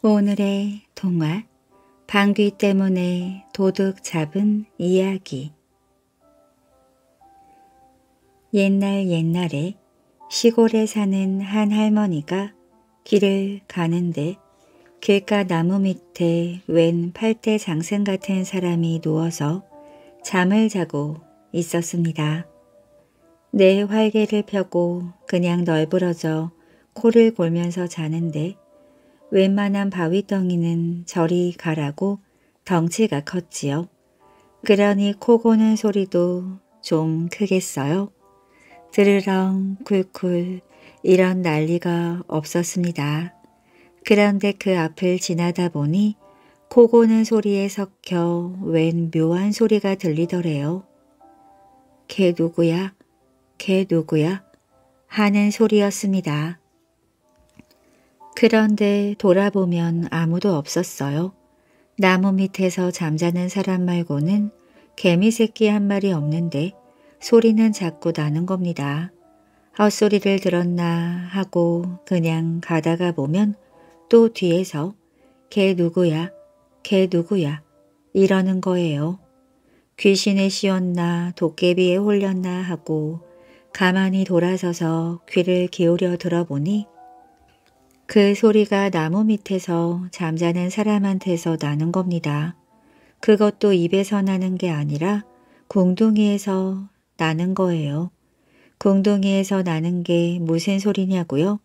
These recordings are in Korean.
오늘의 동화 방귀 때문에 도둑 잡은 이야기 옛날 옛날에 시골에 사는 한 할머니가 길을 가는데 길가 나무 밑에 웬 팔대 장생 같은 사람이 누워서 잠을 자고 있었습니다. 내 활개를 펴고 그냥 널브러져 코를 골면서 자는데 웬만한 바위덩이는 저리 가라고 덩치가 컸지요. 그러니 코 고는 소리도 좀 크겠어요. 들으렁 쿨쿨 이런 난리가 없었습니다. 그런데 그 앞을 지나다 보니 코 고는 소리에 섞여 웬 묘한 소리가 들리더래요. 걔 누구야? 걔 누구야? 하는 소리였습니다. 그런데 돌아보면 아무도 없었어요. 나무 밑에서 잠자는 사람 말고는 개미 새끼 한 마리 없는데 소리는 자꾸 나는 겁니다. 헛소리를 들었나 하고 그냥 가다가 보면 또 뒤에서 개 누구야, 개 누구야 이러는 거예요. 귀신에 씌웠나 도깨비에 홀렸나 하고 가만히 돌아서서 귀를 기울여 들어보니 그 소리가 나무 밑에서 잠자는 사람한테서 나는 겁니다. 그것도 입에서 나는 게 아니라 공둥이에서 나는 거예요. 공둥이에서 나는 게 무슨 소리냐고요?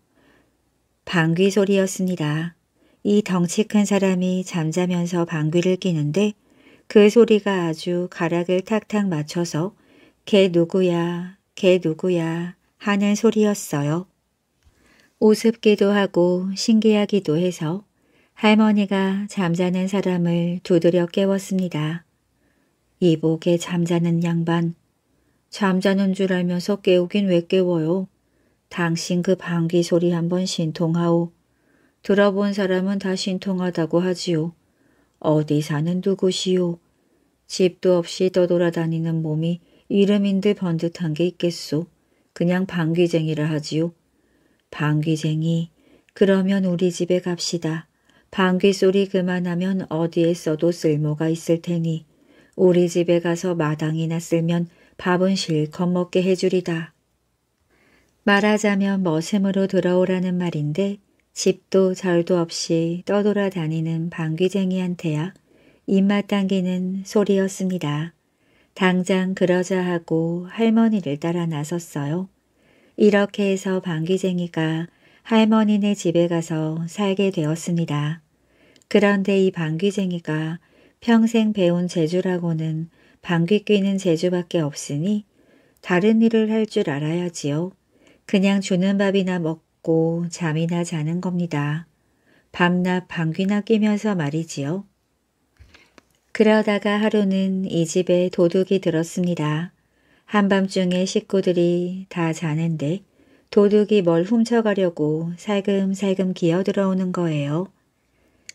방귀 소리였습니다. 이 덩치 큰 사람이 잠자면서 방귀를 뀌는데 그 소리가 아주 가락을 탁탁 맞춰서 개 누구야, 개 누구야 하는 소리였어요. 우습기도 하고 신기하기도 해서 할머니가 잠자는 사람을 두드려 깨웠습니다. 이복에 잠자는 양반. 잠자는 줄 알면서 깨우긴 왜 깨워요. 당신 그 방귀 소리 한번 신통하오. 들어본 사람은 다 신통하다고 하지요. 어디 사는 누구시오. 집도 없이 떠돌아다니는 몸이 이름인데 번듯한 게 있겠소. 그냥 방귀쟁이라 하지요. 방귀쟁이, 그러면 우리 집에 갑시다. 방귀 소리 그만하면 어디에 써도 쓸모가 있을 테니 우리 집에 가서 마당이나 쓸면 밥은 실컷 먹게 해주리다. 말하자면 머슴으로 들어오라는 말인데 집도 절도 없이 떠돌아 다니는 방귀쟁이한테야 입맛 당기는 소리였습니다. 당장 그러자 하고 할머니를 따라 나섰어요. 이렇게 해서 방귀쟁이가 할머니네 집에 가서 살게 되었습니다. 그런데 이 방귀쟁이가 평생 배운 재주라고는 방귀 뀌는 재주밖에 없으니 다른 일을 할 줄 알아야지요. 그냥 주는 밥이나 먹고 잠이나 자는 겁니다. 밤낮 방귀나 끼면서 말이지요. 그러다가 하루는 이 집에 도둑이 들었습니다. 한밤중에 식구들이 다 자는데 도둑이 뭘 훔쳐가려고 살금살금 기어들어오는 거예요.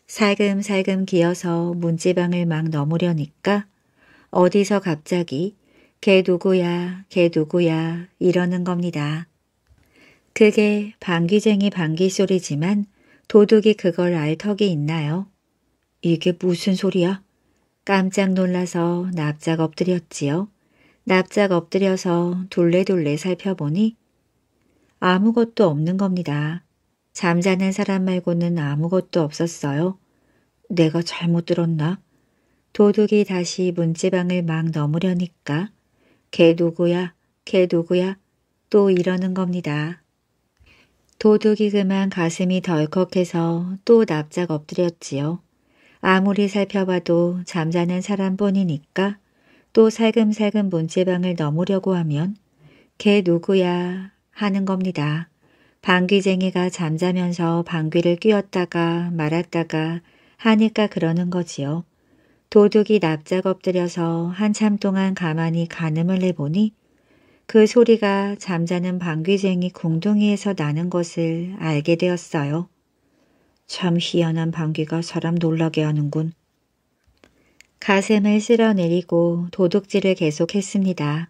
살금살금 기어서 문지방을 막 넘으려니까 어디서 갑자기 걔 누구야 걔 누구야 이러는 겁니다. 그게 방귀쟁이 방귀소리지만 도둑이 그걸 알 턱이 있나요? 이게 무슨 소리야? 깜짝 놀라서 납작 엎드렸지요. 납작 엎드려서 돌레돌레 살펴보니 아무것도 없는 겁니다. 잠자는 사람 말고는 아무것도 없었어요. 내가 잘못 들었나? 도둑이 다시 문지방을 막 넘으려니까 걔 누구야, 걔 누구야 또 이러는 겁니다. 도둑이 그만 가슴이 덜컥해서 또 납작 엎드렸지요. 아무리 살펴봐도 잠자는 사람뿐이니까 또 살금살금 문지방을 넘으려고 하면 걔 누구야 하는 겁니다. 방귀쟁이가 잠자면서 방귀를 뀌었다가 말았다가 하니까 그러는 거지요. 도둑이 납작 엎드려서 한참 동안 가만히 가늠을 해보니 그 소리가 잠자는 방귀쟁이 궁둥이에서 나는 것을 알게 되었어요. 참 희한한 방귀가 사람 놀라게 하는군. 가슴을 쓸어내리고 도둑질을 계속했습니다.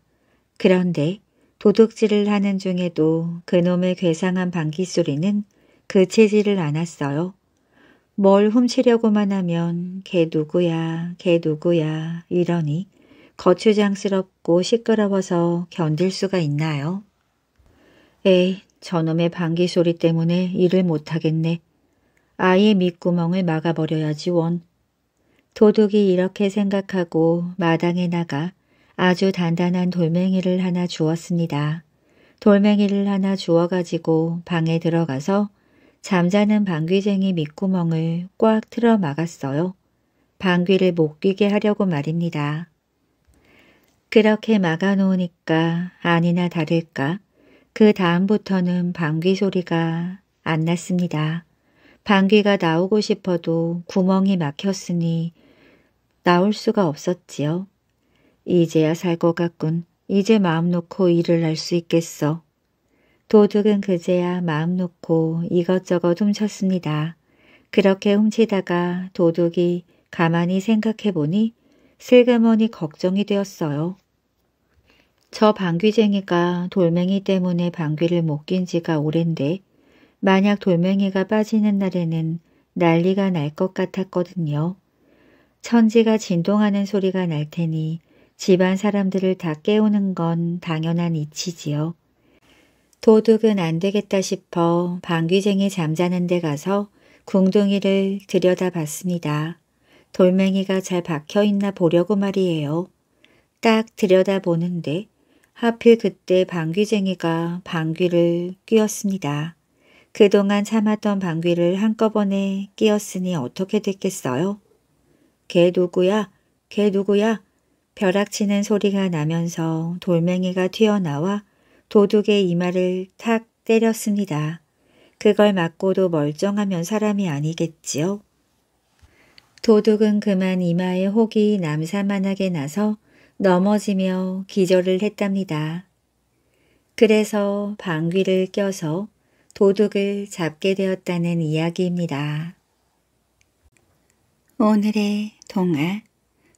그런데 도둑질을 하는 중에도 그놈의 괴상한 방귀 소리는 그치지를 않았어요. 뭘 훔치려고만 하면 걔 누구야, 걔 누구야 이러니 거추장스럽고 시끄러워서 견딜 수가 있나요? 에이, 저놈의 방귀 소리 때문에 일을 못하겠네. 아예 밑구멍을 막아버려야지 원. 도둑이 이렇게 생각하고 마당에 나가 아주 단단한 돌멩이를 하나 주었습니다. 돌멩이를 하나 주어가지고 방에 들어가서 잠자는 방귀쟁이 밑구멍을 꽉 틀어 막았어요. 방귀를 못뀌게 하려고 말입니다. 그렇게 막아놓으니까 아니나 다를까 그 다음부터는 방귀 소리가 안 났습니다. 방귀가 나오고 싶어도 구멍이 막혔으니 나올 수가 없었지요. 이제야 살 것 같군. 이제 마음 놓고 일을 할 수 있겠어. 도둑은 그제야 마음 놓고 이것저것 훔쳤습니다. 그렇게 훔치다가 도둑이 가만히 생각해보니 슬그머니 걱정이 되었어요. 저 방귀쟁이가 돌멩이 때문에 방귀를 못낀 지가 오랜데 만약 돌멩이가 빠지는 날에는 난리가 날 것 같았거든요. 천지가 진동하는 소리가 날 테니 집안 사람들을 다 깨우는 건 당연한 이치지요. 도둑은 안 되겠다 싶어 방귀쟁이 잠자는 데 가서 궁둥이를 들여다봤습니다. 돌멩이가 잘 박혀있나 보려고 말이에요. 딱 들여다보는데 하필 그때 방귀쟁이가 방귀를 끼었습니다. 그동안 참았던 방귀를 한꺼번에 끼었으니 어떻게 됐겠어요? 개 누구야? 개 누구야? 벼락치는 소리가 나면서 돌멩이가 튀어나와 도둑의 이마를 탁 때렸습니다. 그걸 맞고도 멀쩡하면 사람이 아니겠지요. 도둑은 그만 이마에 혹이 남사만하게 나서 넘어지며 기절을 했답니다. 그래서 방귀를 껴서 도둑을 잡게 되었다는 이야기입니다. 오늘의 동화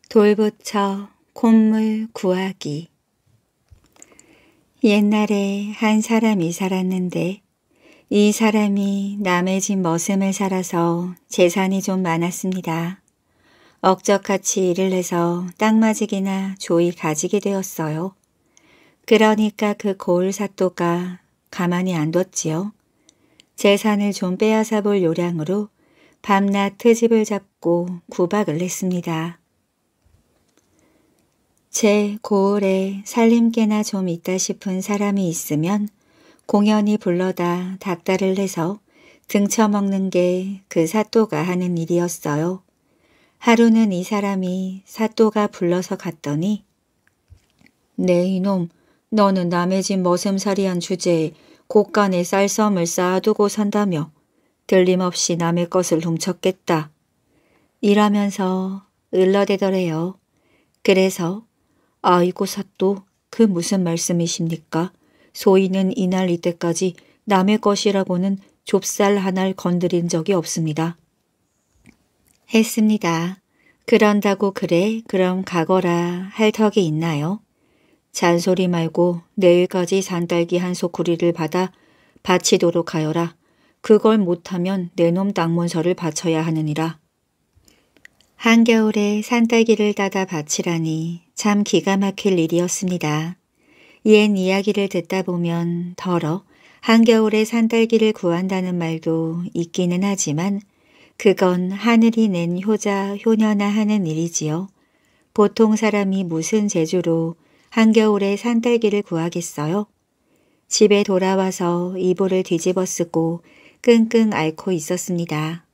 돌부처 콧물 구하기 옛날에 한 사람이 살았는데 이 사람이 남의 집 머슴을 살아서 재산이 좀 많았습니다. 억적같이 일을 해서 땅마지기나 조이 가지게 되었어요. 그러니까 그 고을사또가 가만히 안 뒀지요. 재산을 좀 빼앗아 볼 요량으로 밤낮 트집을 잡고 구박을 냈습니다. 제 고을에 살림깨나 좀 있다 싶은 사람이 있으면 공연이 불러다 닭다를 해서 등쳐먹는 게 그 사또가 하는 일이었어요. 하루는 이 사람이 사또가 불러서 갔더니 네 이놈 너는 남의 집 머슴살이한 주제에 곳간에 쌀썸을 쌓아두고 산다며 들림없이 남의 것을 훔쳤겠다. 일하면서 을러대더래요. 그래서 아이고 사또 그 무슨 말씀이십니까? 소인은 이날 이때까지 남의 것이라고는 좁쌀 하나를 건드린 적이 없습니다. 했습니다. 그런다고 그래 그럼 가거라 할 턱이 있나요? 잔소리 말고 내일까지 산딸기 한 소쿠리를 받아 바치도록 하여라. 그걸 못하면 내놈 낙문서를 바쳐야 하느니라. 한겨울에 산딸기를 따다 바치라니 참 기가 막힐 일이었습니다. 옛 이야기를 듣다 보면 더러 한겨울에 산딸기를 구한다는 말도 있기는 하지만 그건 하늘이 낸 효자 효녀나 하는 일이지요. 보통 사람이 무슨 재주로 한겨울에 산딸기를 구하겠어요? 집에 돌아와서 이불을 뒤집어 쓰고 끙끙 앓고 있었습니다.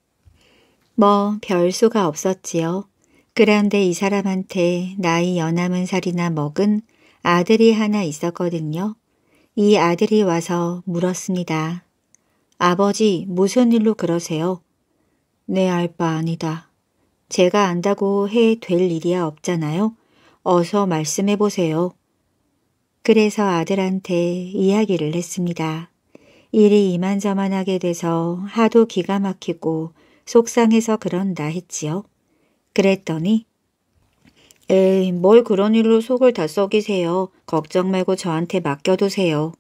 뭐 별수가 없었지요. 그런데 이 사람한테 나이 여남은 살이나 먹은 아들이 하나 있었거든요. 이 아들이 와서 물었습니다. 아버지 무슨 일로 그러세요? 내 알바 네, 아니다. 제가 안다고 해 될 일이야 없잖아요. 어서 말씀해 보세요. 그래서 아들한테 이야기를 했습니다. 일이 이만저만하게 돼서 하도 기가 막히고 속상해서 그런다 했지요. 그랬더니 에이 뭘 그런 일로 속을 다 썩이세요. 걱정 말고 저한테 맡겨두세요.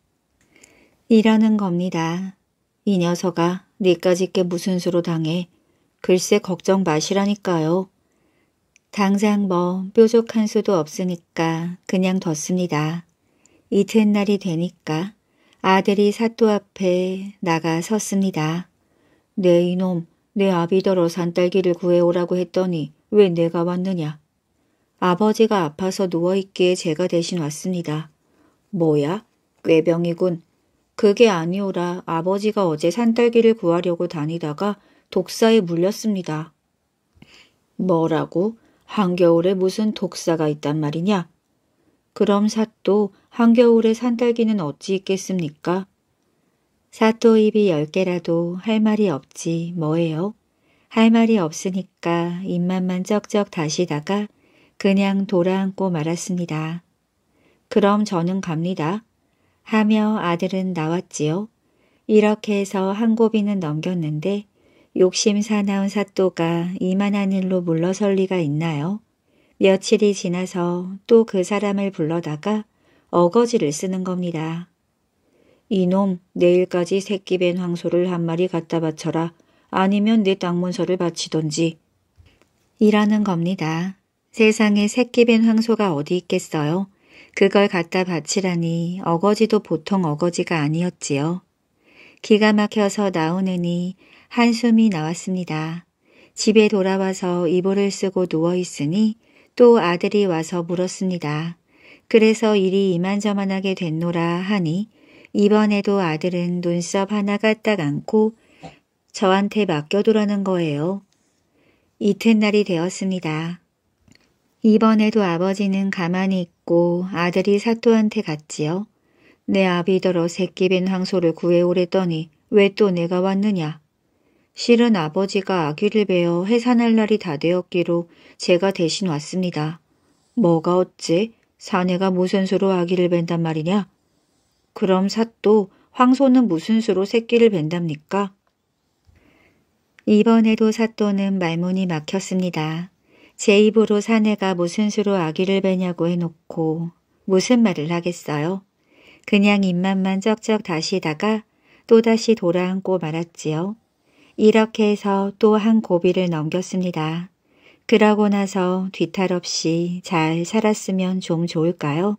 이러는 겁니다. 이 녀석아 네까지게 무슨 수로 당해. 글쎄 걱정 마시라니까요. 당장 뭐 뾰족한 수도 없으니까 그냥 뒀습니다. 이튿날이 되니까 아들이 사또 앞에 나가 섰습니다. 내 네, 이놈, 내 아비더러 산딸기를 구해오라고 했더니 왜 내가 왔느냐. 아버지가 아파서 누워있기에 제가 대신 왔습니다. 뭐야? 꾀병이군. 그게 아니오라 아버지가 어제 산딸기를 구하려고 다니다가 독사에 물렸습니다. 뭐라고? 한겨울에 무슨 독사가 있단 말이냐? 그럼 사또 한겨울에 산딸기는 어찌 있겠습니까? 사또입이 열 개라도 할 말이 없지 뭐예요? 할 말이 없으니까 입맛만 쩍쩍 다시다가 그냥 돌아앉고 말았습니다. 그럼 저는 갑니다. 하며 아들은 나왔지요. 이렇게 해서 한 고비는 넘겼는데 욕심 사나운 사또가 이만한 일로 물러설 리가 있나요? 며칠이 지나서 또 그 사람을 불러다가 어거지를 쓰는 겁니다. 이놈 내일까지 새끼 벤 황소를 한 마리 갖다 바쳐라. 아니면 내 땅문서를 바치던지. 이라는 겁니다. 세상에 새끼 벤 황소가 어디 있겠어요. 그걸 갖다 바치라니 어거지도 보통 어거지가 아니었지요. 기가 막혀서 나오느니 한숨이 나왔습니다. 집에 돌아와서 이불을 쓰고 누워있으니 또 아들이 와서 물었습니다. 그래서 일이 이만저만하게 됐노라 하니 이번에도 아들은 눈썹 하나가 딱 안고 저한테 맡겨두라는 거예요. 이튿날이 되었습니다. 이번에도 아버지는 가만히 있고 아들이 사또한테 갔지요. 내 아비더러 새끼 벤 황소를 구해오랬더니 왜 또 내가 왔느냐. 실은 아버지가 아기를 베어 해산할 날이 다 되었기로 제가 대신 왔습니다. 뭐가 어째? 사내가 무슨 수로 아기를 뵌단 말이냐? 그럼 삿도 황소는 무슨 수로 새끼를 뵌답니까 이번에도 삿도는 말문이 막혔습니다. 제 입으로 사내가 무슨 수로 아기를 베냐고 해놓고 무슨 말을 하겠어요? 그냥 입맛만 쩍쩍 다시다가 또다시 돌아앉고 말았지요. 이렇게 해서 또 한 고비를 넘겼습니다. 그러고 나서 뒤탈 없이 잘 살았으면 좀 좋을까요?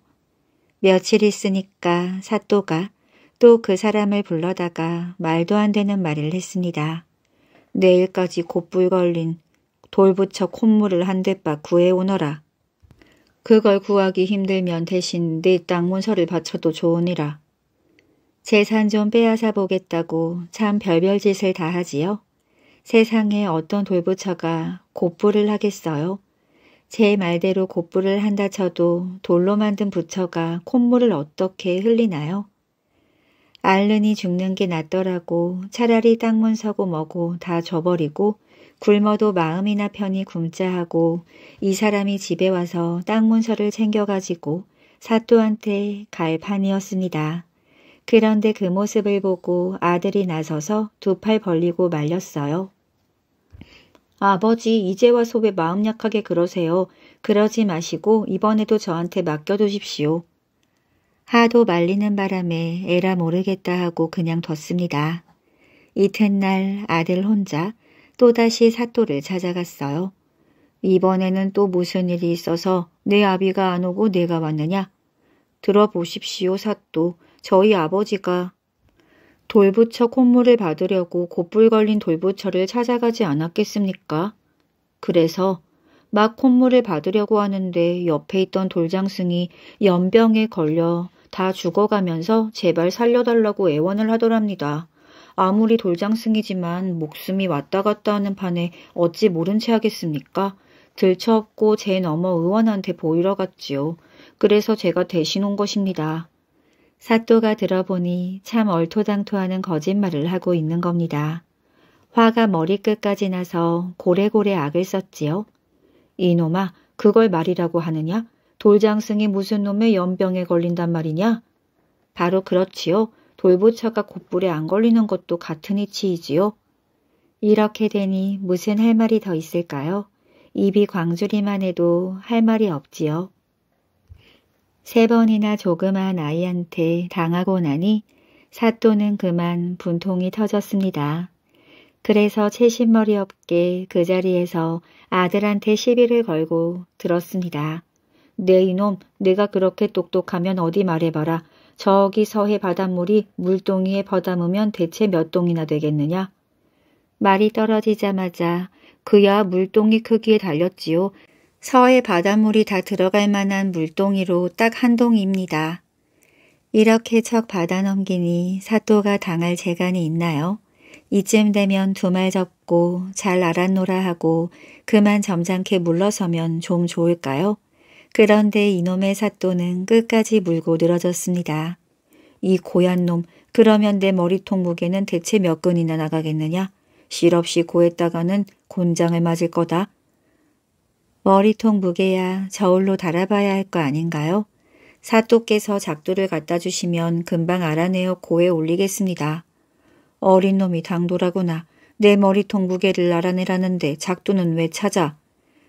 며칠 있으니까 사또가 또 그 사람을 불러다가 말도 안 되는 말을 했습니다. 내일까지 곧불 걸린 돌부처 콧물을 한 대빠 구해오너라. 그걸 구하기 힘들면 대신 네 땅 문서를 바쳐도 좋으니라. 재산 좀 빼앗아 보겠다고 참 별별 짓을 다 하지요. 세상에 어떤 돌부처가 곱불을 하겠어요? 제 말대로 곱불을 한다 쳐도 돌로 만든 부처가 콧물을 어떻게 흘리나요? 알른이 죽는 게 낫더라고 차라리 땅문 서고 뭐고 다 져버리고 굶어도 마음이나 편히 굶자 하고 이 사람이 집에 와서 땅문서를 챙겨가지고 사또한테 갈 판이었습니다. 그런데 그 모습을 보고 아들이 나서서 두 팔 벌리고 말렸어요. 아버지 이제 와서 왜 마음 약하게 그러세요. 그러지 마시고 이번에도 저한테 맡겨두십시오. 하도 말리는 바람에 에라 모르겠다 하고 그냥 뒀습니다. 이튿날 아들 혼자 또다시 사또를 찾아갔어요. 이번에는 또 무슨 일이 있어서 내 아비가 안 오고 내가 왔느냐? 들어보십시오, 사또. 저희 아버지가 돌부처 콧물을 받으려고 곧불 걸린 돌부처를 찾아가지 않았겠습니까? 그래서 막 콧물을 받으려고 하는데 옆에 있던 돌장승이 연병에 걸려 다 죽어가면서 제발 살려달라고 애원을 하더랍니다. 아무리 돌장승이지만 목숨이 왔다 갔다 하는 판에 어찌 모른 채 하겠습니까? 들쳐업고 제 너머 의원한테 보이러 갔지요. 그래서 제가 대신 온 것입니다. 사또가 들어보니 참 얼토당토하는 거짓말을 하고 있는 겁니다. 화가 머리끝까지 나서 고래고래 악을 썼지요. 이놈아 그걸 말이라고 하느냐? 돌장승이 무슨 놈의 연병에 걸린단 말이냐? 바로 그렇지요. 돌부처가 곧불에 안 걸리는 것도 같은 이치이지요. 이렇게 되니 무슨 할 말이 더 있을까요? 입이 광주리만 해도 할 말이 없지요. 세 번이나 조그만 아이한테 당하고 나니 사또는 그만 분통이 터졌습니다. 그래서 채신머리 없게 그 자리에서 아들한테 시비를 걸고 들었습니다. 네, 이놈, 내가 그렇게 똑똑하면 어디 말해봐라. 저기 서해 바닷물이 물동이에 버담으면 대체 몇 동이나 되겠느냐? 말이 떨어지자마자 그야 물동이 크기에 달렸지요. 서해 바닷물이 다 들어갈 만한 물동이로 딱 한 동입니다. 이렇게 척 받아 넘기니 사또가 당할 재간이 있나요? 이쯤 되면 두 말 접고 잘 알았노라 하고 그만 점잖게 물러서면 좀 좋을까요? 그런데 이놈의 사또는 끝까지 물고 늘어졌습니다. 이 고얀 놈 그러면 내 머리통 무게는 대체 몇 근이나 나가겠느냐? 실없이 고했다가는 곤장을 맞을 거다. 머리통 무게야 저울로 달아봐야 할 거 아닌가요? 사또께서 작두를 갖다 주시면 금방 알아내어 고에 올리겠습니다. 어린 놈이 당도라구나. 내 머리통 무게를 알아내라는데 작두는 왜 찾아?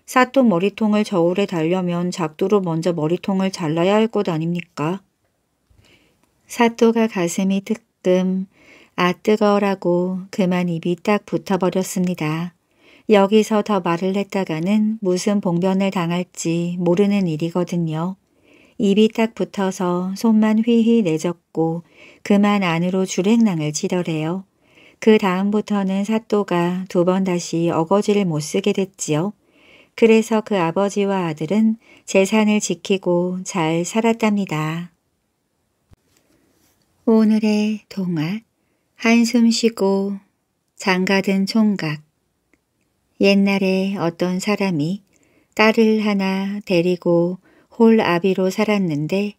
사또 머리통을 저울에 달려면 작두로 먼저 머리통을 잘라야 할 것 아닙니까? 사또가 가슴이 뜨끔, 아 뜨거라고 그만 입이 딱 붙어버렸습니다. 여기서 더 말을 했다가는 무슨 봉변을 당할지 모르는 일이거든요. 입이 딱 붙어서 손만 휘휘 내젓고 그만 안으로 주랭낭을 치더래요. 그 다음부터는 사또가 두 번 다시 어거지를 못 쓰게 됐지요. 그래서 그 아버지와 아들은 재산을 지키고 잘 살았답니다. 오늘의 동화 한숨 쉬고 장가든 총각 옛날에 어떤 사람이 딸을 하나 데리고 홀 아비로 살았는데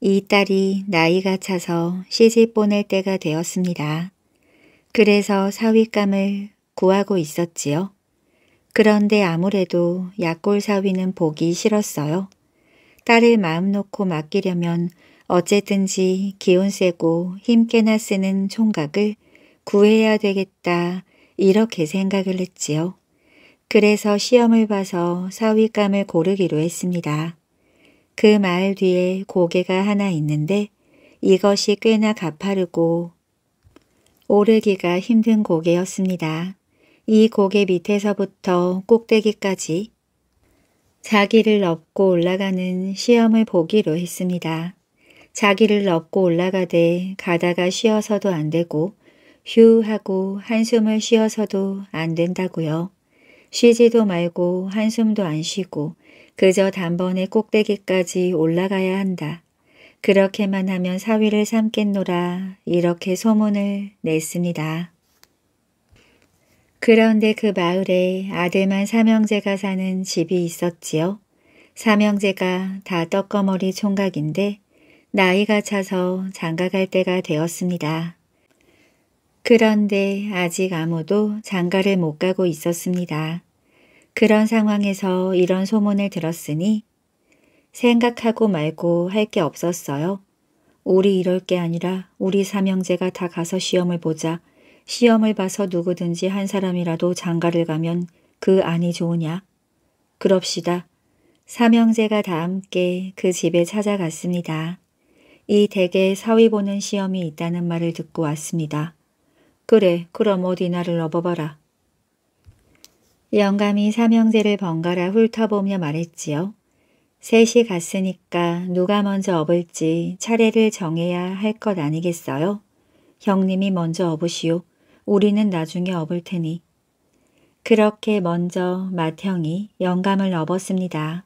이 딸이 나이가 차서 시집 보낼 때가 되었습니다. 그래서 사위감을 구하고 있었지요. 그런데 아무래도 약골 사위는 보기 싫었어요. 딸을 마음 놓고 맡기려면 어쨌든지 기운 세고 힘께나 쓰는 총각을 구해야 되겠다 이렇게 생각을 했지요. 그래서 시험을 봐서 사위감을 고르기로 했습니다. 그 마을 뒤에 고개가 하나 있는데 이것이 꽤나 가파르고 오르기가 힘든 고개였습니다. 이 고개 밑에서부터 꼭대기까지 자기를 업고 올라가는 시험을 보기로 했습니다. 자기를 업고 올라가되 가다가 쉬어서도 안 되고 휴 하고 한숨을 쉬어서도 안 된다고요. 쉬지도 말고 한숨도 안 쉬고 그저 단번에 꼭대기까지 올라가야 한다. 그렇게만 하면 사위를 삼겠노라 이렇게 소문을 냈습니다. 그런데 그 마을에 아들만 삼형제가 사는 집이 있었지요. 삼형제가 다 떡거머리 총각인데 나이가 차서 장가갈 때가 되었습니다. 그런데 아직 아무도 장가를 못 가고 있었습니다. 그런 상황에서 이런 소문을 들었으니 생각하고 말고 할 게 없었어요. 우리 이럴 게 아니라 우리 삼형제가 다 가서 시험을 보자. 시험을 봐서 누구든지 한 사람이라도 장가를 가면 그 안이 좋으냐. 그럽시다. 삼형제가 다 함께 그 집에 찾아갔습니다. 이 댁에 사위 보는 시험이 있다는 말을 듣고 왔습니다. 그래 그럼 어디 나를 업어봐라. 영감이 삼형제를 번갈아 훑어보며 말했지요. 셋이 갔으니까 누가 먼저 업을지 차례를 정해야 할 것 아니겠어요? 형님이 먼저 업으시오. 우리는 나중에 업을 테니. 그렇게 먼저 맏형이 영감을 업었습니다.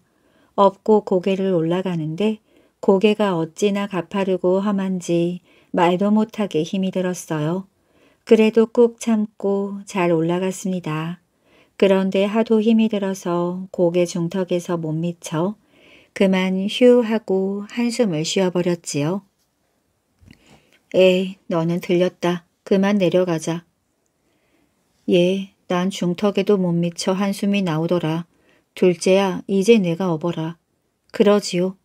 업고 고개를 올라가는데 고개가 어찌나 가파르고 험한지 말도 못하게 힘이 들었어요. 그래도 꾹 참고 잘 올라갔습니다. 그런데 하도 힘이 들어서 고개 중턱에서 못 미쳐 그만 휴 하고 한숨을 쉬어버렸지요. 에이 너는 들렸다. 그만 내려가자. 예, 난 중턱에도 못 미쳐 한숨이 나오더라. 둘째야, 이제 내가 업어라. 그러지요.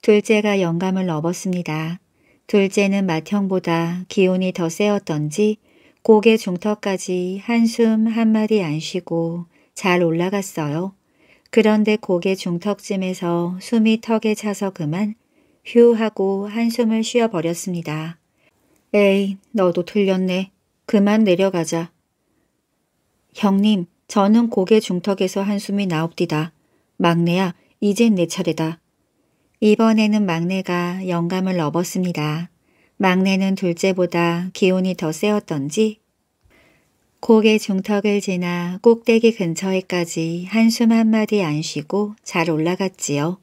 둘째가 영감을 업었습니다. 둘째는 맏형보다 기운이 더 세었던지 고개 중턱까지 한숨 한마디 안 쉬고 잘 올라갔어요. 그런데 고개 중턱쯤에서 숨이 턱에 차서 그만 휴 하고 한숨을 쉬어버렸습니다. 에이 너도 틀렸네. 그만 내려가자. 형님 저는 고개 중턱에서 한숨이 나옵디다. 막내야 이젠 내 차례다. 이번에는 막내가 영감을 넣었습니다. 막내는 둘째보다 기운이더 세었던지 고개 중턱을 지나 꼭대기 근처에까지 한숨 한마디 안 쉬고 잘 올라갔지요.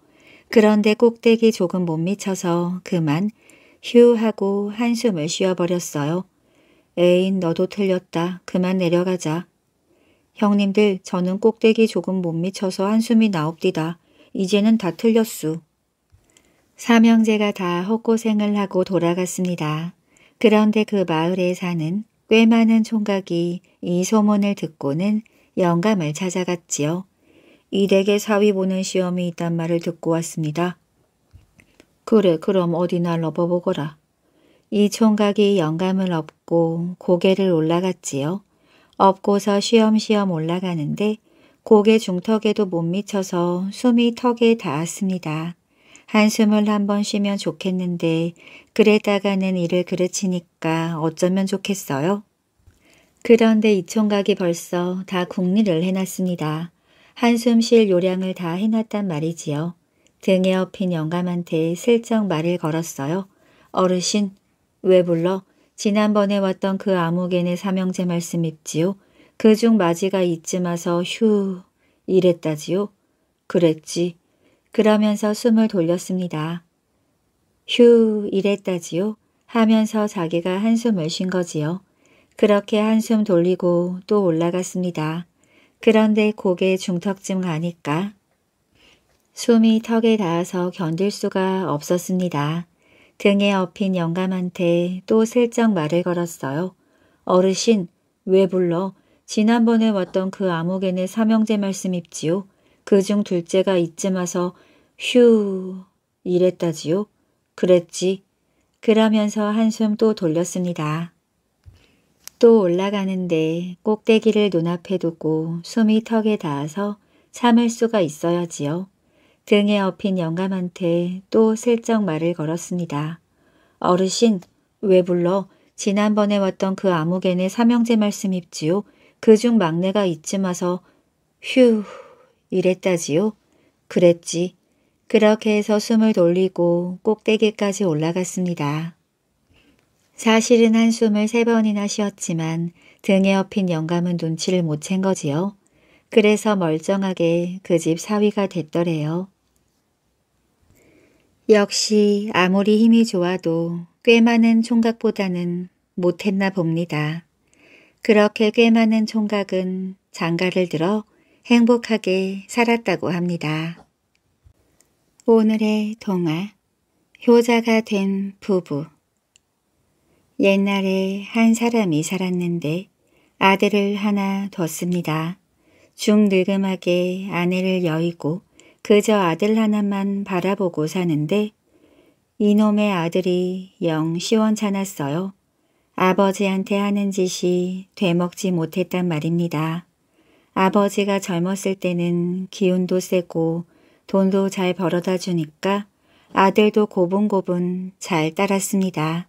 그런데 꼭대기 조금 못 미쳐서 그만 휴 하고 한숨을 쉬어버렸어요. 에인 너도 틀렸다. 그만 내려가자. 형님들 저는 꼭대기 조금 못 미쳐서 한숨이 나옵디다. 이제는 다 틀렸수. 삼형제가 다 헛고생을 하고 돌아갔습니다. 그런데 그 마을에 사는 꽤 많은 총각이 이 소문을 듣고는 영감을 찾아갔지요. 이댁에 사위 보는 시험이 있단 말을 듣고 왔습니다. 그래 그럼 어디나 러버보거라. 이 총각이 영감을 업고 고개를 올라갔지요. 업고서 쉬엄쉬엄 올라가는데 고개 중턱에도 못 미쳐서 숨이 턱에 닿았습니다. 한숨을 한 번 쉬면 좋겠는데 그랬다가는 일을 그르치니까 어쩌면 좋겠어요? 그런데 이 총각이 벌써 다 국리를 해놨습니다. 한숨 쉴 요량을 다 해놨단 말이지요. 등에 업힌 영감한테 슬쩍 말을 걸었어요. 어르신, 왜 불러? 지난번에 왔던 그암흑개네 삼형제 말씀 입지요. 그중 마지가 이쯤 와서 휴 이랬다지요. 그랬지. 그러면서 숨을 돌렸습니다. 휴 이랬다지요 하면서 자기가 한숨을 쉰 거지요. 그렇게 한숨 돌리고 또 올라갔습니다. 그런데 고개 중턱쯤 가니까 숨이 턱에 닿아서 견딜 수가 없었습니다. 등에 업힌 영감한테 또 슬쩍 말을 걸었어요. 어르신, 왜 불러? 지난번에 왔던 그 암흑에는 삼명제 말씀 입지요. 그중 둘째가 이쯤 와서 휴 이랬다지요. 그랬지. 그러면서 한숨 또 돌렸습니다. 또 올라가는데 꼭대기를 눈앞에 두고 숨이 턱에 닿아서 참을 수가 있어야지요. 등에 업힌 영감한테 또 슬쩍 말을 걸었습니다. 어르신, 왜 불러? 지난번에 왔던 그 아무개네 삼형제 말씀입지요. 그 중 막내가 이쯤 와서 휴 이랬다지요. 그랬지. 그렇게 해서 숨을 돌리고 꼭대기까지 올라갔습니다. 사실은 한숨을 세 번이나 쉬었지만 등에 엎힌 영감은 눈치를 못 챈 거지요. 그래서 멀쩡하게 그 집 사위가 됐더래요. 역시 아무리 힘이 좋아도 꽤 많은 총각보다는 못했나 봅니다. 그렇게 꽤 많은 총각은 장가를 들어 행복하게 살았다고 합니다. 오늘의 동화 효자가 된 부부 옛날에 한 사람이 살았는데 아들을 하나 뒀습니다. 중늙음하게 아내를 여의고 그저 아들 하나만 바라보고 사는데 이놈의 아들이 영 시원찮았어요. 아버지한테 하는 짓이 되먹지 못했단 말입니다. 아버지가 젊었을 때는 기운도 세고 돈도 잘 벌어다 주니까 아들도 고분고분 잘 따랐습니다.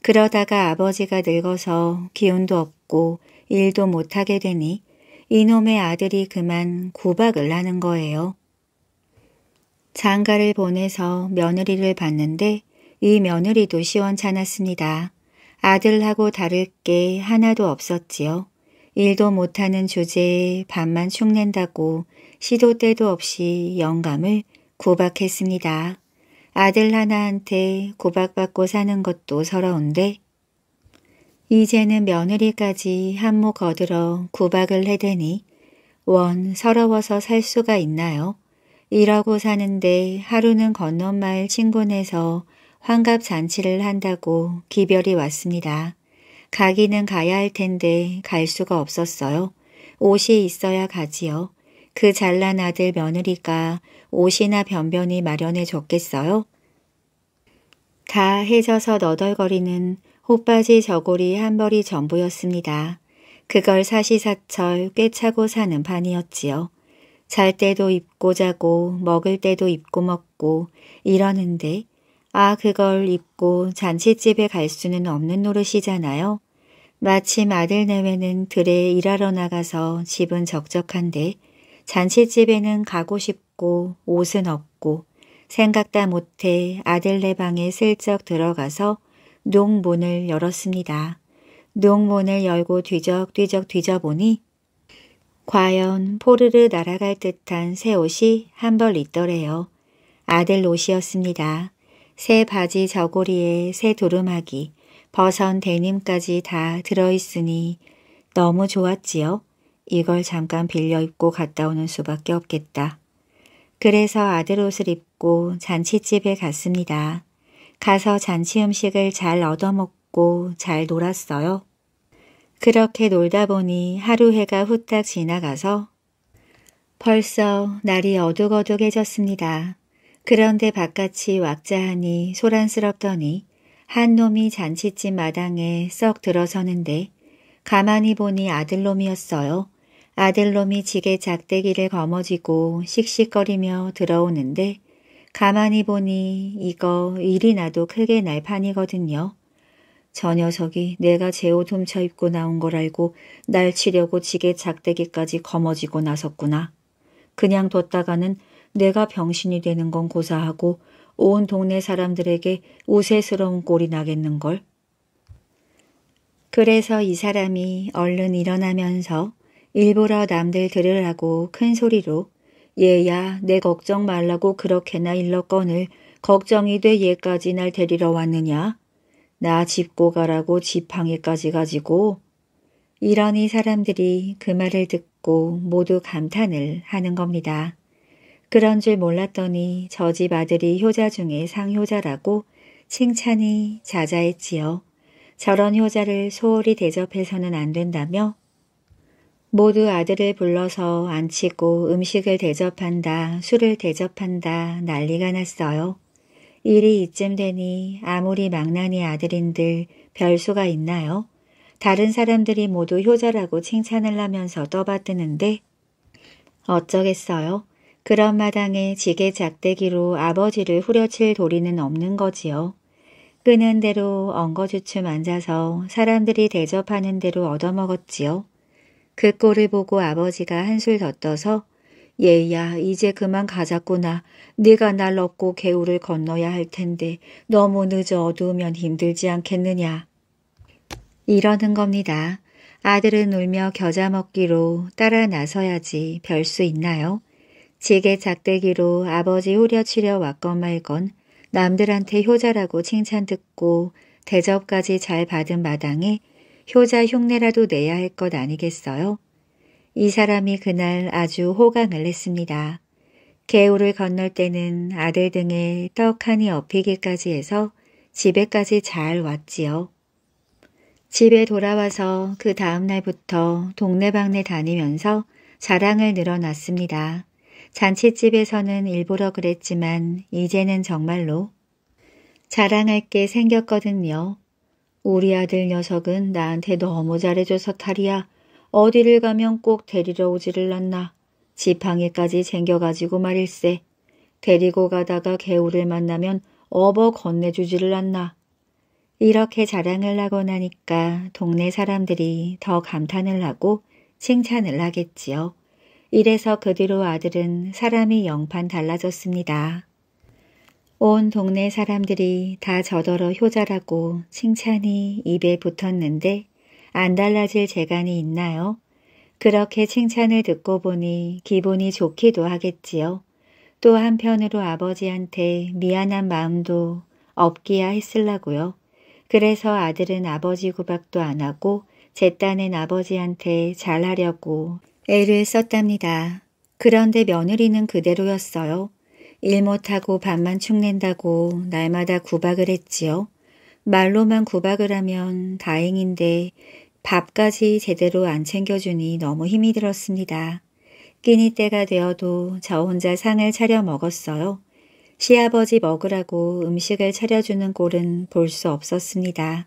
그러다가 아버지가 늙어서 기운도 없고 일도 못하게 되니 이놈의 아들이 그만 구박을 하는 거예요. 장가를 보내서 며느리를 봤는데 이 며느리도 시원찮았습니다. 아들하고 다를 게 하나도 없었지요. 일도 못하는 주제에 밥만 축낸다고 시도 때도 없이 영감을 구박했습니다. 아들 하나한테 구박받고 사는 것도 서러운데 이제는 며느리까지 한몫 거들어 구박을 해대니 원 서러워서 살 수가 있나요? 이러고 사는데 하루는 건너마을 친구네서 환갑잔치를 한다고 기별이 왔습니다. 가기는 가야 할 텐데 갈 수가 없었어요. 옷이 있어야 가지요. 그 잘난 아들 며느리가 옷이나 변변히 마련해줬겠어요? 다 해져서 너덜거리는 호빠지 저고리 한 벌이 전부였습니다. 그걸 사시사철 꿰차고 사는 판이었지요. 잘 때도 입고 자고 먹을 때도 입고 먹고 이러는데 아 그걸 입고 잔치집에 갈 수는 없는 노릇이잖아요. 마침 아들 내외는 들에 일하러 나가서 집은 적적한데 잔치집에는 가고 싶고 옷은 없고 생각다 못해 아들네 방에 슬쩍 들어가서 농문을 열었습니다. 농문을 열고 뒤적뒤적 뒤져보니 과연 포르르 날아갈 듯한 새 옷이 한 벌 있더래요. 아들 옷이었습니다. 새 바지 저고리에 새 두루마기, 버선 데님까지 다 들어있으니 너무 좋았지요. 이걸 잠깐 빌려 입고 갔다 오는 수밖에 없겠다. 그래서 아들 옷을 입고 잔치집에 갔습니다. 가서 잔치 음식을 잘 얻어먹고 잘 놀았어요. 그렇게 놀다 보니 하루 해가 후딱 지나가서 벌써 날이 어둑어둑해졌습니다. 그런데 바깥이 왁자하니 소란스럽더니 한 놈이 잔칫집 마당에 썩 들어서는데 가만히 보니 아들놈이었어요. 아들놈이 지게 작대기를 거머쥐고 씩씩거리며 들어오는데 가만히 보니 이거 일이 나도 크게 날 판이거든요. 저 녀석이 내가 제 옷 훔쳐 입고 나온 걸 알고 날 치려고 지게 작대기까지 거머쥐고 나섰구나. 그냥 뒀다가는 내가 병신이 되는 건 고사하고 온 동네 사람들에게 우세스러운 꼴이 나겠는걸. 그래서 이 사람이 얼른 일어나면서 일부러 남들 들으라고 큰 소리로 얘야 내 걱정 말라고 그렇게나 일러건을 걱정이 돼 얘까지 날 데리러 왔느냐? 나 짚고 가라고 지팡이까지 가지고 이러니 사람들이 그 말을 듣고 모두 감탄을 하는 겁니다. 그런 줄 몰랐더니 저 집 아들이 효자 중에 상효자라고 칭찬이 자자했지요. 저런 효자를 소홀히 대접해서는 안 된다며 모두 아들을 불러서 앉히고 음식을 대접한다, 술을 대접한다 난리가 났어요. 일이 이쯤 되니 아무리 망나니 아들인들 별수가 있나요? 다른 사람들이 모두 효자라고 칭찬을 하면서 떠받드는데 어쩌겠어요? 그런 마당에 지게 작대기로 아버지를 후려칠 도리는 없는 거지요. 끄는 대로 엉거주춤 앉아서 사람들이 대접하는 대로 얻어먹었지요. 그 꼴을 보고 아버지가 한술 더 떠서 얘야 이제 그만 가자꾸나. 네가 날 얻고 개울을 건너야 할 텐데 너무 늦어 어두우면 힘들지 않겠느냐. 이러는 겁니다. 아들은 울며 겨자 먹기로 따라 나서야지 별 수 있나요? 지게 작대기로 아버지 후려치려 왔건 말건 남들한테 효자라고 칭찬 듣고 대접까지 잘 받은 마당에 효자 흉내라도 내야 할 것 아니겠어요? 이 사람이 그날 아주 호강을 했습니다. 개울을 건널 때는 아들 등에 떡하니 업히기까지 해서 집에까지 잘 왔지요. 집에 돌아와서 그 다음날부터 동네방네 다니면서 자랑을 늘어놨습니다. 잔치집에서는 일부러 그랬지만 이제는 정말로 자랑할 게 생겼거든요. 우리 아들 녀석은 나한테 너무 잘해줘서 탈이야. 어디를 가면 꼭 데리러 오지를 않나. 지팡이까지 챙겨가지고 말일세. 데리고 가다가 개울을 만나면 어버 건네주지를 않나. 이렇게 자랑을 하고 나니까 동네 사람들이 더 감탄을 하고 칭찬을 하겠지요. 이래서 그 뒤로 아들은 사람이 영판 달라졌습니다. 온 동네 사람들이 다 저더러 효자라고 칭찬이 입에 붙었는데 안 달라질 재간이 있나요? 그렇게 칭찬을 듣고 보니 기분이 좋기도 하겠지요. 또 한편으로 아버지한테 미안한 마음도 없기야 했을라고요. 그래서 아들은 아버지 구박도 안 하고 제 딴엔 아버지한테 잘하려고 애를 썼답니다. 그런데 며느리는 그대로였어요. 일 못하고 밥만 축낸다고 날마다 구박을 했지요. 말로만 구박을 하면 다행인데 밥까지 제대로 안 챙겨주니 너무 힘이 들었습니다. 끼니 때가 되어도 저 혼자 상을 차려 먹었어요. 시아버지 먹으라고 음식을 차려주는 꼴은 볼 수 없었습니다.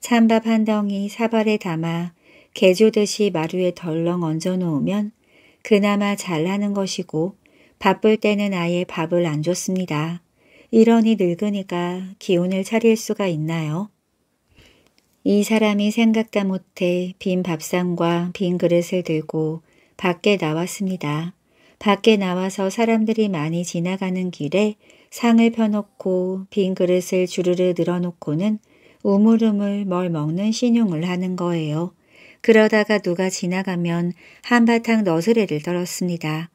찬밥 한 덩이 사발에 담아 개조듯이 마루에 덜렁 얹어놓으면 그나마 잘하는 것이고 바쁠 때는 아예 밥을 안 줬습니다. 이러니 늙으니까 기운을 차릴 수가 있나요? 이 사람이 생각다 못해 빈 밥상과 빈 그릇을 들고 밖에 나왔습니다. 밖에 나와서 사람들이 많이 지나가는 길에 상을 펴놓고 빈 그릇을 주르르 늘어놓고는 우물우물 뭘 먹는 신용을 하는 거예요. 그러다가 누가 지나가면 한바탕 너스레를 떨었습니다.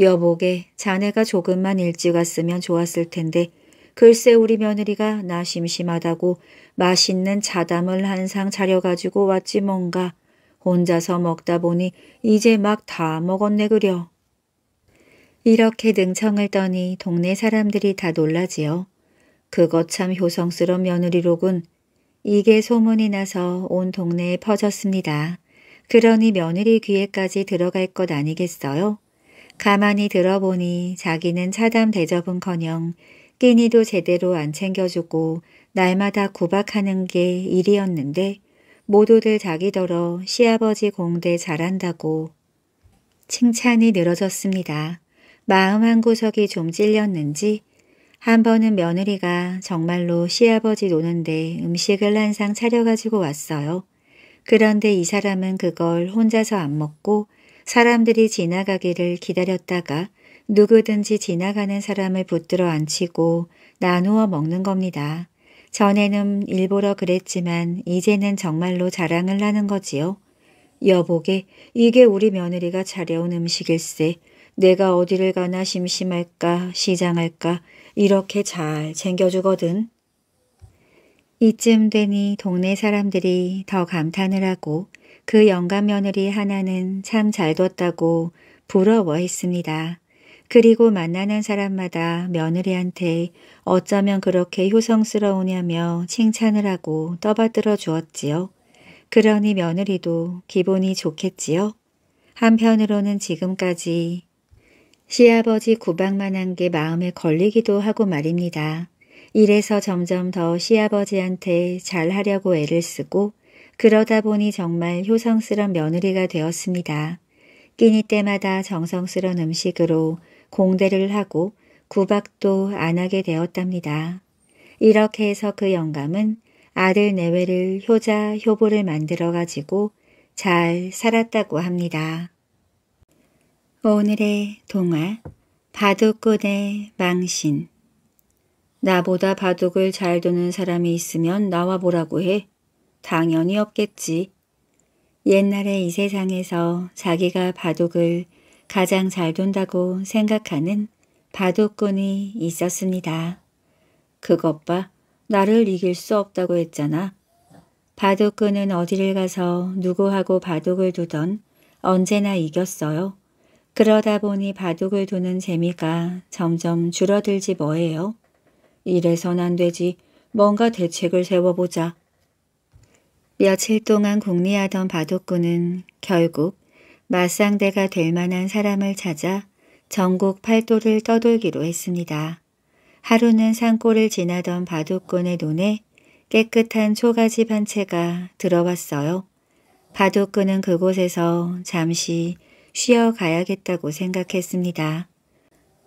여보게 자네가 조금만 일찍 왔으면 좋았을 텐데 글쎄 우리 며느리가 나 심심하다고 맛있는 자담을 한 상 차려가지고 왔지 뭔가. 혼자서 먹다 보니 이제 막 다 먹었네 그려. 이렇게 능청을 떠니 동네 사람들이 다 놀라지요. 그것 참 효성스러운 며느리로군. 이게 소문이 나서 온 동네에 퍼졌습니다. 그러니 며느리 귀에까지 들어갈 것 아니겠어요? 가만히 들어보니 자기는 차담 대접은커녕 끼니도 제대로 안 챙겨주고 날마다 구박하는 게 일이었는데 모두들 자기더러 시아버지 공대 잘한다고 칭찬이 늘어졌습니다. 마음 한구석이 좀 찔렸는지 한 번은 며느리가 정말로 시아버지 노는데 음식을 한 상 차려가지고 왔어요. 그런데 이 사람은 그걸 혼자서 안 먹고 사람들이 지나가기를 기다렸다가 누구든지 지나가는 사람을 붙들어 앉히고 나누어 먹는 겁니다. 전에는 일부러 그랬지만 이제는 정말로 자랑을 하는 거지요. 여보게 이게 우리 며느리가 차려온 음식일세. 내가 어디를 가나 심심할까 시장할까 이렇게 잘 챙겨주거든. 이쯤 되니 동네 사람들이 더 감탄을 하고 그 영감 며느리 하나는 참 잘 뒀다고 부러워했습니다. 그리고 만나는 사람마다 며느리한테 어쩌면 그렇게 효성스러우냐며 칭찬을 하고 떠받들어 주었지요. 그러니 며느리도 기분이 좋겠지요. 한편으로는 지금까지 시아버지 구박만한 게 마음에 걸리기도 하고 말입니다. 이래서 점점 더 시아버지한테 잘하려고 애를 쓰고 그러다 보니 정말 효성스런 며느리가 되었습니다. 끼니 때마다 정성스런 음식으로 공대를 하고 구박도 안 하게 되었답니다. 이렇게 해서 그 영감은 아들 내외를 효자, 효보를 만들어 가지고 잘 살았다고 합니다. 오늘의 동화 바둑꾼의 망신 나보다 바둑을 잘 두는 사람이 있으면 나와 보라고 해. 당연히 없겠지. 옛날에 이 세상에서 자기가 바둑을 가장 잘둔다고 생각하는 바둑꾼이 있었습니다. 그것 봐. 나를 이길 수 없다고 했잖아. 바둑꾼은 어디를 가서 누구하고 바둑을 두던 언제나 이겼어요. 그러다 보니 바둑을 두는 재미가 점점 줄어들지 뭐예요. 이래선 안 되지. 뭔가 대책을 세워보자. 며칠 동안 궁리하던 바둑꾼은 결국 맞상대가 될 만한 사람을 찾아 전국 팔도를 떠돌기로 했습니다. 하루는 산골을 지나던 바둑꾼의 눈에 깨끗한 초가집 한 채가 들어왔어요. 바둑꾼은 그곳에서 잠시 쉬어가야겠다고 생각했습니다.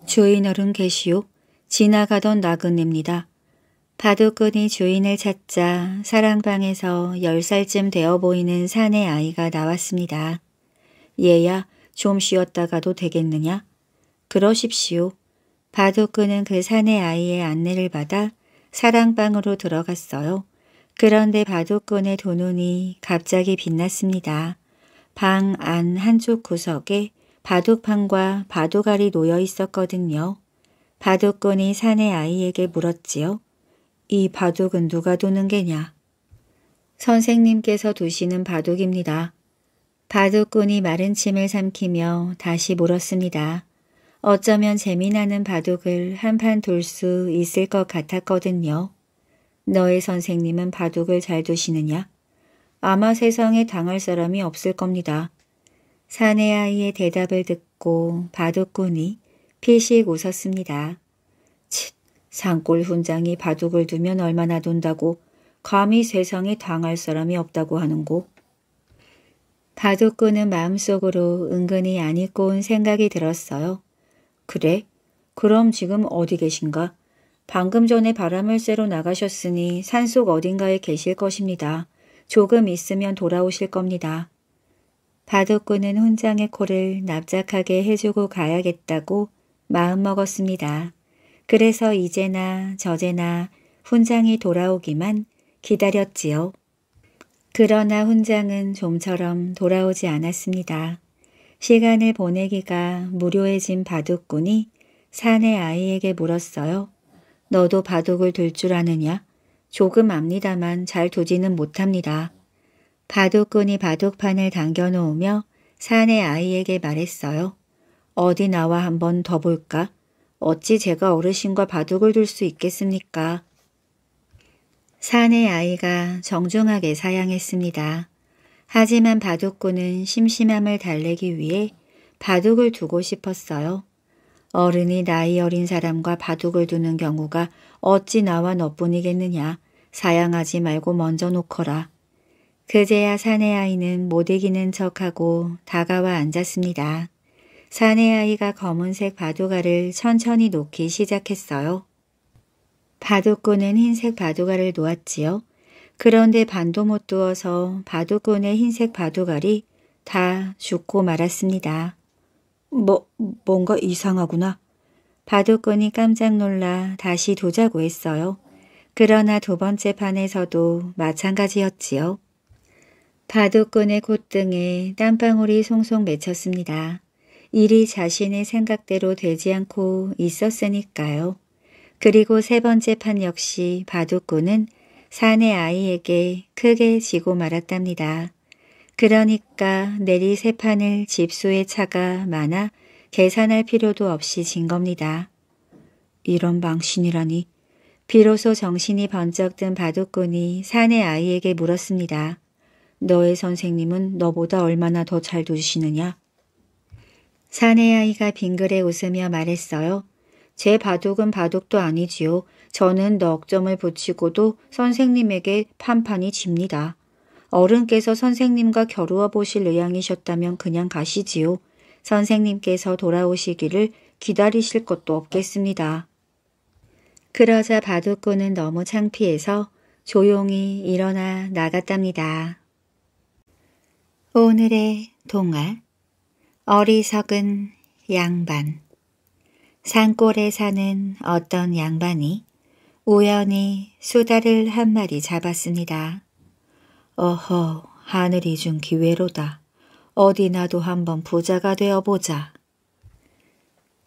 주인 어른 계시오. 지나가던 나그네입니다. 바둑꾼이 주인을 찾자 사랑방에서 열살쯤 되어 보이는 사내 아이가 나왔습니다. 얘야 좀 쉬었다가도 되겠느냐? 그러십시오. 바둑꾼은 그 사내 아이의 안내를 받아 사랑방으로 들어갔어요. 그런데 바둑꾼의 두 눈이 갑자기 빛났습니다. 방안 한쪽 구석에 바둑판과 바둑알이 놓여 있었거든요. 바둑꾼이 사내 아이에게 물었지요. 이 바둑은 누가 도는 게냐? 선생님께서 두시는 바둑입니다. 바둑꾼이 마른 침을 삼키며 다시 물었습니다. 어쩌면 재미나는 바둑을 한 판 돌 수 있을 것 같았거든요. 너의 선생님은 바둑을 잘 두시느냐? 아마 세상에 당할 사람이 없을 겁니다. 사내 아이의 대답을 듣고 바둑꾼이 피식 웃었습니다. 칫, 산골 훈장이 바둑을 두면 얼마나 돈다고 감히 세상에 당할 사람이 없다고 하는고. 바둑꾼은 마음속으로 은근히 안 잊고 온 생각이 들었어요. 그래? 그럼 지금 어디 계신가? 방금 전에 바람을 쐬러 나가셨으니 산속 어딘가에 계실 것입니다. 조금 있으면 돌아오실 겁니다. 바둑꾼은 훈장의 코를 납작하게 해주고 가야겠다고 마음먹었습니다. 그래서 이제나 저제나 훈장이 돌아오기만 기다렸지요. 그러나 훈장은 좀처럼 돌아오지 않았습니다. 시간을 보내기가 무료해진 바둑꾼이 사내 아이에게 물었어요. 너도 바둑을 둘 줄 아느냐? 조금 압니다만 잘 두지는 못합니다. 바둑꾼이 바둑판을 당겨놓으며 사내 아이에게 말했어요. 어디 나와 한번 더 볼까? 어찌 제가 어르신과 바둑을 둘 수 있겠습니까? 사내 아이가 정중하게 사양했습니다. 하지만 바둑꾼은 심심함을 달래기 위해 바둑을 두고 싶었어요. 어른이 나이 어린 사람과 바둑을 두는 경우가 어찌 나와 너뿐이겠느냐. 사양하지 말고 먼저 놓거라. 그제야 사내 아이는 못 이기는 척하고 다가와 앉았습니다. 사내 아이가 검은색 바둑알을 천천히 놓기 시작했어요. 바둑꾼은 흰색 바둑알을 놓았지요. 그런데 반도 못 두어서 바둑꾼의 흰색 바둑알이 다 죽고 말았습니다. 뭐, 뭔가 이상하구나. 바둑꾼이 깜짝 놀라 다시 도자고 했어요. 그러나 두 번째 판에서도 마찬가지였지요. 바둑꾼의 콧등에 땀방울이 송송 맺혔습니다. 일이 자신의 생각대로 되지 않고 있었으니까요. 그리고 세 번째 판 역시 바둑꾼은 사내 아이에게 크게 지고 말았답니다. 그러니까 내리 세 판을 집수의 차가 많아 계산할 필요도 없이 진 겁니다. 이런 망신이라니. 비로소 정신이 번쩍 든 바둑꾼이 사내 아이에게 물었습니다. 너의 선생님은 너보다 얼마나 더 잘 두시느냐? 사내 아이가 빙그레 웃으며 말했어요. 제 바둑은 바둑도 아니지요. 저는 넉점을 붙이고도 선생님에게 판판이 집니다. 어른께서 선생님과 겨루어 보실 의향이셨다면 그냥 가시지요. 선생님께서 돌아오시기를 기다리실 것도 없겠습니다. 그러자 바둑꾼은 너무 창피해서 조용히 일어나 나갔답니다. 오늘의 동화 어리석은 양반 산골에 사는 어떤 양반이 우연히 수다를한 마리 잡았습니다. 어허, 하늘이 준 기회로다. 어디 나도 한번 부자가 되어보자.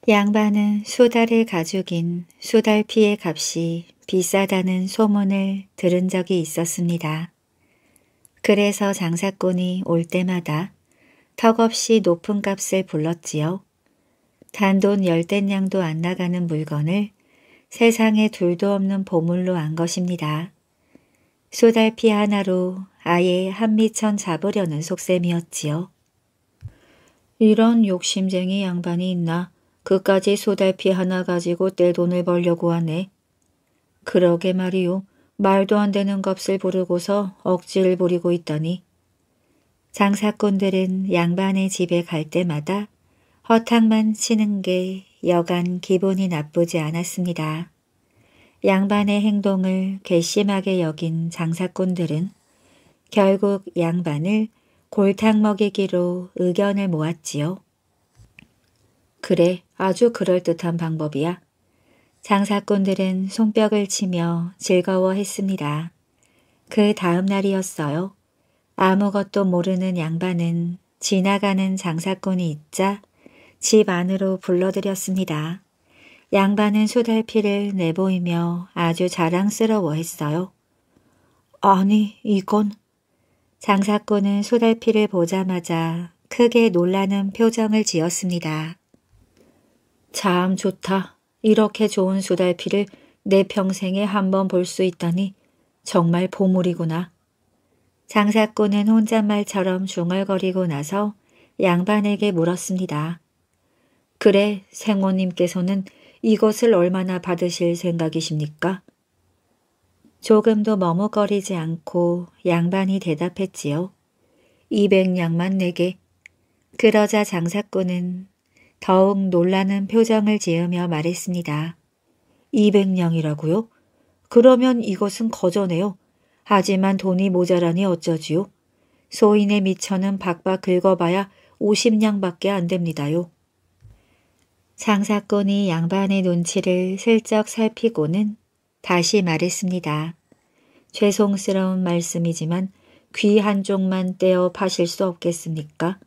양반은 수달의 가죽인 수달피의 값이 비싸다는 소문을 들은 적이 있었습니다. 그래서 장사꾼이 올 때마다 턱없이 높은 값을 불렀지요. 단돈 열댓 냥도안 나가는 물건을 세상에 둘도 없는 보물로 안 것입니다. 수달피 하나로 아예 한미천 잡으려는 속셈이었지요. 이런 욕심쟁이 양반이 있나. 그까지 소달피 하나 가지고 떼돈을 벌려고 하네. 그러게 말이오 말도 안 되는 값을 부르고서 억지를 부리고 있다니. 장사꾼들은 양반의 집에 갈 때마다 허탕만 치는 게 여간 기분이 나쁘지 않았습니다. 양반의 행동을 괘씸하게 여긴 장사꾼들은 결국 양반을 골탕 먹이기로 의견을 모았지요. 그래, 아주 그럴듯한 방법이야. 장사꾼들은 손뼉을 치며 즐거워했습니다. 그 다음 날이었어요. 아무것도 모르는 양반은 지나가는 장사꾼이 있자 집 안으로 불러들였습니다. 양반은 소달피를 내보이며 아주 자랑스러워했어요. 아니, 이건 장사꾼은 소달피를 보자마자 크게 놀라는 표정을 지었습니다. 참 좋다. 이렇게 좋은 소달피를 내 평생에 한 번 볼 수 있다니 정말 보물이구나. 장사꾼은 혼잣말처럼 중얼거리고 나서 양반에게 물었습니다. 그래, 생호님께서는 이것을 얼마나 받으실 생각이십니까? 조금도 머뭇거리지 않고 양반이 대답했지요. 이백 냥만 내게. 그러자 장사꾼은 더욱 놀라는 표정을 지으며 말했습니다. 이백 냥이라고요 그러면 이것은 거저네요. 하지만 돈이 모자라니 어쩌지요? 소인의 미처는 박박 긁어봐야 오십 냥밖에안 됩니다요. 장사꾼이 양반의 눈치를 슬쩍 살피고는 다시 말했습니다. 죄송스러운 말씀이지만 귀 한쪽만 떼어 파실 수 없겠습니까?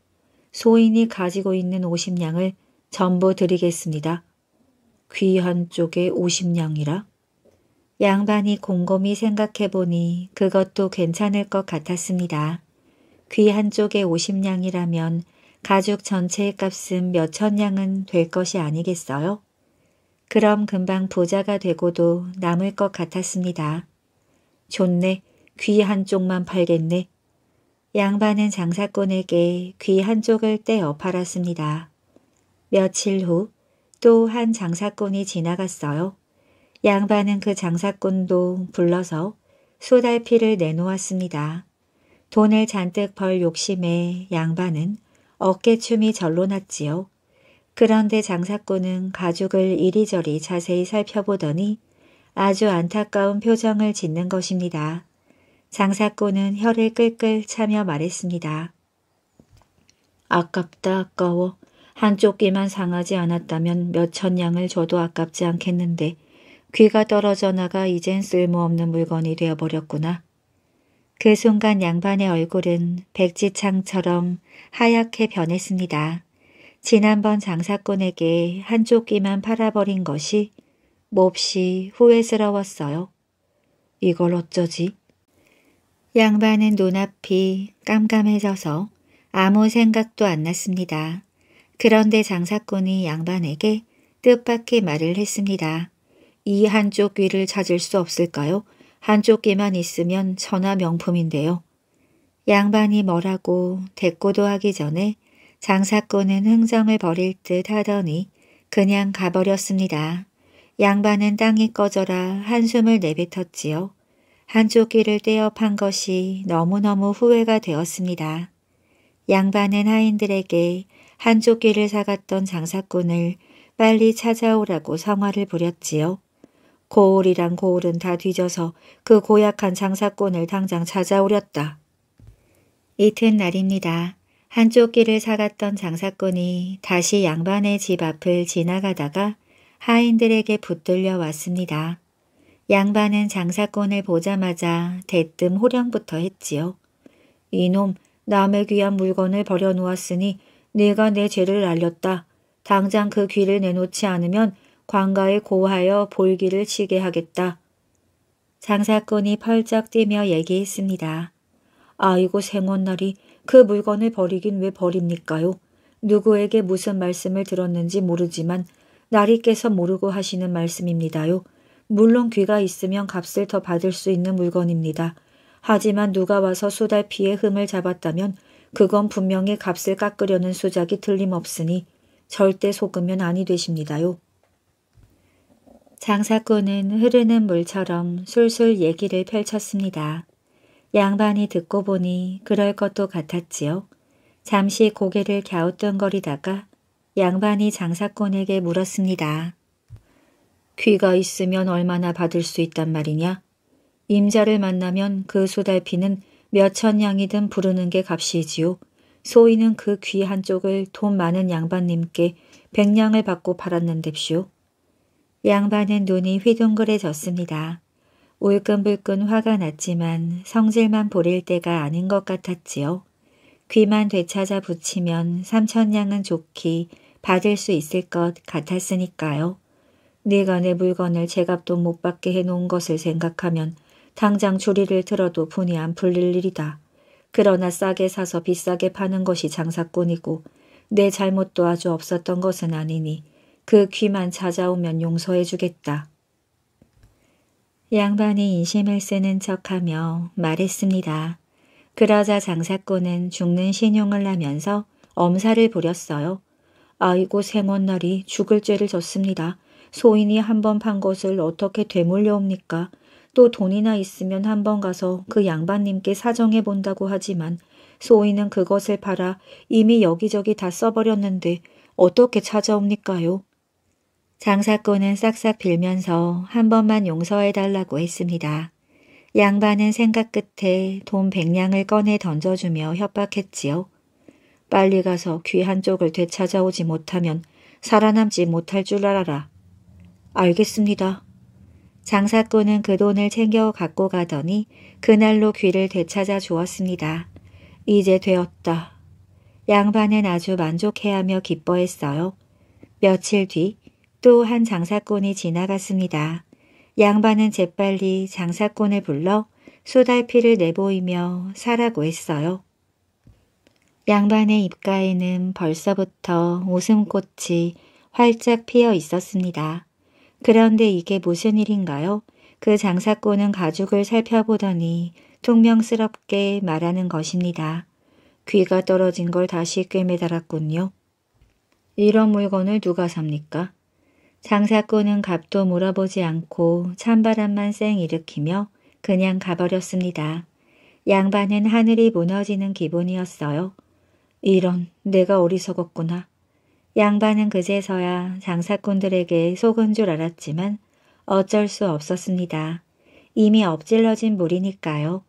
소인이 가지고 있는 50냥을 전부 드리겠습니다. 귀 한쪽에 50냥이라? 양반이 곰곰이 생각해보니 그것도 괜찮을 것 같았습니다. 귀 한쪽에 50냥이라면 가죽 전체의 값은 몇천 냥은 될 것이 아니겠어요? 그럼 금방 부자가 되고도 남을 것 같았습니다. 좋네. 귀 한쪽만 팔겠네. 양반은 장사꾼에게 귀 한쪽을 떼어 팔았습니다. 며칠 후 또 한 장사꾼이 지나갔어요. 양반은 그 장사꾼도 불러서 소달피를 내놓았습니다. 돈을 잔뜩 벌 욕심에 양반은 어깨춤이 절로 났지요. 그런데 장사꾼은 가죽을 이리저리 자세히 살펴보더니 아주 안타까운 표정을 짓는 것입니다. 장사꾼은 혀를 끌끌 차며 말했습니다. 아깝다 아까워. 한쪽 귀만 상하지 않았다면 몇천 양을 줘도 아깝지 않겠는데 귀가 떨어져 나가 이젠 쓸모없는 물건이 되어버렸구나. 그 순간 양반의 얼굴은 백지창처럼 하얗게 변했습니다. 지난번 장사꾼에게 한쪽 끼만 팔아버린 것이 몹시 후회스러웠어요. 이걸 어쩌지? 양반은 눈앞이 깜깜해져서 아무 생각도 안 났습니다. 그런데 장사꾼이 양반에게 뜻밖의 말을 했습니다. 이 한쪽 귀를 찾을 수 없을까요? 한쪽 귀만 있으면 전화 명품인데요. 양반이 뭐라고 대꾸도 하기 전에 장사꾼은 흥정을 버릴 듯 하더니 그냥 가버렸습니다. 양반은 땅이 꺼져라 한숨을 내뱉었지요. 한쪽 귀를 떼어 판 것이 너무너무 후회가 되었습니다. 양반은 하인들에게 한쪽 귀를 사갔던 장사꾼을 빨리 찾아오라고 성화를 부렸지요. 고울이랑 고울은 다 뒤져서 그 고약한 장사꾼을 당장 찾아오렸다. 이튿날입니다. 한쪽 길을 사갔던 장사꾼이 다시 양반의 집 앞을 지나가다가 하인들에게 붙들려 왔습니다. 양반은 장사꾼을 보자마자 대뜸 호령부터 했지요. 이놈 남의 귀한 물건을 버려놓았으니 네가 내 죄를 알렸다. 당장 그 귀를 내놓지 않으면 광가에 고하여 볼기를 치게 하겠다. 장사꾼이 펄쩍 뛰며 얘기했습니다. 아이고 생원날이 그 물건을 버리긴 왜 버립니까요? 누구에게 무슨 말씀을 들었는지 모르지만 나리께서 모르고 하시는 말씀입니다요. 물론 귀가 있으면 값을 더 받을 수 있는 물건입니다. 하지만 누가 와서 수달피의 흠을 잡았다면 그건 분명히 값을 깎으려는 수작이 틀림없으니 절대 속으면 아니 되십니다요. 장사꾼은 흐르는 물처럼 술술 얘기를 펼쳤습니다. 양반이 듣고 보니 그럴 것도 같았지요. 잠시 고개를 갸우뚱거리다가 양반이 장사꾼에게 물었습니다. 귀가 있으면 얼마나 받을 수 있단 말이냐? 임자를 만나면 그 소달피는 몇천 양이든 부르는 게 값이지요. 소인은 그귀 한쪽을 돈 많은 양반님께 백냥을 받고 팔았는뎁시오. 양반은 눈이 휘둥그레졌습니다. 울끈불끈 화가 났지만 성질만 보릴 때가 아닌 것 같았지요. 귀만 되찾아 붙이면 삼천냥은 좋기 받을 수 있을 것 같았으니까요. 네가 내 물건을 제값도 못 받게 해놓은 것을 생각하면 당장 조리를틀어도 분이 안 풀릴 일이다. 그러나 싸게 사서 비싸게 파는 것이 장사꾼이고 내 잘못도 아주 없었던 것은 아니니 그 귀만 찾아오면 용서해주겠다. 양반이 인심을 쓰는 척하며 말했습니다. 그러자 장사꾼은 죽는 신용을 하면서 엄살을 부렸어요. 아이고 생원날이 죽을 죄를 졌습니다. 소인이 한번 판 것을 어떻게 되물려옵니까? 또 돈이나 있으면 한번 가서 그 양반님께 사정해 본다고 하지만 소인은 그것을 팔아 이미 여기저기 다 써버렸는데 어떻게 찾아옵니까요? 장사꾼은 싹싹 빌면서 한 번만 용서해달라고 했습니다. 양반은 생각 끝에 돈 백냥을 꺼내 던져주며 협박했지요. 빨리 가서 귀 한쪽을 되찾아오지 못하면 살아남지 못할 줄 알아라. 알겠습니다. 장사꾼은 그 돈을 챙겨 갖고 가더니 그날로 귀를 되찾아 주었습니다. 이제 되었다. 양반은 아주 만족해하며 기뻐했어요. 며칠 뒤 또한 장사꾼이 지나갔습니다. 양반은 재빨리 장사꾼을 불러 수달피를 내보이며 사라고 했어요. 양반의 입가에는 벌써부터 웃음꽃이 활짝 피어 있었습니다. 그런데 이게 무슨 일인가요? 그 장사꾼은 가죽을 살펴보더니 퉁명스럽게 말하는 것입니다. 귀가 떨어진 걸 다시 꿰매달았군요. 이런 물건을 누가 삽니까? 장사꾼은 값도 물어보지 않고 찬바람만 쌩 일으키며 그냥 가버렸습니다. 양반은 하늘이 무너지는 기분이었어요. 이런, 내가 어리석었구나. 양반은 그제서야 장사꾼들에게 속은 줄 알았지만 어쩔 수 없었습니다. 이미 엎질러진 물이니까요.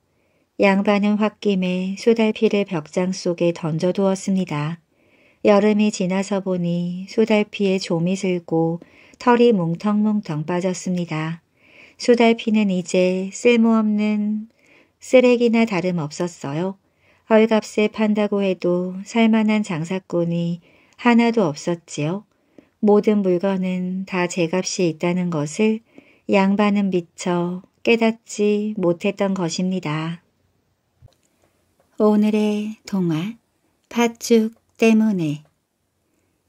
양반은 홧김에 수달피를 벽장 속에 던져두었습니다. 여름이 지나서 보니 수달피에 조미 슬고 털이 뭉텅뭉텅 빠졌습니다. 수달피는 이제 쓸모없는 쓰레기나 다름없었어요. 헐값에 판다고 해도 살만한 장사꾼이 하나도 없었지요. 모든 물건은 다 제값이 있다는 것을 양반은 미처 깨닫지 못했던 것입니다. 오늘의 동화 팥죽 때문에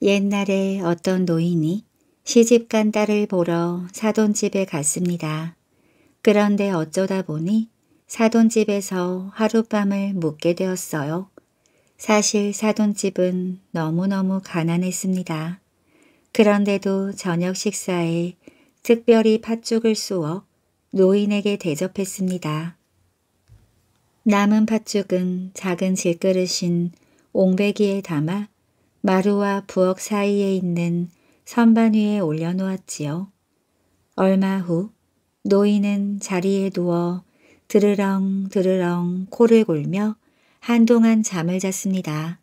옛날에 어떤 노인이 시집 간 딸을 보러 사돈집에 갔습니다. 그런데 어쩌다 보니 사돈집에서 하룻밤을 묵게 되었어요. 사실 사돈집은 너무너무 가난했습니다. 그런데도 저녁 식사에 특별히 팥죽을 쏘어 노인에게 대접했습니다. 남은 팥죽은 작은 질그릇인 옹배기에 담아 마루와 부엌 사이에 있는 선반 위에 올려놓았지요. 얼마 후 노인은 자리에 누워 드르렁 드르렁 코를 골며 한동안 잠을 잤습니다.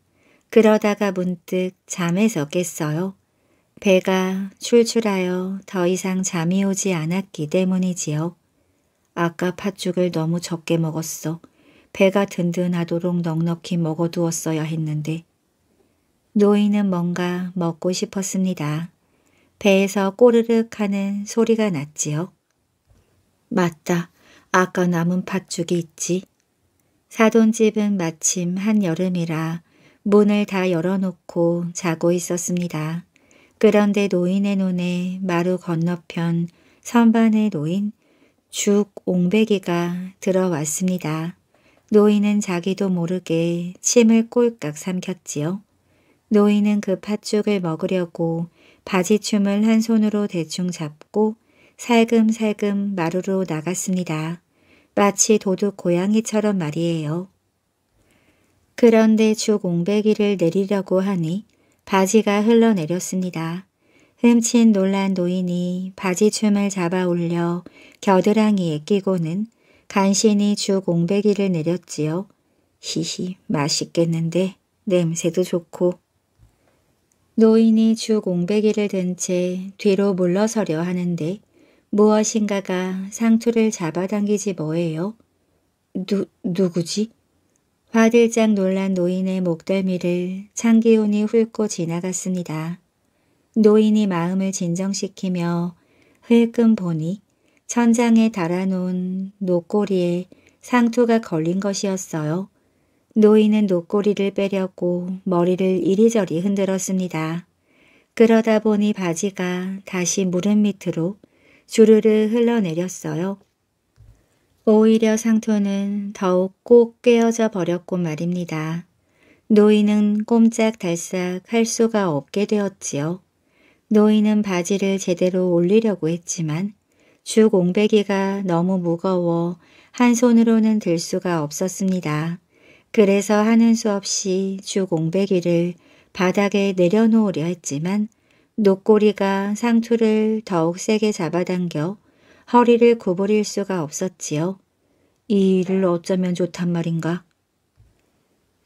그러다가 문득 잠에서 깼어요. 배가 출출하여 더 이상 잠이 오지 않았기 때문이지요. 아까 팥죽을 너무 적게 먹었어. 배가 든든하도록 넉넉히 먹어두었어야 했는데. 노인은 뭔가 먹고 싶었습니다. 배에서 꼬르륵 하는 소리가 났지요. 맞다. 아까 남은 팥죽이 있지. 사돈집은 마침 한여름이라 문을 다 열어놓고 자고 있었습니다. 그런데 노인의 눈에 마루 건너편 선반의노인죽 옹배기가 들어왔습니다. 노인은 자기도 모르게 침을 꼴깍 삼켰지요. 노인은 그 팥죽을 먹으려고 바지춤을 한 손으로 대충 잡고 살금살금 마루로 나갔습니다. 마치 도둑 고양이처럼 말이에요. 그런데 죽 옹배기를 내리려고 하니 바지가 흘러내렸습니다. 흠친 놀란 노인이 바지춤을 잡아 올려 겨드랑이에 끼고는 간신히 죽 옹배기를 내렸지요. 히히 맛있겠는데 냄새도 좋고 노인이 주공백이를든 채 뒤로 물러서려 하는데 무엇인가가 상투를 잡아당기지 뭐예요? 누, 누구지? 화들짝 놀란 노인의 목덜미를 창기운이 훑고 지나갔습니다. 노인이 마음을 진정시키며 흘끔 보니 천장에 달아놓은 노꼬리에 상투가 걸린 것이었어요. 노인은 노꼬리를 빼려고 머리를 이리저리 흔들었습니다. 그러다 보니 바지가 다시 무릎 밑으로 주르르 흘러내렸어요. 오히려 상토는 더욱 꼭 깨어져 버렸고 말입니다. 노인은 꼼짝달싹 할 수가 없게 되었지요. 노인은 바지를 제대로 올리려고 했지만 죽 옹배기가 너무 무거워 한 손으로는 들 수가 없었습니다. 그래서 하는 수 없이 주 공백이를 바닥에 내려놓으려 했지만 녹고리가 상투를 더욱 세게 잡아당겨 허리를 구부릴 수가 없었지요. 이 일을 어쩌면 좋단 말인가.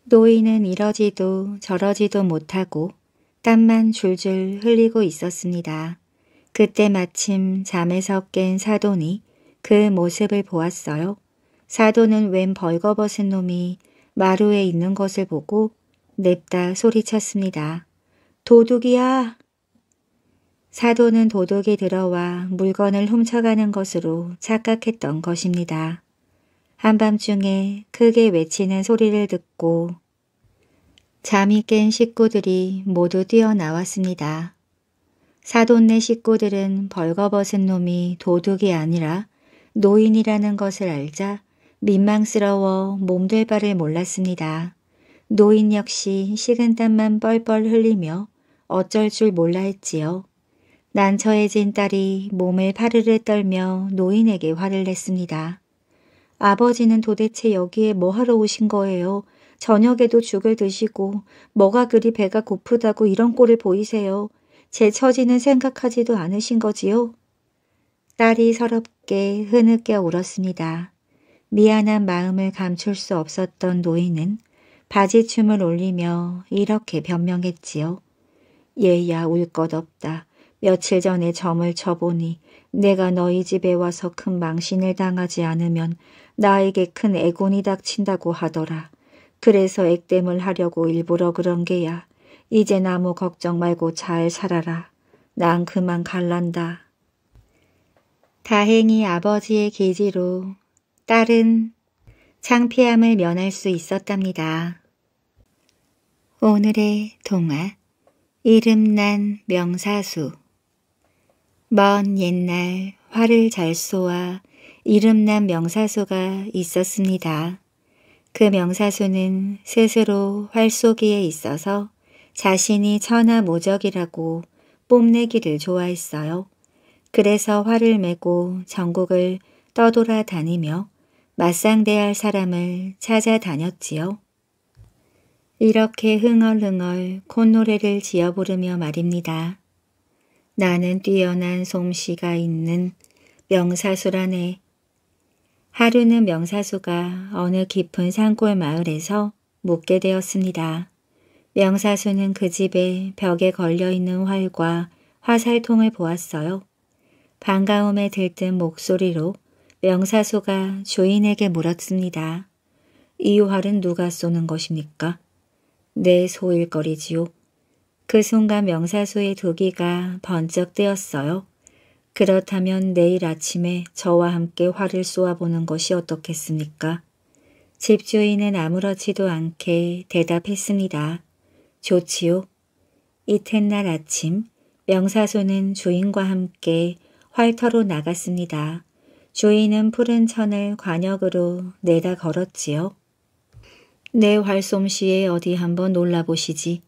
노인은 이러지도 저러지도 못하고 땀만 줄줄 흘리고 있었습니다. 그때 마침 잠에서 깬 사돈이 그 모습을 보았어요. 사돈은 웬 벌거벗은 놈이 마루에 있는 것을 보고 냅다 소리쳤습니다. 도둑이야! 사도는 도둑이 들어와 물건을 훔쳐가는 것으로 착각했던 것입니다. 한밤중에 크게 외치는 소리를 듣고 잠이 깬 식구들이 모두 뛰어나왔습니다. 사돈네 식구들은 벌거벗은 놈이 도둑이 아니라 노인이라는 것을 알자 민망스러워 몸둘 바를 몰랐습니다. 노인 역시 식은땀만 뻘뻘 흘리며 어쩔 줄 몰라 했지요. 난처해진 딸이 몸을 파르르 떨며 노인에게 화를 냈습니다. 아버지는 도대체 여기에 뭐하러 오신 거예요? 저녁에도 죽을 드시고 뭐가 그리 배가 고프다고 이런 꼴을 보이세요. 제 처지는 생각하지도 않으신 거지요? 딸이 서럽게 흐느껴 울었습니다. 미안한 마음을 감출 수 없었던 노인은 바지춤을 올리며 이렇게 변명했지요. 얘야 울 것 없다. 며칠 전에 점을 쳐보니 내가 너희 집에 와서 큰 망신을 당하지 않으면 나에게 큰 애곤이 닥친다고 하더라. 그래서 액땜을 하려고 일부러 그런 게야. 이제 나무 걱정 말고 잘 살아라. 난 그만 갈란다. 다행히 아버지의 계지로 딸은 창피함을 면할 수 있었답니다. 오늘의 동화 이름난 명사수 먼 옛날 화를 잘 쏘아 이름난 명사수가 있었습니다. 그 명사수는 스스로 활쏘기에 있어서 자신이 천하모적이라고 뽐내기를 좋아했어요. 그래서 화를 메고 전국을 떠돌아다니며 맞상대할 사람을 찾아다녔지요. 이렇게 흥얼흥얼 콧노래를 지어 부르며 말입니다. 나는 뛰어난 솜씨가 있는 명사수라네. 하루는 명사수가 어느 깊은 산골 마을에서 묵게 되었습니다. 명사수는 그 집에 벽에 걸려있는 활과 화살통을 보았어요. 반가움에 들뜬 목소리로 명사소가 조인에게 물었습니다. 이 활은 누가 쏘는 것입니까? 내 소일거리지요. 그 순간 명사소의 도기가 번쩍 뜨였어요. 그렇다면 내일 아침에 저와 함께 활을 쏘아보는 것이 어떻겠습니까? 집주인은 아무렇지도 않게 대답했습니다. 좋지요. 이튿날 아침 명사소는 주인과 함께 활터로 나갔습니다. 주인은 푸른 천을 관역으로 내다 걸었지요. 내 활솜씨에 어디 한번 놀라보시지.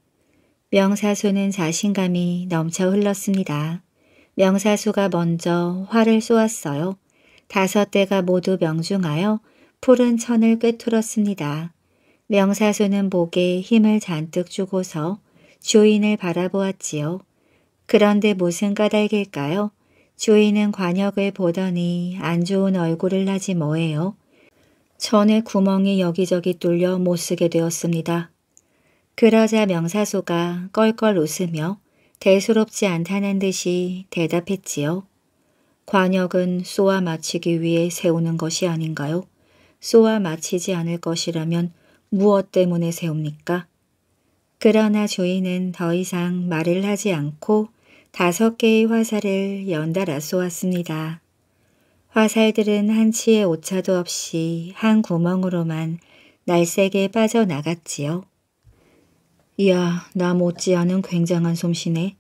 명사수는 자신감이 넘쳐 흘렀습니다. 명사수가 먼저 활을 쏘았어요. 다섯 대가 모두 명중하여 푸른 천을 꿰뚫었습니다. 명사수는 목에 힘을 잔뜩 주고서 주인을 바라보았지요. 그런데 무슨 까닭일까요? 주인은 관역을 보더니 안 좋은 얼굴을 하지 뭐예요. 전에 구멍이 여기저기 뚫려 못쓰게 되었습니다. 그러자 명사소가 껄껄 웃으며 대수롭지 않다는 듯이 대답했지요. 관역은 쏘아 맞히기 위해 세우는 것이 아닌가요? 쏘아 맞히지 않을 것이라면 무엇 때문에 세웁니까? 그러나 주인은 더 이상 말을 하지 않고 다섯 개의 화살을 연달아 쏘았습니다. 화살들은 한치의 오차도 없이 한 구멍으로만 날색에 빠져나갔지요. 이야, 나 못지않은 굉장한 솜씨네.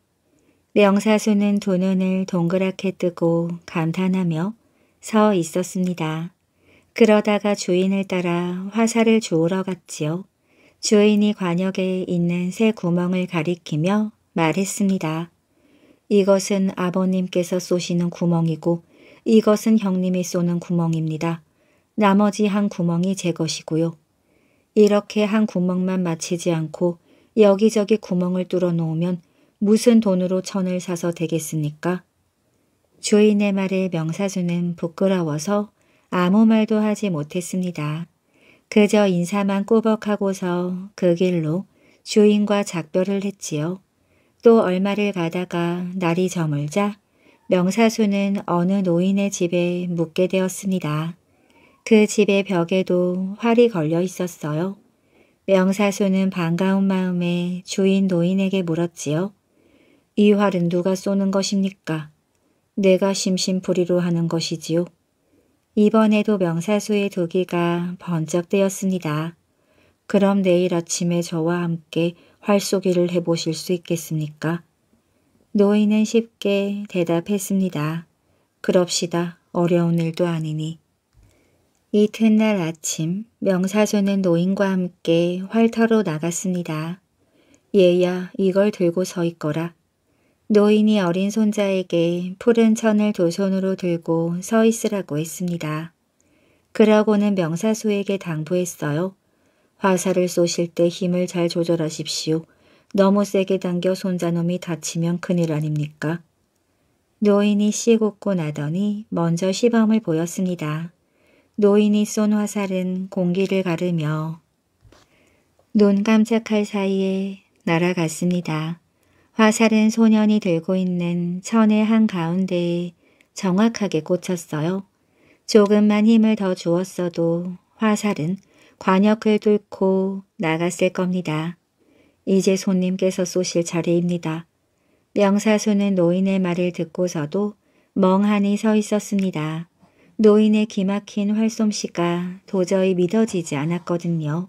명사수는 두 눈을 동그랗게 뜨고 감탄하며 서 있었습니다. 그러다가 주인을 따라 화살을 주우러 갔지요. 주인이 관역에 있는 새 구멍을 가리키며 말했습니다. 이것은 아버님께서 쏘시는 구멍이고 이것은 형님이 쏘는 구멍입니다. 나머지 한 구멍이 제 것이고요. 이렇게 한 구멍만 마치지 않고 여기저기 구멍을 뚫어 놓으면 무슨 돈으로 천을 사서 되겠습니까? 주인의 말에 명사수는 부끄러워서 아무 말도 하지 못했습니다. 그저 인사만 꼬벅하고서 그 길로 주인과 작별을 했지요. 또 얼마를 가다가 날이 저물자 명사수는 어느 노인의 집에 묵게 되었습니다. 그 집의 벽에도 활이 걸려 있었어요. 명사수는 반가운 마음에 주인 노인에게 물었지요. 이 활은 누가 쏘는 것입니까? 내가 심심풀이로 하는 것이지요. 이번에도 명사수의 도기가 번쩍 되었습니다. 그럼 내일 아침에 저와 함께 활쏘기를 해보실 수 있겠습니까? 노인은 쉽게 대답했습니다. 그럽시다. 어려운 일도 아니니. 이튿날 아침 명사수는 노인과 함께 활터로 나갔습니다. 얘야 이걸 들고 서 있거라. 노인이 어린 손자에게 푸른 천을 두 손으로 들고 서 있으라고 했습니다. 그러고는 명사수에게 당부했어요. 화살을 쏘실 때 힘을 잘 조절하십시오. 너무 세게 당겨 손자놈이 다치면 큰일 아닙니까? 노인이 씨 웃고 나더니 먼저 시범을 보였습니다. 노인이 쏜 화살은 공기를 가르며 눈 깜짝할 사이에 날아갔습니다. 화살은 소년이 들고 있는 천의 한가운데에 정확하게 꽂혔어요. 조금만 힘을 더 주었어도 화살은 관역을 뚫고 나갔을 겁니다. 이제 손님께서 쏘실 차례입니다. 명사수는 노인의 말을 듣고서도 멍하니 서 있었습니다. 노인의 기막힌 활솜씨가 도저히 믿어지지 않았거든요.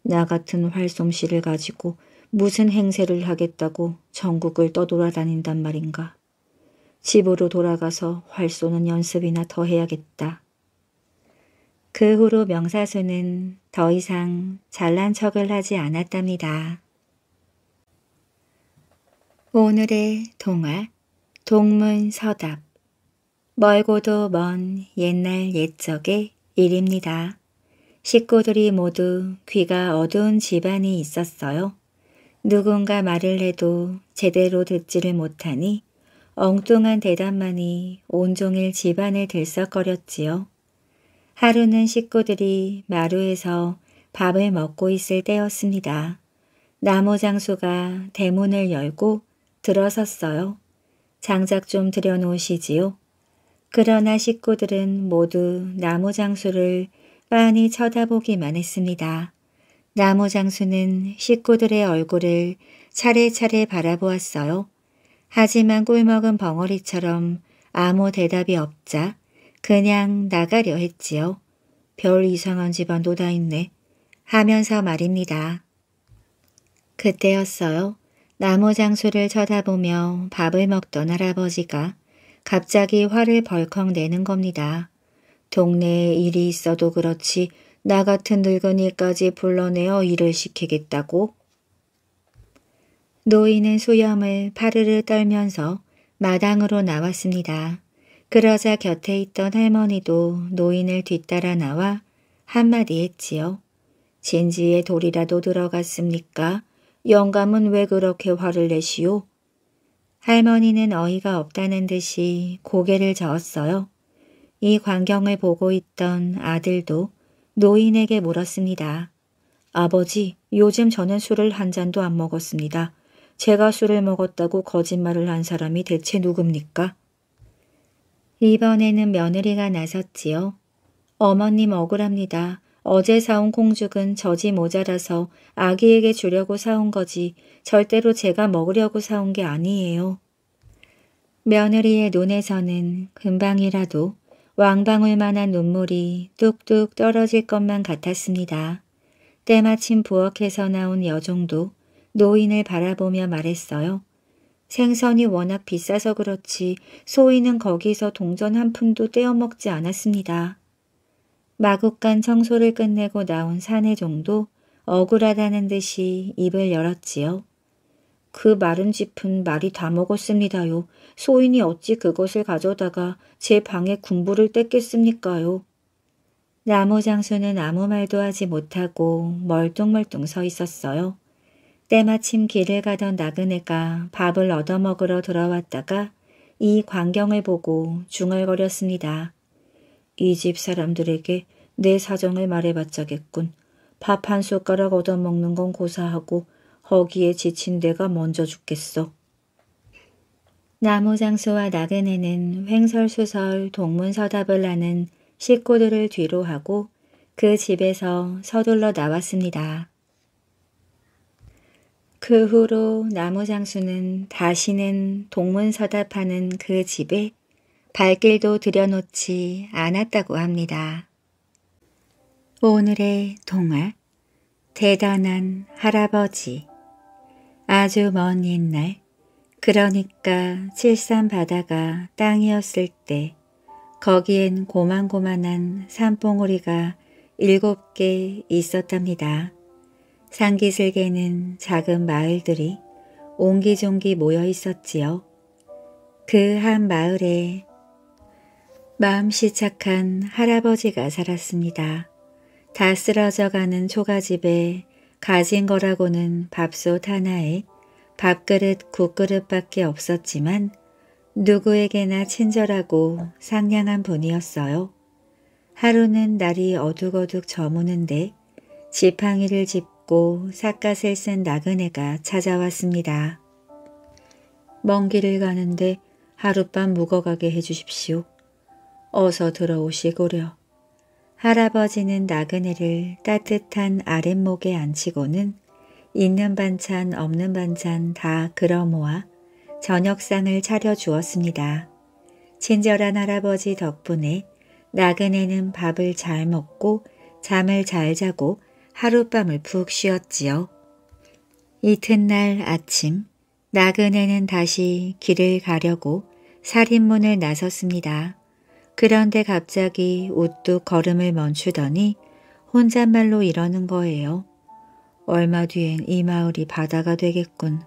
나 같은 활솜씨를 가지고 무슨 행세를 하겠다고 전국을 떠돌아다닌단 말인가. 집으로 돌아가서 활쏘는 연습이나 더 해야겠다. 그 후로 명사수는 더 이상 잘난 척을 하지 않았답니다. 오늘의 동화 동문서답 멀고도 먼 옛날 옛적의 일입니다. 식구들이 모두 귀가 어두운 집안이 있었어요. 누군가 말을 해도 제대로 듣지를 못하니 엉뚱한 대답만이 온종일 집안을 들썩거렸지요. 하루는 식구들이 마루에서 밥을 먹고 있을 때였습니다. 나무 장수가 대문을 열고 들어섰어요. 장작 좀 들여놓으시지요. 그러나 식구들은 모두 나무 장수를 빤히 쳐다보기만 했습니다. 나무 장수는 식구들의 얼굴을 차례차례 바라보았어요. 하지만 꿀먹은 벙어리처럼 아무 대답이 없자 그냥 나가려 했지요. 별 이상한 집안도 다 있네. 하면서 말입니다. 그때였어요. 나무 장수를 쳐다보며 밥을 먹던 할아버지가 갑자기 화를 벌컥 내는 겁니다. 동네에 일이 있어도 그렇지 나 같은 늙은이까지 불러내어 일을 시키겠다고? 노인은 수염을 파르르 떨면서 마당으로 나왔습니다. 그러자 곁에 있던 할머니도 노인을 뒤따라 나와 한마디 했지요. 진지의 돌이라도 들어갔습니까? 영감은 왜 그렇게 화를 내시오? 할머니는 어이가 없다는 듯이 고개를 저었어요. 이 광경을 보고 있던 아들도 노인에게 물었습니다. 아버지, 요즘 저는 술을 한 잔도 안 먹었습니다. 제가 술을 먹었다고 거짓말을 한 사람이 대체 누굽니까? 이번에는 며느리가 나섰지요. 어머님 억울합니다. 어제 사온 콩죽은 저지 모자라서 아기에게 주려고 사온 거지 절대로 제가 먹으려고 사온 게 아니에요. 며느리의 눈에서는 금방이라도 왕방울만한 눈물이 뚝뚝 떨어질 것만 같았습니다. 때마침 부엌에서 나온 여종도 노인을 바라보며 말했어요. 생선이 워낙 비싸서 그렇지 소희는 거기서 동전 한 푼도 떼어먹지 않았습니다. 마구간 청소를 끝내고 나온 사내 정도 억울하다는 듯이 입을 열었지요. 그 마른 짚은 말이 다 먹었습니다요. 소인이 어찌 그것을 가져다가 제 방에 군부를 뗐겠습니까요. 나무 장수는 아무 말도 하지 못하고 멀뚱멀뚱 서 있었어요. 때마침 길을 가던 나그네가 밥을 얻어먹으러 돌아왔다가이 광경을 보고 중얼거렸습니다. 이 집 사람들에게 내 사정을 말해봤자겠군. 밥 한 숟가락 얻어먹는 건 고사하고 허기에 지친 내가 먼저 죽겠어. 나무장수와 나그네는 횡설수설 동문서답을 하는 식구들을 뒤로 하고 그 집에서 서둘러 나왔습니다. 그 후로 나무장수는 다시는 동문서답하는 그 집에 발길도 들여놓지 않았다고 합니다. 오늘의 동화 대단한 할아버지 아주 먼 옛날 그러니까 칠산바다가 땅이었을 때 거기엔 고만고만한 산봉우리가 일곱 개 있었답니다. 상기슬개는 작은 마을들이 옹기종기 모여 있었지요. 그 한 마을에 마음씨 착한 할아버지가 살았습니다. 다 쓰러져가는 초가집에 가진 거라고는 밥솥 하나에 밥그릇 국그릇밖에 없었지만 누구에게나 친절하고 상냥한 분이었어요. 하루는 날이 어둑어둑 저무는데 지팡이를 짚고 안고 삿갓을 쓴 나그네가 찾아왔습니다. 먼 길을 가는데 하룻밤 묵어가게 해주십시오. 어서 들어오시고려. 할아버지는 나그네를 따뜻한 아랫목에 앉히고는 있는 반찬 없는 반찬 다그러모아 저녁상을 차려주었습니다. 친절한 할아버지 덕분에 나그네는 밥을 잘 먹고 잠을 잘 자고 하룻밤을 푹 쉬었지요. 이튿날 아침 나그네는 다시 길을 가려고 살인문을 나섰습니다. 그런데 갑자기 우뚝 걸음을 멈추더니 혼잣말로 이러는 거예요. 얼마 뒤엔 이 마을이 바다가 되겠군.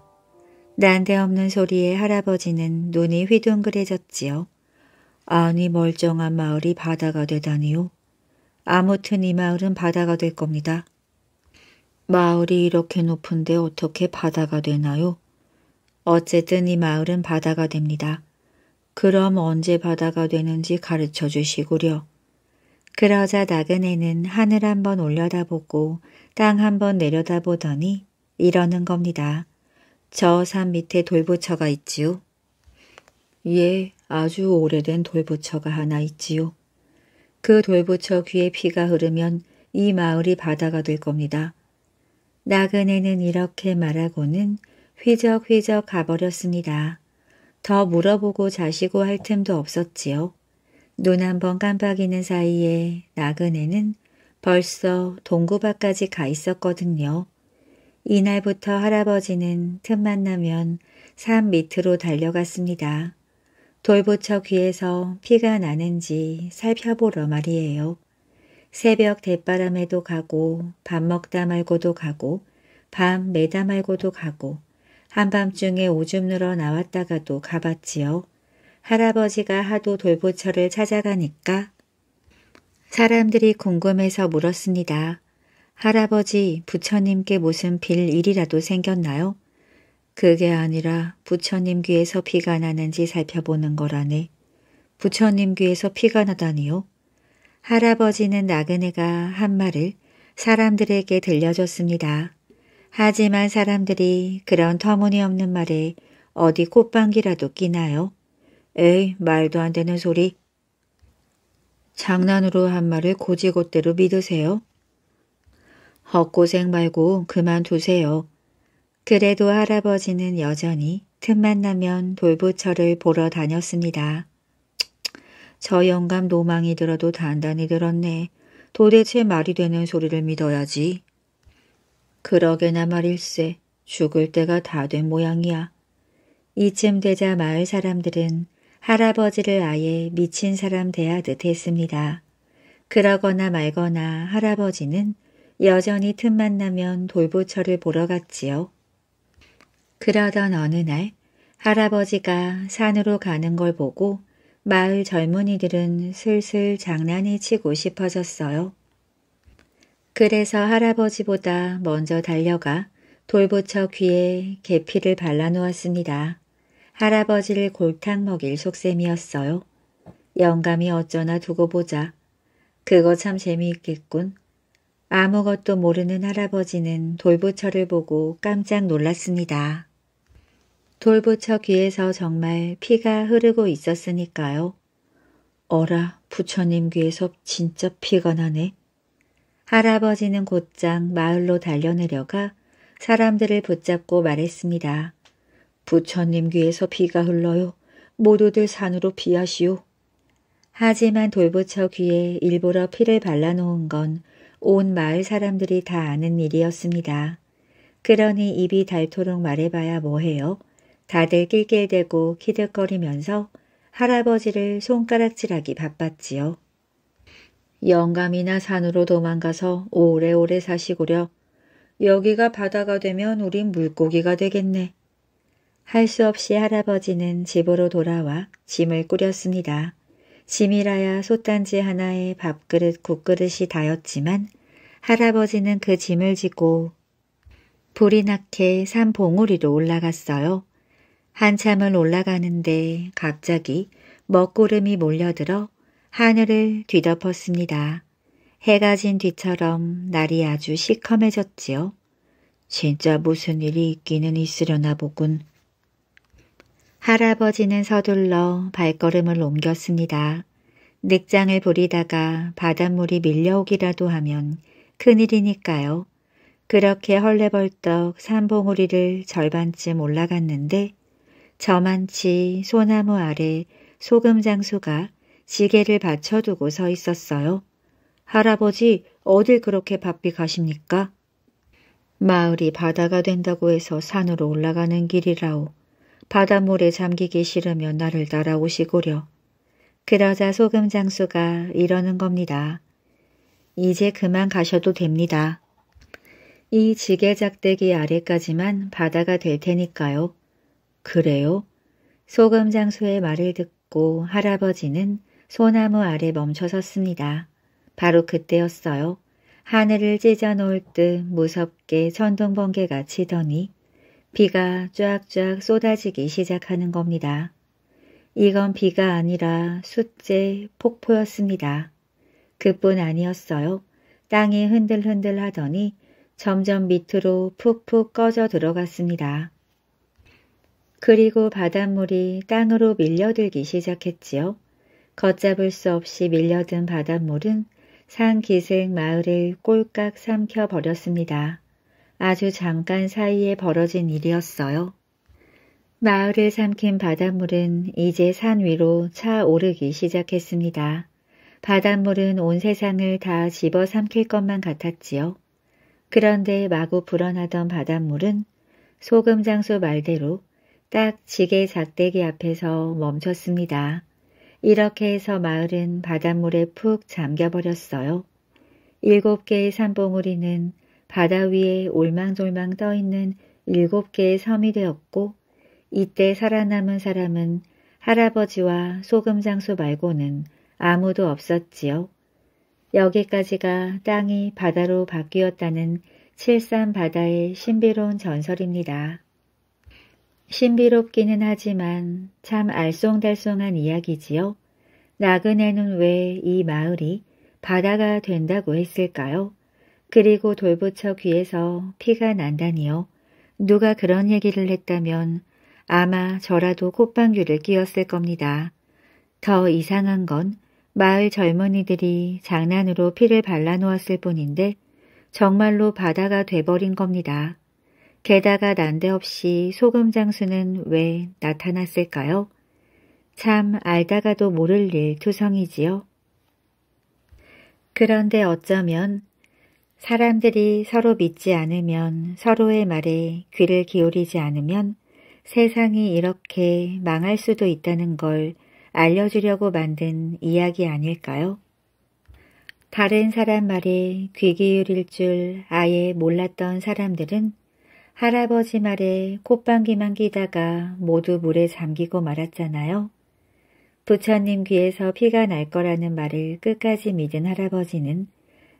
난데없는 소리에 할아버지는 눈이 휘둥그레졌지요. 아니 멀쩡한 마을이 바다가 되다니요. 아무튼 이 마을은 바다가 될 겁니다. 마을이 이렇게 높은데 어떻게 바다가 되나요? 어쨌든 이 마을은 바다가 됩니다. 그럼 언제 바다가 되는지 가르쳐 주시구려. 그러자 나그네는 하늘 한번 올려다보고 땅 한번 내려다보더니 이러는 겁니다. 저 산 밑에 돌부처가 있지요. 예, 아주 오래된 돌부처가 하나 있지요. 그 돌부처 귀에 피가 흐르면 이 마을이 바다가 될 겁니다. 나그네는 이렇게 말하고는 휘적휘적 가버렸습니다. 더 물어보고 자시고 할 틈도 없었지요. 눈 한번 깜빡이는 사이에 나그네는 벌써 동구 밖까지 가 있었거든요. 이날부터 할아버지는 틈만 나면 산 밑으로 달려갔습니다. 돌부처 귀에서 피가 나는지 살펴보러 말이에요. 새벽 대바람에도 가고 밥 먹다 말고도 가고 밤 매다 말고도 가고 한밤중에 오줌 누러 나왔다가도 가봤지요. 할아버지가 하도 돌보처를 찾아가니까 사람들이 궁금해서 물었습니다. 할아버지, 부처님께 무슨 빌 일이라도 생겼나요? 그게 아니라 부처님 귀에서 피가 나는지 살펴보는 거라네. 부처님 귀에서 피가 나다니요? 할아버지는 나그네가 한 말을 사람들에게 들려줬습니다. 하지만 사람들이 그런 터무니없는 말에 어디 꽃방귀라도 끼나요? 에이 말도 안 되는 소리. 장난으로 한 말을 고지고대로 믿으세요? 헛고생 말고 그만두세요. 그래도 할아버지는 여전히 틈만 나면 돌부처를 보러 다녔습니다. 저 영감 노망이 들어도 단단히 들었네. 도대체 말이 되는 소리를 믿어야지. 그러게나 말일세. 죽을 때가 다 된 모양이야. 이쯤 되자 마을 사람들은 할아버지를 아예 미친 사람 대하듯 했습니다. 그러거나 말거나 할아버지는 여전히 틈만 나면 돌보처를 보러 갔지요. 그러던 어느 날 할아버지가 산으로 가는 걸 보고 마을 젊은이들은 슬슬 장난이 치고 싶어졌어요. 그래서 할아버지보다 먼저 달려가 돌부처 귀에 계피를 발라놓았습니다. 할아버지를 골탕 먹일 속셈이었어요. 영감이 어쩌나 두고 보자. 그거 참 재미있겠군. 아무것도 모르는 할아버지는 돌부처를 보고 깜짝 놀랐습니다. 돌부처 귀에서 정말 피가 흐르고 있었으니까요. 어라, 부처님 귀에서 진짜 피가 나네. 할아버지는 곧장 마을로 달려내려가 사람들을 붙잡고 말했습니다. 부처님 귀에서 피가 흘러요. 모두들 산으로 피하시오. 하지만 돌부처 귀에 일부러 피를 발라놓은 건 온 마을 사람들이 다 아는 일이었습니다. 그러니 입이 닳도록 말해봐야 뭐해요. 다들 낄낄 대고 키득거리면서 할아버지를 손가락질하기 바빴지요. 영감이나 산으로 도망가서 오래오래 사시구려. 여기가 바다가 되면 우린 물고기가 되겠네. 할 수 없이 할아버지는 집으로 돌아와 짐을 꾸렸습니다. 짐이라야 솥단지 하나에 밥그릇 국그릇이 다였지만 할아버지는 그 짐을 지고 불이 나게 산봉우리로 올라갔어요. 한참을 올라가는데 갑자기 먹구름이 몰려들어 하늘을 뒤덮었습니다. 해가 진 뒤처럼 날이 아주 시커매졌지요. 진짜 무슨 일이 있기는 있으려나 보군. 할아버지는 서둘러 발걸음을 옮겼습니다. 늑장을 부리다가 바닷물이 밀려오기라도 하면 큰일이니까요. 그렇게 헐레벌떡 산봉우리를 절반쯤 올라갔는데 저만치 소나무 아래 소금 장수가 지게를 받쳐두고 서 있었어요. 할아버지 어딜 그렇게 바삐 가십니까? 마을이 바다가 된다고 해서 산으로 올라가는 길이라오. 바닷물에 잠기기 싫으면 나를 따라오시고려. 그러자 소금 장수가 이러는 겁니다. 이제 그만 가셔도 됩니다. 이 지게작대기 아래까지만 바다가 될 테니까요. 그래요? 소금장수의 말을 듣고 할아버지는 소나무 아래 멈춰 섰습니다. 바로 그때였어요. 하늘을 찢어 놓을 듯 무섭게 천둥번개가 치더니 비가 쫙쫙 쏟아지기 시작하는 겁니다. 이건 비가 아니라 숫제 폭포였습니다. 그뿐 아니었어요. 땅이 흔들흔들 하더니 점점 밑으로 푹푹 꺼져 들어갔습니다. 그리고 바닷물이 땅으로 밀려들기 시작했지요. 걷잡을 수 없이 밀려든 바닷물은 산기슭 마을을 꼴깍 삼켜버렸습니다. 아주 잠깐 사이에 벌어진 일이었어요. 마을을 삼킨 바닷물은 이제 산 위로 차오르기 시작했습니다. 바닷물은 온 세상을 다 집어삼킬 것만 같았지요. 그런데 마구 불어나던 바닷물은 소금 장소 말대로 딱 지게 작대기 앞에서 멈췄습니다. 이렇게 해서 마을은 바닷물에 푹 잠겨버렸어요. 일곱 개의 산봉우리는 바다 위에 올망졸망 떠있는 일곱 개의 섬이 되었고 이때 살아남은 사람은 할아버지와 소금장수 말고는 아무도 없었지요. 여기까지가 땅이 바다로 바뀌었다는 칠산 바다의 신비로운 전설입니다. 신비롭기는 하지만 참 알쏭달쏭한 이야기지요. 나그네는 왜 이 마을이 바다가 된다고 했을까요? 그리고 돌부처 귀에서 피가 난다니요. 누가 그런 얘기를 했다면 아마 저라도 콧방귀를 끼었을 겁니다. 더 이상한 건 마을 젊은이들이 장난으로 피를 발라놓았을 뿐인데 정말로 바다가 돼버린 겁니다. 게다가 난데없이 소금 장수는 왜 나타났을까요? 참 알다가도 모를 일 투성이지요. 그런데 어쩌면 사람들이 서로 믿지 않으면 서로의 말에 귀를 기울이지 않으면 세상이 이렇게 망할 수도 있다는 걸 알려주려고 만든 이야기 아닐까요? 다른 사람 말에 귀 기울일 줄 아예 몰랐던 사람들은 할아버지 말에 콧방귀만 끼다가 모두 물에 잠기고 말았잖아요. 부처님 귀에서 피가 날 거라는 말을 끝까지 믿은 할아버지는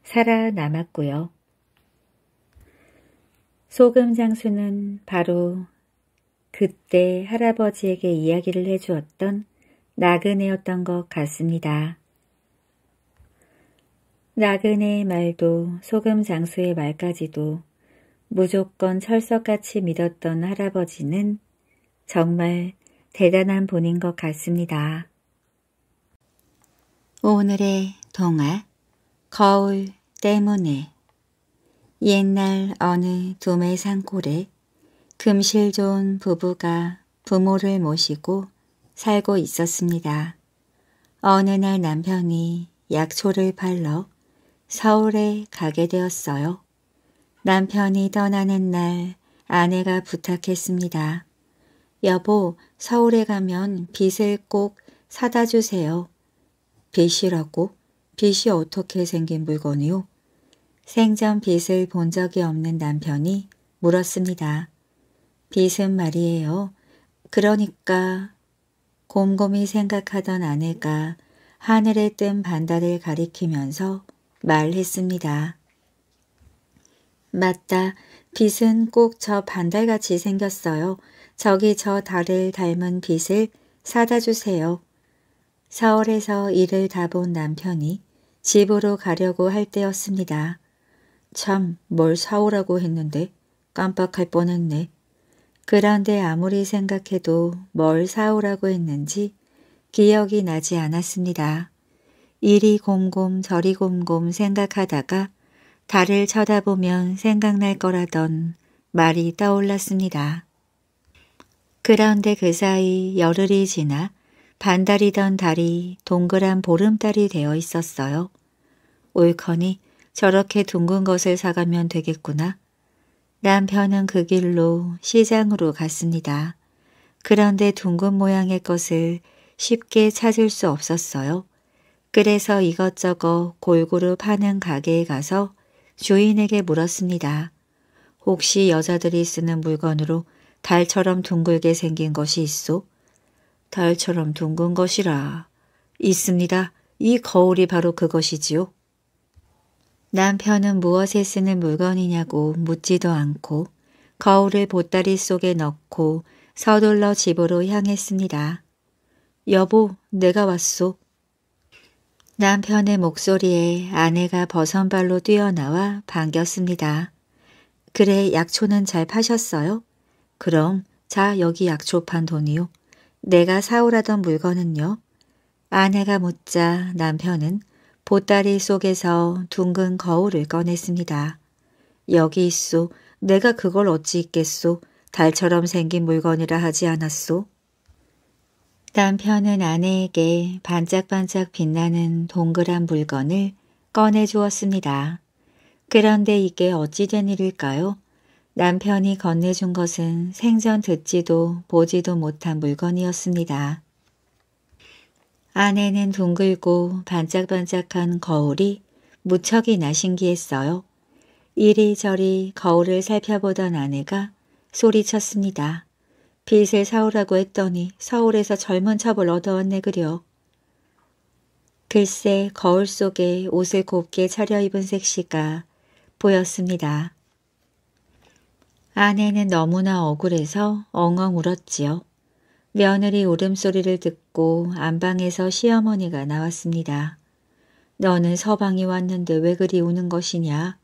살아남았고요. 소금 장수는 바로 그때 할아버지에게 이야기를 해주었던 나그네였던 것 같습니다. 나그네의 말도 소금 장수의 말까지도 무조건 철석같이 믿었던 할아버지는 정말 대단한 분인 것 같습니다. 오늘의 동화 거울 때문에 옛날 어느 두메 산골에 금실 좋은 부부가 부모를 모시고 살고 있었습니다. 어느 날 남편이 약초를 팔러 서울에 가게 되었어요. 남편이 떠나는 날 아내가 부탁했습니다. 여보, 서울에 가면 빚을꼭 사다 주세요. 빚이라고빚이 어떻게 생긴 물건이요? 생전 빚을본 적이 없는 남편이 물었습니다. 빚은 말이에요. 그러니까 곰곰이 생각하던 아내가 하늘에 뜬 반달을 가리키면서 말했습니다. 맞다. 빛은 꼭 저 반달같이 생겼어요. 저기 저 달을 닮은 빛을 사다 주세요. 서울에서 일을 다 본 남편이 집으로 가려고 할 때였습니다. 참 뭘 사오라고 했는데 깜빡할 뻔했네. 그런데 아무리 생각해도 뭘 사오라고 했는지 기억이 나지 않았습니다. 이리 곰곰 저리 곰곰 생각하다가 달을 쳐다보면 생각날 거라던 말이 떠올랐습니다. 그런데 그 사이 열흘이 지나 반달이던 달이 동그란 보름달이 되어 있었어요. 옳거니 저렇게 둥근 것을 사가면 되겠구나. 남편은 그 길로 시장으로 갔습니다. 그런데 둥근 모양의 것을 쉽게 찾을 수 없었어요. 그래서 이것저것 골고루 파는 가게에 가서 주인에게 물었습니다. 혹시 여자들이 쓰는 물건으로 달처럼 둥글게 생긴 것이 있소? 달처럼 둥근 것이라. 있습니다. 이 거울이 바로 그것이지요. 남편은 무엇에 쓰는 물건이냐고 묻지도 않고 거울을 보따리 속에 넣고 서둘러 집으로 향했습니다. 여보, 내가 왔소. 남편의 목소리에 아내가 벗은발로 뛰어나와 반겼습니다. 그래 약초는 잘 파셨어요? 그럼 자 여기 약초 판 돈이요. 내가 사오라던 물건은요? 아내가 묻자 남편은 보따리 속에서 둥근 거울을 꺼냈습니다. 여기 있소. 내가 그걸 어찌 있겠소. 달처럼 생긴 물건이라 하지 않았소. 남편은 아내에게 반짝반짝 빛나는 동그란 물건을 꺼내 주었습니다. 그런데 이게 어찌 된 일일까요? 남편이 건네준 것은 생전 듣지도 보지도 못한 물건이었습니다. 아내는 둥글고 반짝반짝한 거울이 무척이나 신기했어요. 이리저리 거울을 살펴보던 아내가 소리쳤습니다. 빛을 사오라고 했더니 서울에서 젊은 첩을 얻어왔네 그려. 글쎄 거울 속에 옷을 곱게 차려입은 색시가 보였습니다. 아내는 너무나 억울해서 엉엉 울었지요. 며느리 울음소리를 듣고 안방에서 시어머니가 나왔습니다. 너는 서방이 왔는데 왜 그리 우는 것이냐?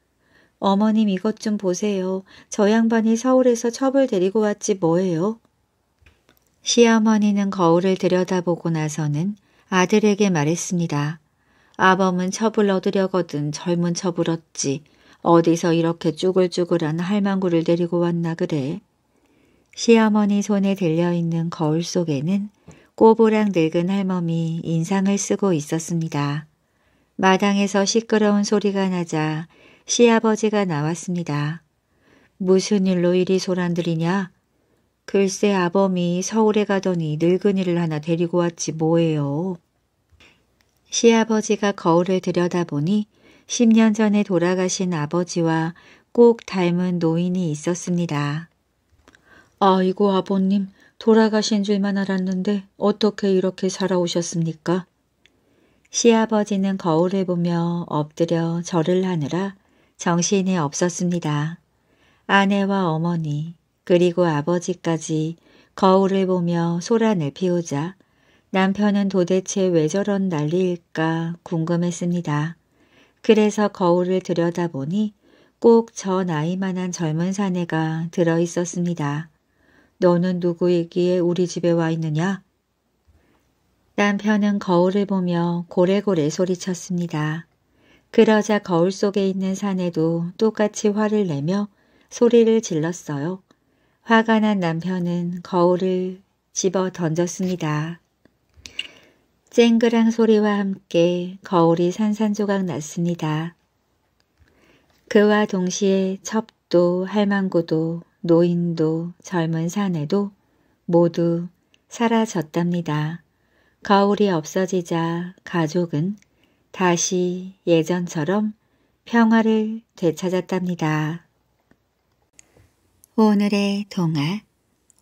어머님 이것 좀 보세요. 저 양반이 서울에서 첩을 데리고 왔지 뭐예요? 시어머니는 거울을 들여다보고 나서는 아들에게 말했습니다. 아범은 첩을 얻으려거든 젊은 첩을 얻지. 어디서 이렇게 쭈글쭈글한 할망구를 데리고 왔나 그래. 시어머니 손에 들려있는 거울 속에는 꼬부랑 늙은 할멈이 인상을 쓰고 있었습니다. 마당에서 시끄러운 소리가 나자 시아버지가 나왔습니다. 무슨 일로 이리 소란들이냐? 글쎄 아범이 서울에 가더니 늙은이를 하나 데리고 왔지 뭐예요. 시아버지가 거울을 들여다보니 10년 전에 돌아가신 아버지와 꼭 닮은 노인이 있었습니다. 아이고 아버님 돌아가신 줄만 알았는데 어떻게 이렇게 살아오셨습니까? 시아버지는 거울을 보며 엎드려 절을 하느라 정신이 없었습니다. 아내와 어머니, 그리고 아버지까지 거울을 보며 소란을 피우자 남편은 도대체 왜 저런 난리일까 궁금했습니다. 그래서 거울을 들여다보니 꼭 저 나이만한 젊은 사내가 들어있었습니다. 너는 누구이기에 우리 집에 와 있느냐? 남편은 거울을 보며 고래고래 소리쳤습니다. 그러자 거울 속에 있는 사내도 똑같이 화를 내며 소리를 질렀어요. 화가 난 남편은 거울을 집어 던졌습니다. 쨍그랑 소리와 함께 거울이 산산조각 났습니다. 그와 동시에 첩도 할망구도 노인도 젊은 사내도 모두 사라졌답니다. 거울이 없어지자 가족은 다시 예전처럼 평화를 되찾았답니다. 오늘의 동화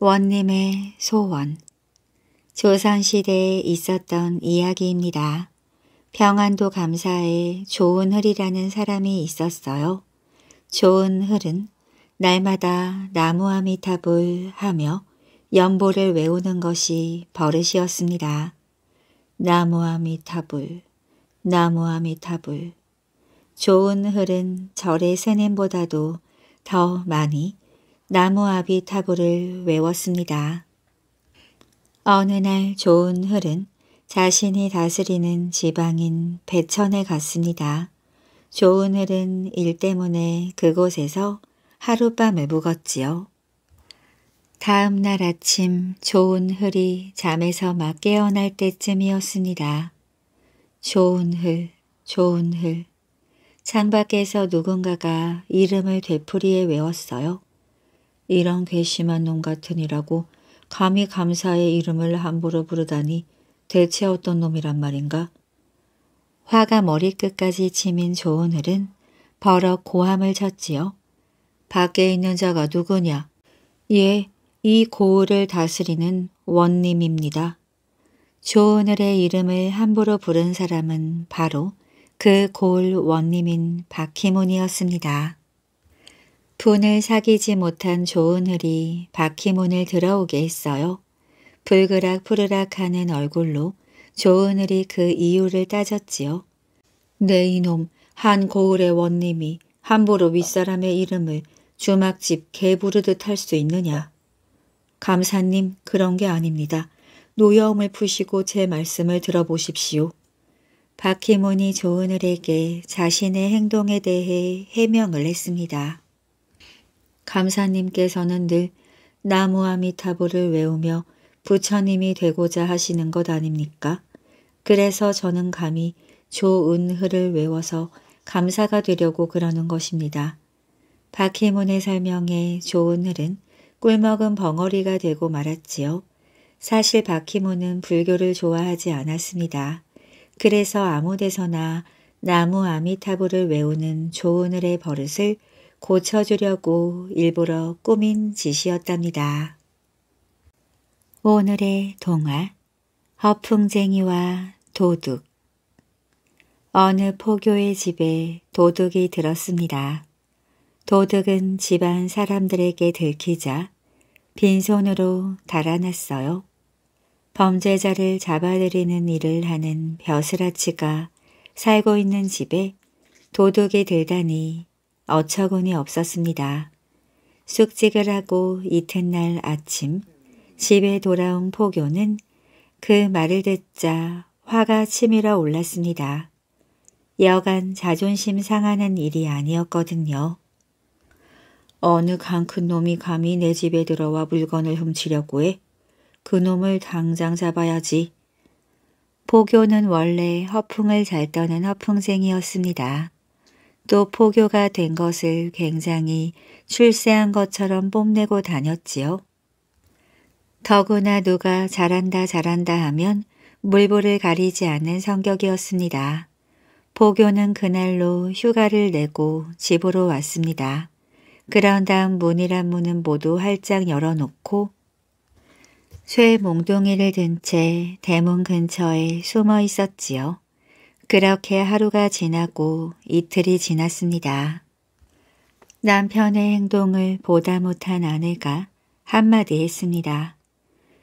원님의 소원 조선시대에 있었던 이야기입니다. 평안도 감사에 좋은흘이라는 사람이 있었어요. 좋은흘은 날마다 나무아미타불 하며 연보를 외우는 것이 버릇이었습니다. 나무아미타불, 나무아미타불. 좋은흘은 절의 스냄보다도더 많이 나무아비 타고를 외웠습니다. 어느 날 좋은 흐은 자신이 다스리는 지방인 배천에 갔습니다. 좋은 흐은일 때문에 그곳에서 하룻밤을 묵었지요. 다음 날 아침 좋은 흐이 잠에서 막 깨어날 때쯤이었습니다. 좋은 흘, 좋은 흘. 창밖에서 누군가가 이름을 되풀이에 외웠어요. 이런 괘씸한 놈 같으니라고 감히 감사의 이름을 함부로 부르다니 대체 어떤 놈이란 말인가? 화가 머리끝까지 치민 조은을은 버럭 고함을 쳤지요. 밖에 있는 자가 누구냐? 예, 이 고을을 다스리는 원님입니다. 조은을의 이름을 함부로 부른 사람은 바로 그 고을 원님인 박희문이었습니다. 분을 사귀지 못한 좋은 흘이 바퀴문을 들어오게 했어요. 불그락 푸르락하는 얼굴로 좋은 흘이 그 이유를 따졌지요. 네 이놈 한 고을의 원님이 함부로 윗사람의 이름을 주막집 개 부르듯 할 수 있느냐. 감사님 그런 게 아닙니다. 노여움을 푸시고 제 말씀을 들어보십시오. 박희문이 조은을에게 자신의 행동에 대해 해명을 했습니다. 감사님께서는 늘 나무아미타불을 외우며 부처님이 되고자 하시는 것 아닙니까? 그래서 저는 감히 조은흐를 외워서 감사가 되려고 그러는 것입니다. 박희문의 설명에 조은흐는 꿀먹은 벙어리가 되고 말았지요. 사실 박희문은 불교를 좋아하지 않았습니다. 그래서 아무 데서나 나무 아미타불을 외우는 조은을의 버릇을 고쳐주려고 일부러 꾸민 짓이었답니다. 오늘의 동화 허풍쟁이와 도둑 어느 포교의 집에 도둑이 들었습니다. 도둑은 집안 사람들에게 들키자 빈손으로 달아났어요. 범죄자를 잡아들이는 일을 하는 벼슬아치가 살고 있는 집에 도둑이 들다니 어처구니 없었습니다. 숙직을 하고 이튿날 아침 집에 돌아온 포교는 그 말을 듣자 화가 치밀어 올랐습니다. 여간 자존심 상하는 일이 아니었거든요. 어느 강큰 놈이 감히 내 집에 들어와 물건을 훔치려고 해? 그 놈을 당장 잡아야지. 포교는 원래 허풍을 잘 떠는 허풍생이었습니다. 또 포교가 된 것을 굉장히 출세한 것처럼 뽐내고 다녔지요. 더구나 누가 잘한다 잘한다 하면 물보를 가리지 않는 성격이었습니다. 포교는 그날로 휴가를 내고 집으로 왔습니다. 그런 다음 문이란 문은 모두 활짝 열어놓고 쇠 몽둥이를 든 채 대문 근처에 숨어 있었지요. 그렇게 하루가 지나고 이틀이 지났습니다. 남편의 행동을 보다 못한 아내가 한마디 했습니다.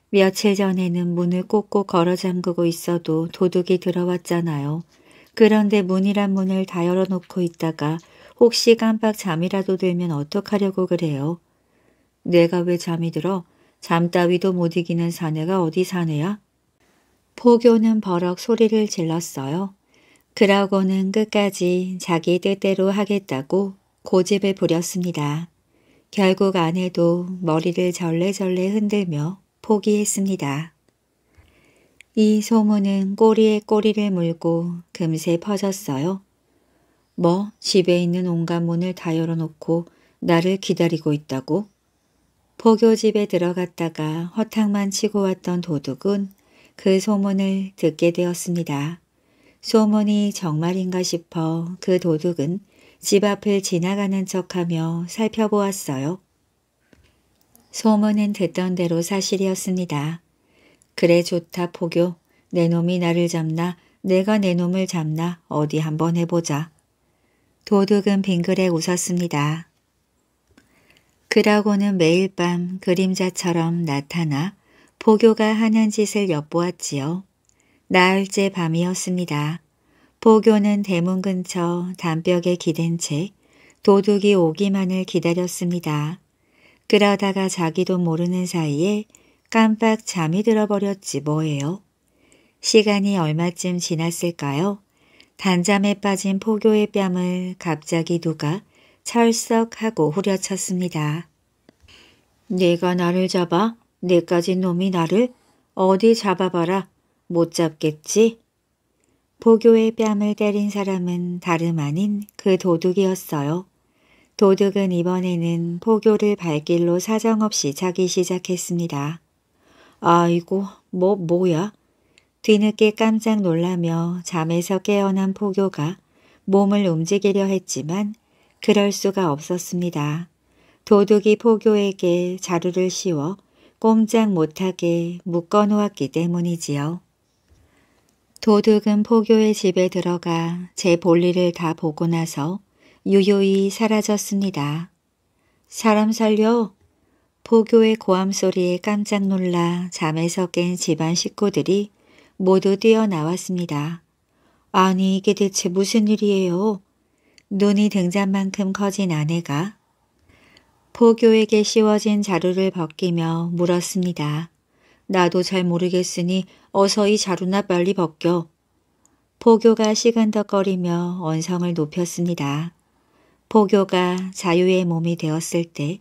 며칠 전에는 문을 꼭꼭 걸어 잠그고 있어도 도둑이 들어왔잖아요. 그런데 문이란 문을 다 열어놓고 있다가 혹시 깜빡 잠이라도 들면 어떡하려고 그래요. 내가 왜 잠이 들어? 잠 따위도 못 이기는 사내가 어디 사내야? 포교는 버럭 소리를 질렀어요. 그러고는 끝까지 자기 뜻대로 하겠다고 고집을 부렸습니다. 결국 아내도 머리를 절레절레 흔들며 포기했습니다. 이 소문은 꼬리에 꼬리를 물고 금세 퍼졌어요. 뭐 집에 있는 온갖 문을 다 열어놓고 나를 기다리고 있다고? 포교집에 들어갔다가 허탕만 치고 왔던 도둑은 그 소문을 듣게 되었습니다. 소문이 정말인가 싶어 그 도둑은 집 앞을 지나가는 척하며 살펴보았어요. 소문은 듣던 대로 사실이었습니다. 그래 좋다 포교. 내 놈이 나를 잡나 내가 내 놈을 잡나 어디 한번 해보자. 도둑은 빙그레 웃었습니다. 그러고는 매일 밤 그림자처럼 나타나 포교가 하는 짓을 엿보았지요. 나흘째 밤이었습니다. 포교는 대문 근처 담벽에 기댄 채 도둑이 오기만을 기다렸습니다. 그러다가 자기도 모르는 사이에 깜빡 잠이 들어버렸지 뭐예요. 시간이 얼마쯤 지났을까요? 단잠에 빠진 포교의 뺨을 갑자기 누가 철썩하고 후려쳤습니다. 네가 나를 잡아? 네까지 놈이 나를? 어디 잡아봐라. 못 잡겠지? 포교의 뺨을 때린 사람은 다름 아닌 그 도둑이었어요. 도둑은 이번에는 포교를 발길로 사정없이 차기 시작했습니다. 아이고, 뭐, 뭐야? 뒤늦게 깜짝 놀라며 잠에서 깨어난 포교가 몸을 움직이려 했지만 그럴 수가 없었습니다. 도둑이 포교에게 자루를 씌워 꼼짝 못하게 묶어놓았기 때문이지요. 도둑은 포교의 집에 들어가 제 볼일을 다 보고 나서 유유히 사라졌습니다. 사람 살려! 포교의 고함 소리에 깜짝 놀라 잠에서 깬 집안 식구들이 모두 뛰어나왔습니다. 아니 이게 대체 무슨 일이에요? 눈이 등잔만큼 커진 아내가 포교에게 씌워진 자루를 벗기며 물었습니다. 나도 잘 모르겠으니 어서 이 자루나 빨리 벗겨. 포교가 시간덕거리며 언성을 높였습니다. 포교가 자유의 몸이 되었을 때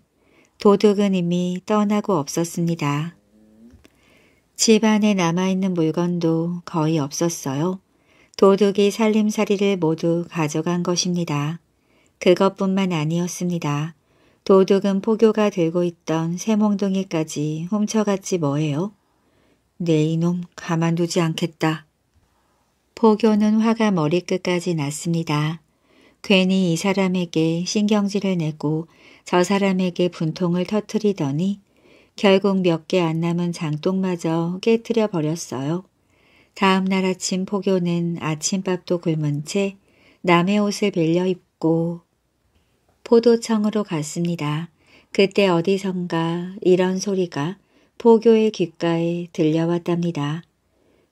도둑은 이미 떠나고 없었습니다. 집안에 남아있는 물건도 거의 없었어요. 도둑이 살림살이를 모두 가져간 것입니다. 그것뿐만 아니었습니다. 도둑은 포교가 들고 있던 새몽둥이까지 훔쳐갔지 뭐예요. 내 네, 이놈 가만두지 않겠다. 포교는 화가 머리끝까지 났습니다. 괜히 이 사람에게 신경질을 내고 저 사람에게 분통을 터트리더니 결국 몇 개 안 남은 장독마저 깨뜨려 버렸어요. 다음 날 아침 포교는 아침밥도 굶은 채 남의 옷을 빌려 입고 포도청으로 갔습니다. 그때 어디선가 이런 소리가 포교의 귓가에 들려왔답니다.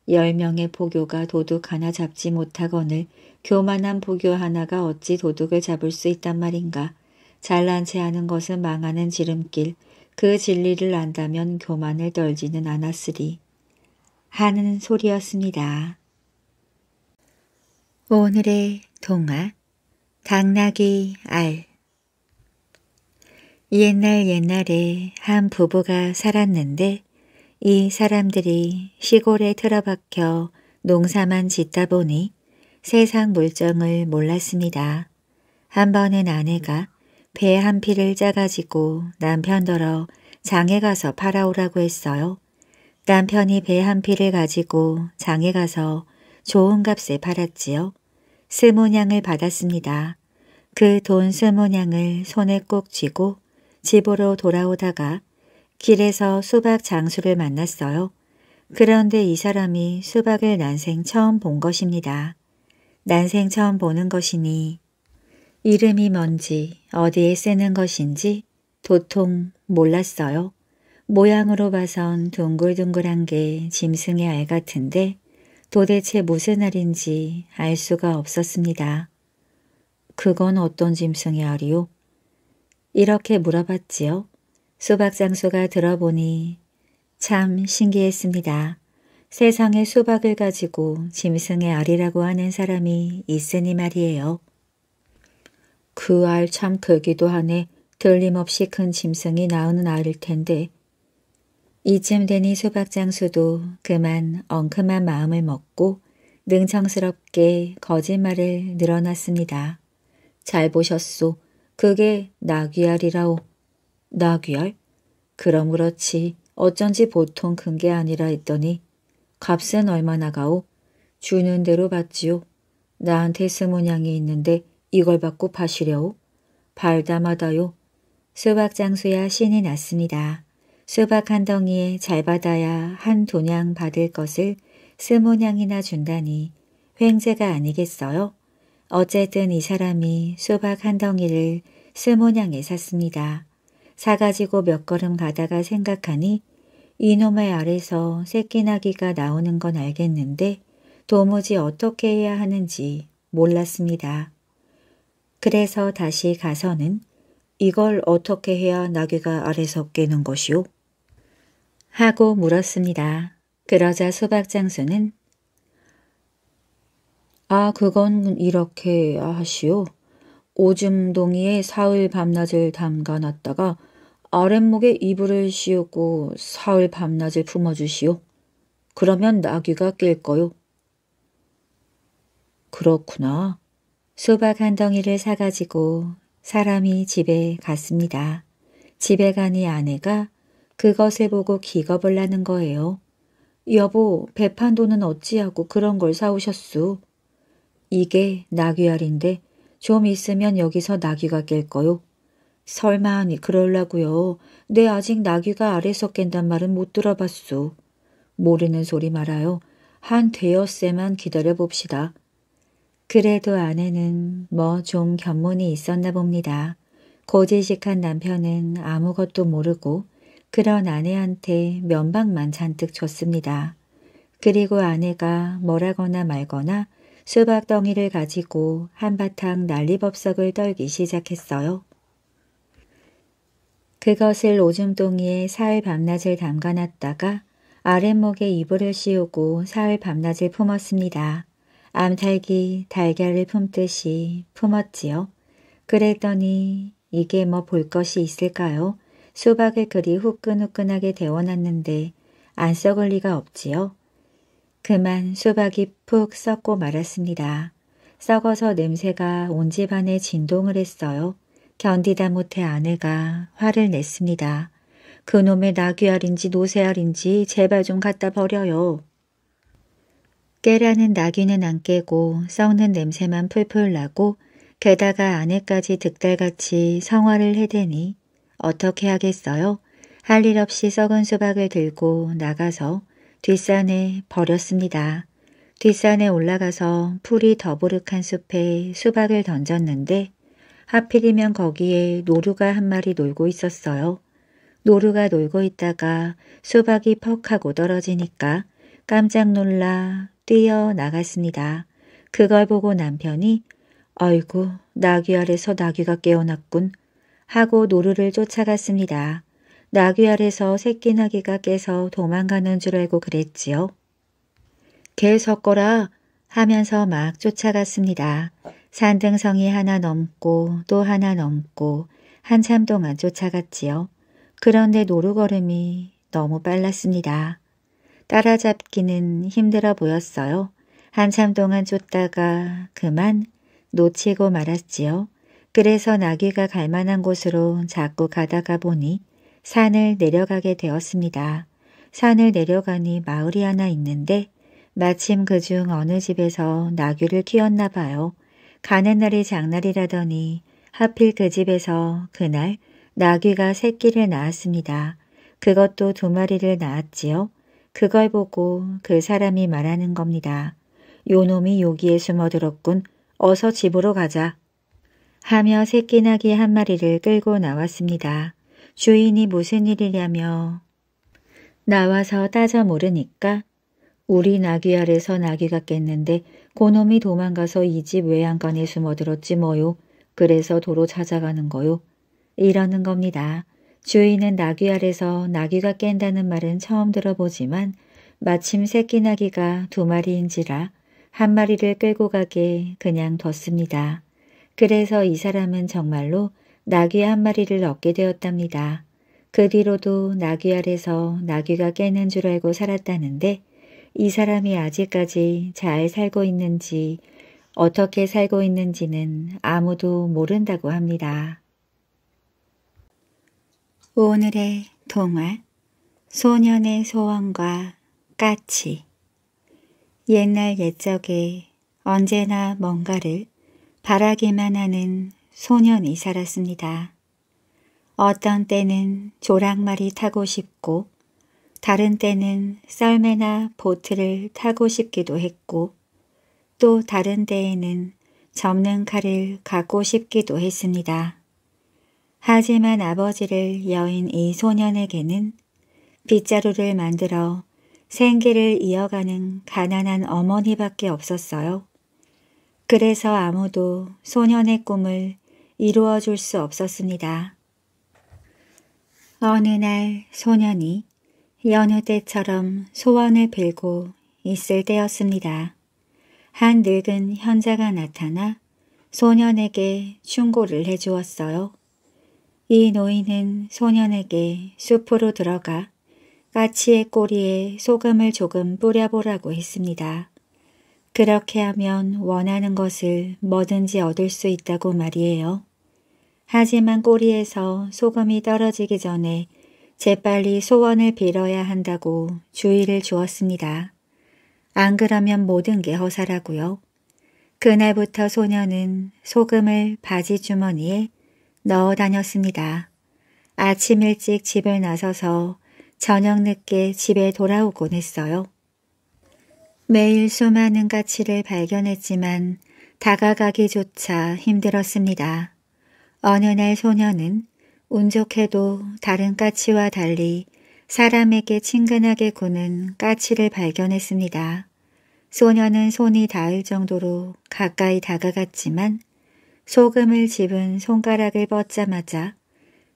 열 명의 포교가 도둑 하나 잡지 못하거늘 교만한 포교 하나가 어찌 도둑을 잡을 수 있단 말인가. 잘난 체 하는 것은 망하는 지름길. 그 진리를 안다면 교만을 떨지는 않았으리. 하는 소리였습니다. 오늘의 동화 당나귀 알 옛날 옛날에 한 부부가 살았는데 이 사람들이 시골에 틀어박혀 농사만 짓다 보니 세상 물정을 몰랐습니다. 한 번은 아내가 배 한 피를 짜가지고 남편더러 장에 가서 팔아오라고 했어요. 남편이 배 한 피를 가지고 장에 가서 좋은 값에 팔았지요. 스무냥을 받았습니다. 그 돈스무냥을 손에 꼭 쥐고 집으로 돌아오다가 길에서 수박 장수를 만났어요. 그런데 이 사람이 수박을 난생 처음 본 것입니다. 난생 처음 보는 것이니 이름이 뭔지 어디에 쓰는 것인지 도통 몰랐어요. 모양으로 봐선 둥글둥글한 게 짐승의 알 같은데 도대체 무슨 알인지 알 수가 없었습니다. 그건 어떤 짐승의 알이요? 이렇게 물어봤지요. 수박장수가 들어보니 참 신기했습니다. 세상에 수박을 가지고 짐승의 알이라고 하는 사람이 있으니 말이에요. 그 알 참 크기도 하네. 들림없이 큰 짐승이 나오는 알일 텐데. 이쯤 되니 수박장수도 그만 엉큼한 마음을 먹고 능청스럽게 거짓말을 늘어놨습니다. 잘 보셨소. 그게 나귀알이라오. 나귀알? 그럼 그렇지. 어쩐지 보통 큰 게 아니라 했더니 값은 얼마나 가오? 주는 대로 받지요. 나한테 스무냥이 있는데 이걸 받고 파시려오? 발담하다요. 수박 장수야 신이 났습니다. 수박 한 덩이에 잘 받아야 한 도냥 받을 것을 스무냥이나 준다니 횡재가 아니겠어요? 어쨌든 이 사람이 수박 한 덩이를 스모냥에 샀습니다. 사가지고 몇 걸음 가다가 생각하니 이놈의 알에서 새끼나기가 나오는 건 알겠는데 도무지 어떻게 해야 하는지 몰랐습니다. 그래서 다시 가서는 이걸 어떻게 해야 나귀가 알에서 깨는 것이오? 하고 물었습니다. 그러자 수박장수는 아 그건 이렇게 하시오. 오줌동이에 사흘 밤낮을 담가놨다가 아랫목에 이불을 씌우고 사흘 밤낮을 품어주시오. 그러면 나귀가 깰 거요. 그렇구나. 수박한 덩이를 사가지고 사람이 집에 갔습니다. 집에 가니 아내가 그것을 보고 기겁을 하는 거예요. 여보, 배판도는 어찌하고 그런 걸 사오셨수? 이게 나귀알인데 좀 있으면 여기서 나귀가 깰 거요. 설마 그럴라고요. 내 아직 나귀가 아래서 깬단 말은 못 들어봤소. 모르는 소리 말아요. 한 대여세만 기다려봅시다. 그래도 아내는 뭐 좀 견문이 있었나 봅니다. 고지식한 남편은 아무것도 모르고 그런 아내한테 면박만 잔뜩 줬습니다. 그리고 아내가 뭐라거나 말거나 수박덩이를 가지고 한바탕 난리법석을 떨기 시작했어요. 그것을 오줌덩이에 사흘 밤낮을 담가놨다가 아랫목에 이불을 씌우고 사흘 밤낮을 품었습니다. 암탈기 달걀을 품듯이 품었지요. 그랬더니 이게 뭐 볼 것이 있을까요? 수박을 그리 후끈후끈하게 데워놨는데 안 썩을 리가 없지요. 그만 수박이 푹 썩고 말았습니다. 썩어서 냄새가 온 집안에 진동을 했어요. 견디다 못해 아내가 화를 냈습니다. 그놈의 나귀알인지 노새알인지 제발 좀 갖다 버려요. 깨라는 나귀는 안 깨고 썩는 냄새만 풀풀 나고 게다가 아내까지 득달같이 성화를 해대니 어떻게 하겠어요? 할 일 없이 썩은 수박을 들고 나가서 뒷산에 버렸습니다. 뒷산에 올라가서 풀이 더부룩한 숲에 수박을 던졌는데 하필이면 거기에 노루가 한 마리 놀고 있었어요. 노루가 놀고 있다가 수박이 퍽 하고 떨어지니까 깜짝 놀라 뛰어나갔습니다. 그걸 보고 남편이 아이고 나귀 아래서 나귀가 깨어났군 하고 노루를 쫓아갔습니다. 나귀 알에서 새끼 나귀가 깨서 도망가는 줄 알고 그랬지요. 개 섞어라 하면서 막 쫓아갔습니다. 산등성이 하나 넘고 또 하나 넘고 한참 동안 쫓아갔지요. 그런데 노루걸음이 너무 빨랐습니다. 따라잡기는 힘들어 보였어요. 한참 동안 쫓다가 그만 놓치고 말았지요. 그래서 나귀가 갈만한 곳으로 자꾸 가다가 보니 산을 내려가게 되었습니다. 산을 내려가니 마을이 하나 있는데 마침 그 중 어느 집에서 나귀를 키웠나 봐요. 가는 날이 장날이라더니 하필 그 집에서 그날 나귀가 새끼를 낳았습니다. 그것도 두 마리를 낳았지요. 그걸 보고 그 사람이 말하는 겁니다. 요놈이 여기에 숨어들었군. 어서 집으로 가자. 하며 새끼나귀한 마리를 끌고 나왔습니다. 주인이 무슨 일이냐며 나와서 따져 모르니까 우리 나귀 알에서 나귀가 깼는데 고놈이 도망가서 이 집 외양간에 숨어들었지 뭐요. 그래서 도로 찾아가는 거요. 이러는 겁니다. 주인은 나귀 알에서 나귀가 깬다는 말은 처음 들어보지만 마침 새끼 나귀가 두 마리인지라 한 마리를 끌고 가게 그냥 뒀습니다. 그래서 이 사람은 정말로 나귀 한 마리를 얻게 되었답니다. 그 뒤로도 나귀 아래서 나귀가 깨는 줄 알고 살았다는데 이 사람이 아직까지 잘 살고 있는지 어떻게 살고 있는지는 아무도 모른다고 합니다. 오늘의 동화 소년의 소원과 까치 옛날 옛적에 언제나 뭔가를 바라기만 하는 소년이 살았습니다. 어떤 때는 조랑말이 타고 싶고 다른 때는 썰매나 보트를 타고 싶기도 했고 또 다른 때에는 접는 칼을 갖고 싶기도 했습니다. 하지만 아버지를 여인 이 소년에게는 빗자루를 만들어 생계를 이어가는 가난한 어머니밖에 없었어요. 그래서 아무도 소년의 꿈을 이루어줄 수 없었습니다. 어느 날 소년이 여느 때처럼 소원을 빌고 있을 때였습니다. 한 늙은 현자가 나타나 소년에게 충고를 해주었어요. 이 노인은 소년에게 숲으로 들어가 까치의 꼬리에 소금을 조금 뿌려보라고 했습니다. 그렇게 하면 원하는 것을 뭐든지 얻을 수 있다고 말이에요. 하지만 꼬리에서 소금이 떨어지기 전에 재빨리 소원을 빌어야 한다고 주의를 주었습니다. 안 그러면 모든 게 허사라고요. 그날부터 소녀는 소금을 바지주머니에 넣어 다녔습니다. 아침 일찍 집을 나서서 저녁 늦게 집에 돌아오곤 했어요. 매일 수많은 가치를 발견했지만 다가가기조차 힘들었습니다. 어느 날 소녀는 운 좋게도 다른 까치와 달리 사람에게 친근하게 구는 까치를 발견했습니다. 소녀는 손이 닿을 정도로 가까이 다가갔지만 소금을 집은 손가락을 뻗자마자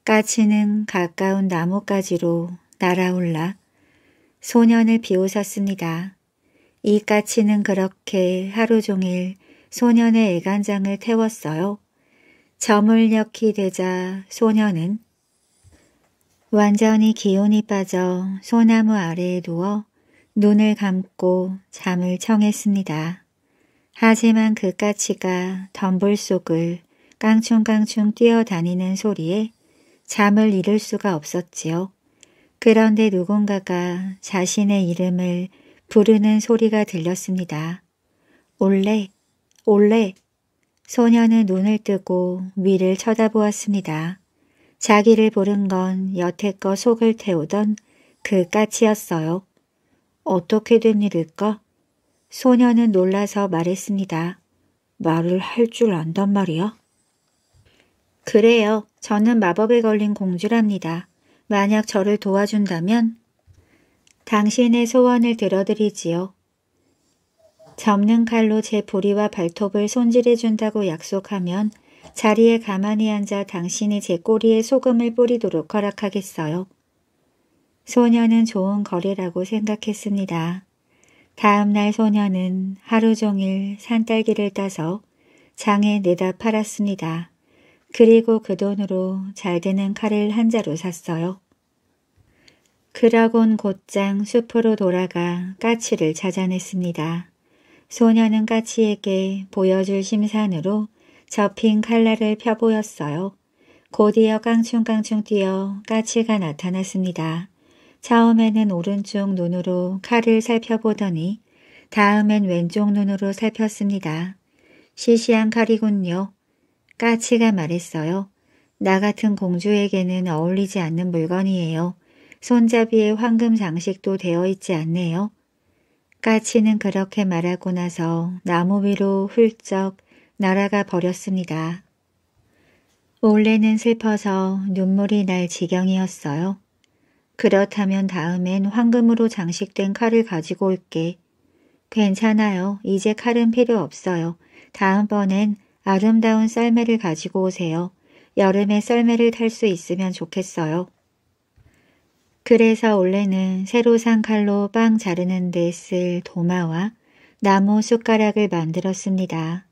까치는 가까운 나뭇가지로 날아올라 소년을 비웃었습니다. 이 까치는 그렇게 하루 종일 소년의 애간장을 태웠어요. 저물녘이 되자 소녀는 완전히 기운이 빠져 소나무 아래에 누워 눈을 감고 잠을 청했습니다. 하지만 그 까치가 덤불 속을 깡충깡충 뛰어다니는 소리에 잠을 이룰 수가 없었지요. 그런데 누군가가 자신의 이름을 부르는 소리가 들렸습니다. 올레, 올레 소녀는 눈을 뜨고 위를 쳐다보았습니다. 자기를 보는 건 여태껏 속을 태우던 그 까치였어요. 어떻게 된 일일까? 소녀는 놀라서 말했습니다. 말을 할 줄 안단 말이야? 그래요. 저는 마법에 걸린 공주랍니다. 만약 저를 도와준다면 당신의 소원을 들어드리지요. 접는 칼로 제보리와 발톱을 손질해준다고 약속하면 자리에 가만히 앉아 당신이 제 꼬리에 소금을 뿌리도록 허락하겠어요. 소녀는 좋은 거리라고 생각했습니다. 다음날 소녀는 하루 종일 산딸기를 따서 장에 내다 팔았습니다. 그리고 그 돈으로 잘 되는 칼을 한 자루 샀어요. 그러곤 곧장 숲으로 돌아가 까치를 찾아냈습니다. 소녀는 까치에게 보여줄 심산으로 접힌 칼날을 펴보였어요. 곧이어 깡충깡충 뛰어 까치가 나타났습니다. 처음에는 오른쪽 눈으로 칼을 살펴보더니 다음엔 왼쪽 눈으로 살폈습니다. 시시한 칼이군요. 까치가 말했어요. 나 같은 공주에게는 어울리지 않는 물건이에요. 손잡이에 황금 장식도 되어 있지 않네요. 까치는 그렇게 말하고 나서 나무 위로 훌쩍 날아가 버렸습니다. 원래는 슬퍼서 눈물이 날 지경이었어요. 그렇다면 다음엔 황금으로 장식된 칼을 가지고 올게. 괜찮아요. 이제 칼은 필요 없어요. 다음번엔 아름다운 썰매를 가지고 오세요. 여름에 썰매를 탈 수 있으면 좋겠어요. 그래서 원래는 새로 산 칼로 빵 자르는 데 쓸 도마와 나무 숟가락을 만들었습니다.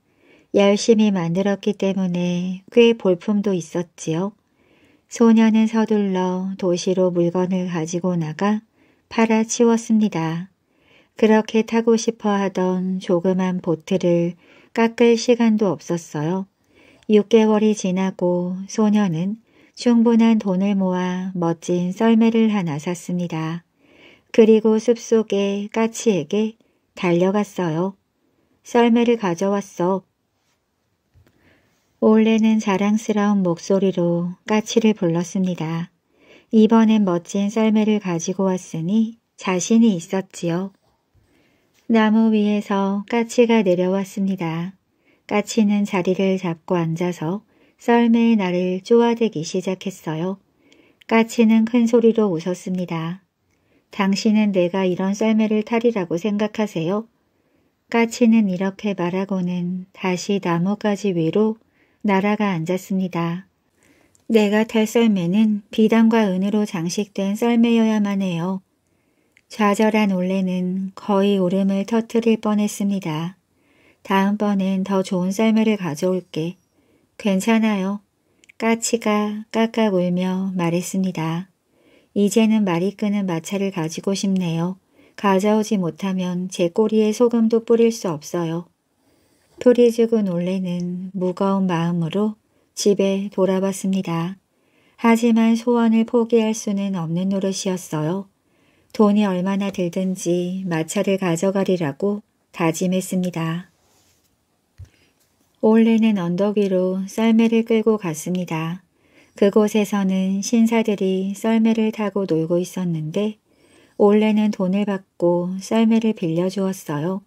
열심히 만들었기 때문에 꽤 볼품도 있었지요. 소녀는 서둘러 도시로 물건을 가지고 나가 팔아치웠습니다. 그렇게 타고 싶어 하던 조그만 보트를 깎을 시간도 없었어요. 6개월이 지나고 소녀는 충분한 돈을 모아 멋진 썰매를 하나 샀습니다. 그리고 숲속에 까치에게 달려갔어요. 썰매를 가져왔어. 원래는 자랑스러운 목소리로 까치를 불렀습니다. 이번엔 멋진 썰매를 가지고 왔으니 자신이 있었지요. 나무 위에서 까치가 내려왔습니다. 까치는 자리를 잡고 앉아서 썰매의 나를 쪼아대기 시작했어요. 까치는 큰 소리로 웃었습니다. 당신은 내가 이런 썰매를 탈이라고 생각하세요? 까치는 이렇게 말하고는 다시 나뭇가지 위로 날아가 앉았습니다. 내가 탈 썰매는 비단과 은으로 장식된 썰매여야만 해요. 좌절한 올레는 거의 울음을 터트릴 뻔했습니다. 다음번엔 더 좋은 썰매를 가져올게. 괜찮아요. 까치가 까까 울며 말했습니다. 이제는 말이 끄는 마차를 가지고 싶네요. 가져오지 못하면 제 꼬리에 소금도 뿌릴 수 없어요. 풀이 죽은 올레는 무거운 마음으로 집에 돌아왔습니다 하지만 소원을 포기할 수는 없는 노릇이었어요. 돈이 얼마나 들든지 마차를 가져가리라고 다짐했습니다. 올리는 언덕 위로 썰매를 끌고 갔습니다. 그곳에서는 신사들이 썰매를 타고 놀고 있었는데 올레는 돈을 받고 썰매를 빌려주었어요.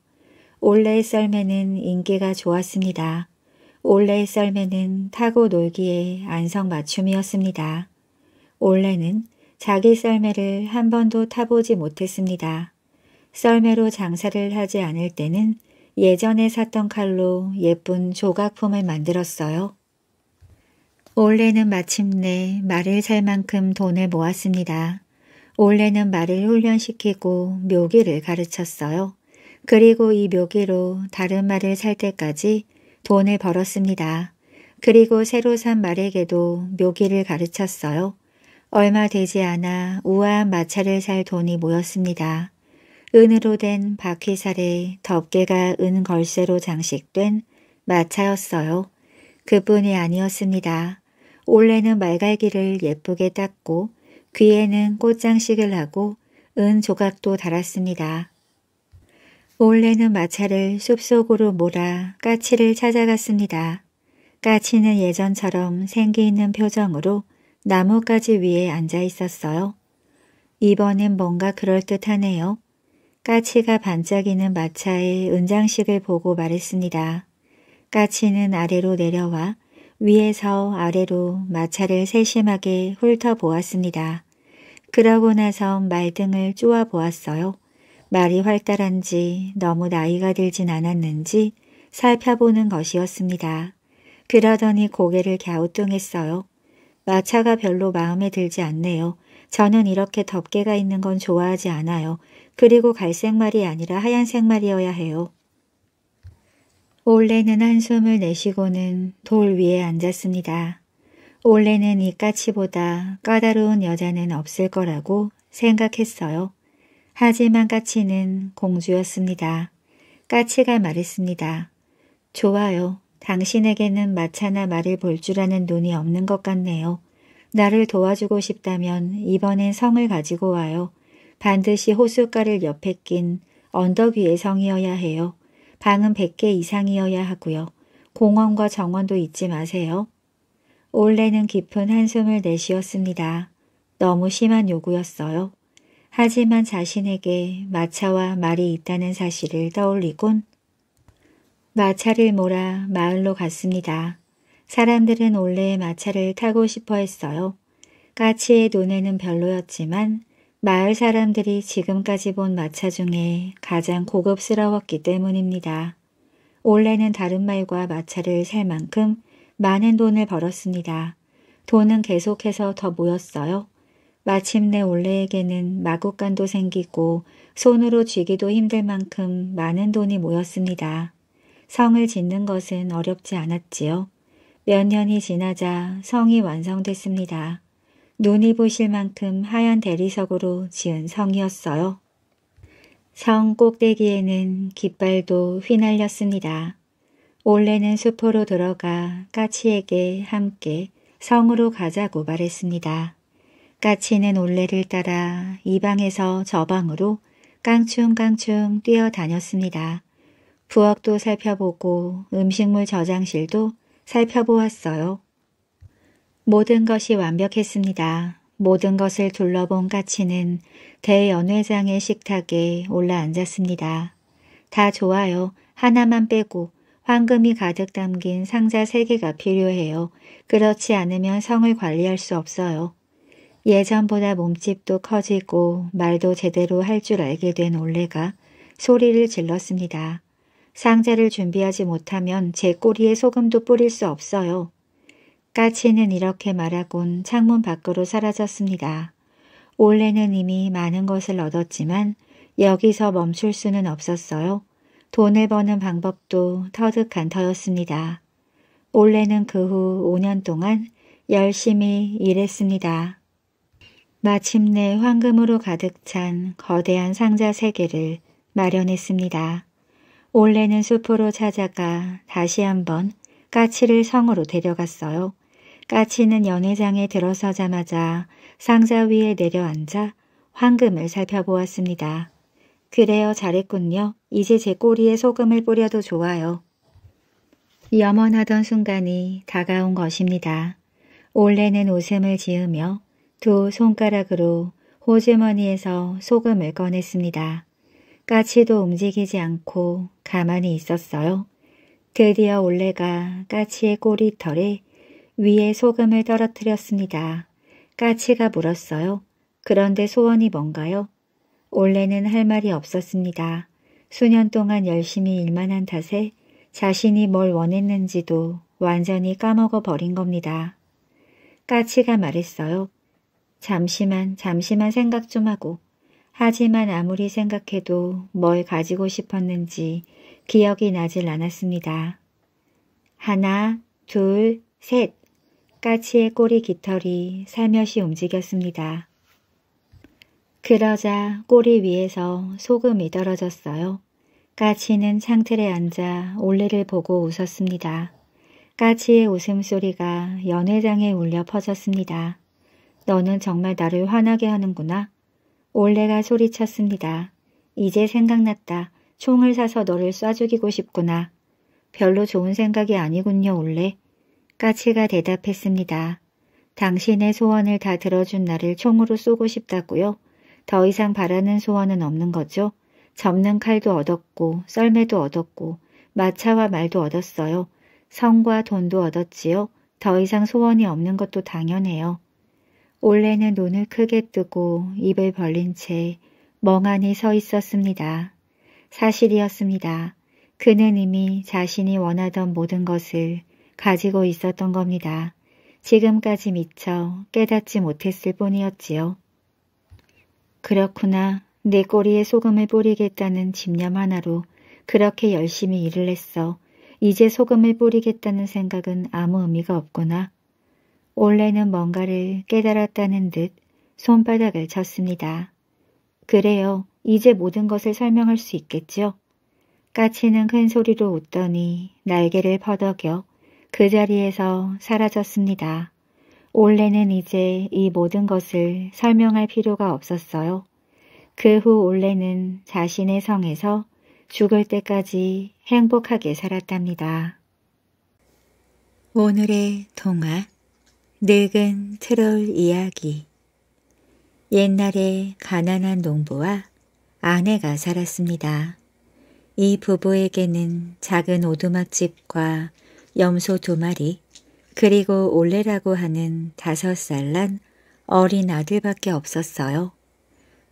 올레의 썰매는 인기가 좋았습니다. 올레의 썰매는 타고 놀기에 안성맞춤이었습니다. 올레는 자기 썰매를 한 번도 타보지 못했습니다. 썰매로 장사를 하지 않을 때는 예전에 샀던 칼로 예쁜 조각품을 만들었어요. 올해는 마침내 말을 살 만큼 돈을 모았습니다. 올해는 말을 훈련시키고 묘기를 가르쳤어요. 그리고 이 묘기로 다른 말을 살 때까지 돈을 벌었습니다. 그리고 새로 산 말에게도 묘기를 가르쳤어요. 얼마 되지 않아 우아한 마차를 살 돈이 모였습니다. 은으로 된 바퀴살에 덮개가 은 걸쇠로 장식된 마차였어요. 그뿐이 아니었습니다. 원래는 말갈기를 예쁘게 닦고 귀에는 꽃장식을 하고 은 조각도 달았습니다. 원래는 마차를 숲속으로 몰아 까치를 찾아갔습니다. 까치는 예전처럼 생기 있는 표정으로 나뭇가지 위에 앉아 있었어요. 이번엔 뭔가 그럴듯하네요. 까치가 반짝이는 마차의 은장식을 보고 말했습니다. 까치는 아래로 내려와 위에서 아래로 마차를 세심하게 훑어보았습니다. 그러고 나서 말등을 쪼아보았어요. 말이 활달한지 너무 나이가 들진 않았는지 살펴보는 것이었습니다. 그러더니 고개를 갸우뚱했어요. 마차가 별로 마음에 들지 않네요. 저는 이렇게 덮개가 있는 건 좋아하지 않아요. 그리고 갈색말이 아니라 하얀색말이어야 해요. 올레는 한숨을 내쉬고는 돌 위에 앉았습니다. 올레는 이 까치보다 까다로운 여자는 없을 거라고 생각했어요. 하지만 까치는 공주였습니다. 까치가 말했습니다. 좋아요. 당신에게는 마차나 말을 볼 줄 아는 눈이 없는 것 같네요. 나를 도와주고 싶다면 이번엔 성을 가지고 와요. 반드시 호숫가를 옆에 낀 언덕 위의 성이어야 해요. 방은 100개 이상이어야 하고요. 공원과 정원도 잊지 마세요. 올래는 깊은 한숨을 내쉬었습니다. 너무 심한 요구였어요. 하지만 자신에게 마차와 말이 있다는 사실을 떠올리곤 마차를 몰아 마을로 갔습니다. 사람들은 올래의 마차를 타고 싶어 했어요. 까치의 눈에는 별로였지만 마을 사람들이 지금까지 본 마차 중에 가장 고급스러웠기 때문입니다. 원래는 다른 말과 마차를 살 만큼 많은 돈을 벌었습니다. 돈은 계속해서 더 모였어요. 마침내 올레에게는 마구간도 생기고 손으로 쥐기도 힘들 만큼 많은 돈이 모였습니다. 성을 짓는 것은 어렵지 않았지요. 몇 년이 지나자 성이 완성됐습니다. 눈이 부실 만큼 하얀 대리석으로 지은 성이었어요. 성 꼭대기에는 깃발도 휘날렸습니다. 올레는 수포로 들어가 까치에게 함께 성으로 가자고 말했습니다. 까치는 올레를 따라 이 방에서 저 방으로 깡충깡충 뛰어다녔습니다. 부엌도 살펴보고 음식물 저장실도 살펴보았어요. 모든 것이 완벽했습니다. 모든 것을 둘러본 까치는 대연회장의 식탁에 올라앉았습니다. 다 좋아요. 하나만 빼고 황금이 가득 담긴 상자 세개가 필요해요. 그렇지 않으면 성을 관리할 수 없어요. 예전보다 몸집도 커지고 말도 제대로 할 줄 알게 된 올레가 소리를 질렀습니다. 상자를 준비하지 못하면 제 꼬리에 소금도 뿌릴 수 없어요. 까치는 이렇게 말하곤 창문 밖으로 사라졌습니다. 올해는 이미 많은 것을 얻었지만 여기서 멈출 수는 없었어요. 돈을 버는 방법도 터득한 터였습니다. 올해는 그 후 5년 동안 열심히 일했습니다. 마침내 황금으로 가득 찬 거대한 상자 3개를 마련했습니다. 올레는 숲으로 찾아가 다시 한번 까치를 성으로 데려갔어요. 까치는 연회장에 들어서자마자 상자 위에 내려앉아 황금을 살펴보았습니다. 그래요 잘했군요. 이제 제 꼬리에 소금을 뿌려도 좋아요. 염원하던 순간이 다가온 것입니다. 올레는 웃음을 지으며 두 손가락으로 호주머니에서 소금을 꺼냈습니다. 까치도 움직이지 않고 가만히 있었어요. 드디어 올레가 까치의 꼬리털에 위에 소금을 떨어뜨렸습니다. 까치가 물었어요. 그런데 소원이 뭔가요? 원래는 할 말이 없었습니다. 수년 동안 열심히 일만 한 탓에 자신이 뭘 원했는지도 완전히 까먹어 버린 겁니다. 까치가 말했어요. 잠시만 잠시만 생각 좀 하고 하지만 아무리 생각해도 뭘 가지고 싶었는지 기억이 나질 않았습니다. 하나, 둘, 셋 까치의 꼬리 깃털이 살며시 움직였습니다. 그러자 꼬리 위에서 소금이 떨어졌어요. 까치는 창틀에 앉아 올레를 보고 웃었습니다. 까치의 웃음소리가 연회장에 울려 퍼졌습니다. 너는 정말 나를 화나게 하는구나. 올레가 소리쳤습니다. 이제 생각났다. 총을 사서 너를 쏴 죽이고 싶구나. 별로 좋은 생각이 아니군요, 올레. 까치가 대답했습니다. 당신의 소원을 다 들어준 나를 총으로 쏘고 싶다고요? 더 이상 바라는 소원은 없는 거죠? 접는 칼도 얻었고 썰매도 얻었고 마차와 말도 얻었어요. 성과 돈도 얻었지요. 더 이상 소원이 없는 것도 당연해요. 올레는 눈을 크게 뜨고 입을 벌린 채 멍하니 서 있었습니다. 사실이었습니다. 그는 이미 자신이 원하던 모든 것을 가지고 있었던 겁니다. 지금까지 미처 깨닫지 못했을 뿐이었지요. 그렇구나. 내 꼬리에 소금을 뿌리겠다는 집념 하나로 그렇게 열심히 일을 했어. 이제 소금을 뿌리겠다는 생각은 아무 의미가 없구나. 원래는 뭔가를 깨달았다는 듯 손바닥을 쳤습니다. 그래요. 이제 모든 것을 설명할 수 있겠죠? 까치는 큰 소리로 웃더니 날개를 퍼덕여 그 자리에서 사라졌습니다. 올레는 이제 이 모든 것을 설명할 필요가 없었어요. 그 후 올레는 자신의 성에서 죽을 때까지 행복하게 살았답니다. 오늘의 동화 늙은 트롤 이야기 옛날에 가난한 농부와 아내가 살았습니다. 이 부부에게는 작은 오두막집과 염소 두 마리, 그리고 올레라고 하는 다섯 살 난 어린 아들밖에 없었어요.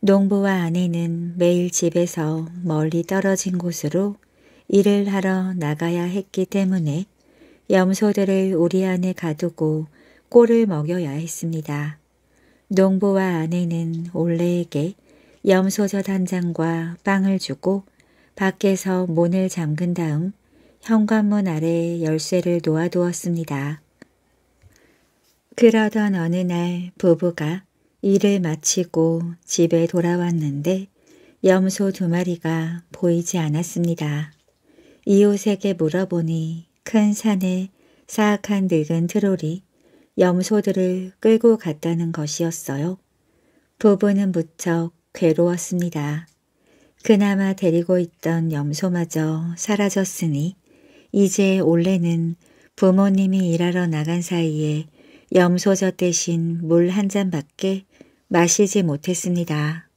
농부와 아내는 매일 집에서 멀리 떨어진 곳으로 일을 하러 나가야 했기 때문에 염소들을 우리 안에 가두고 꼴을 먹여야 했습니다. 농부와 아내는 올레에게 염소젓 한 장과 빵을 주고 밖에서 문을 잠근 다음 현관문 아래 열쇠를 놓아두었습니다. 그러던 어느 날 부부가 일을 마치고 집에 돌아왔는데 염소 두 마리가 보이지 않았습니다. 이웃에게 물어보니 큰 산에 사악한 늙은 트롤이 염소들을 끌고 갔다는 것이었어요. 부부는 무척 괴로웠습니다. 그나마 데리고 있던 염소마저 사라졌으니 이제 올해는 부모님이 일하러 나간 사이에 염소젓 대신 물 한 잔밖에 마시지 못했습니다.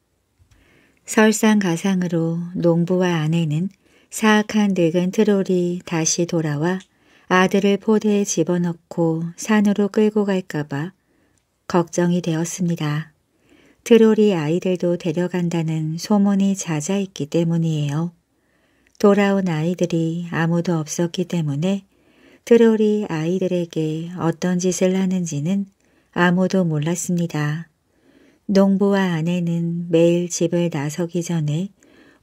설상가상으로 농부와 아내는 사악한 늙은 트롤이 다시 돌아와 아들을 포대에 집어넣고 산으로 끌고 갈까봐 걱정이 되었습니다. 트롤이 아이들도 데려간다는 소문이 잦아있기 때문이에요. 돌아온 아이들이 아무도 없었기 때문에 트롤이 아이들에게 어떤 짓을 하는지는 아무도 몰랐습니다. 농부와 아내는 매일 집을 나서기 전에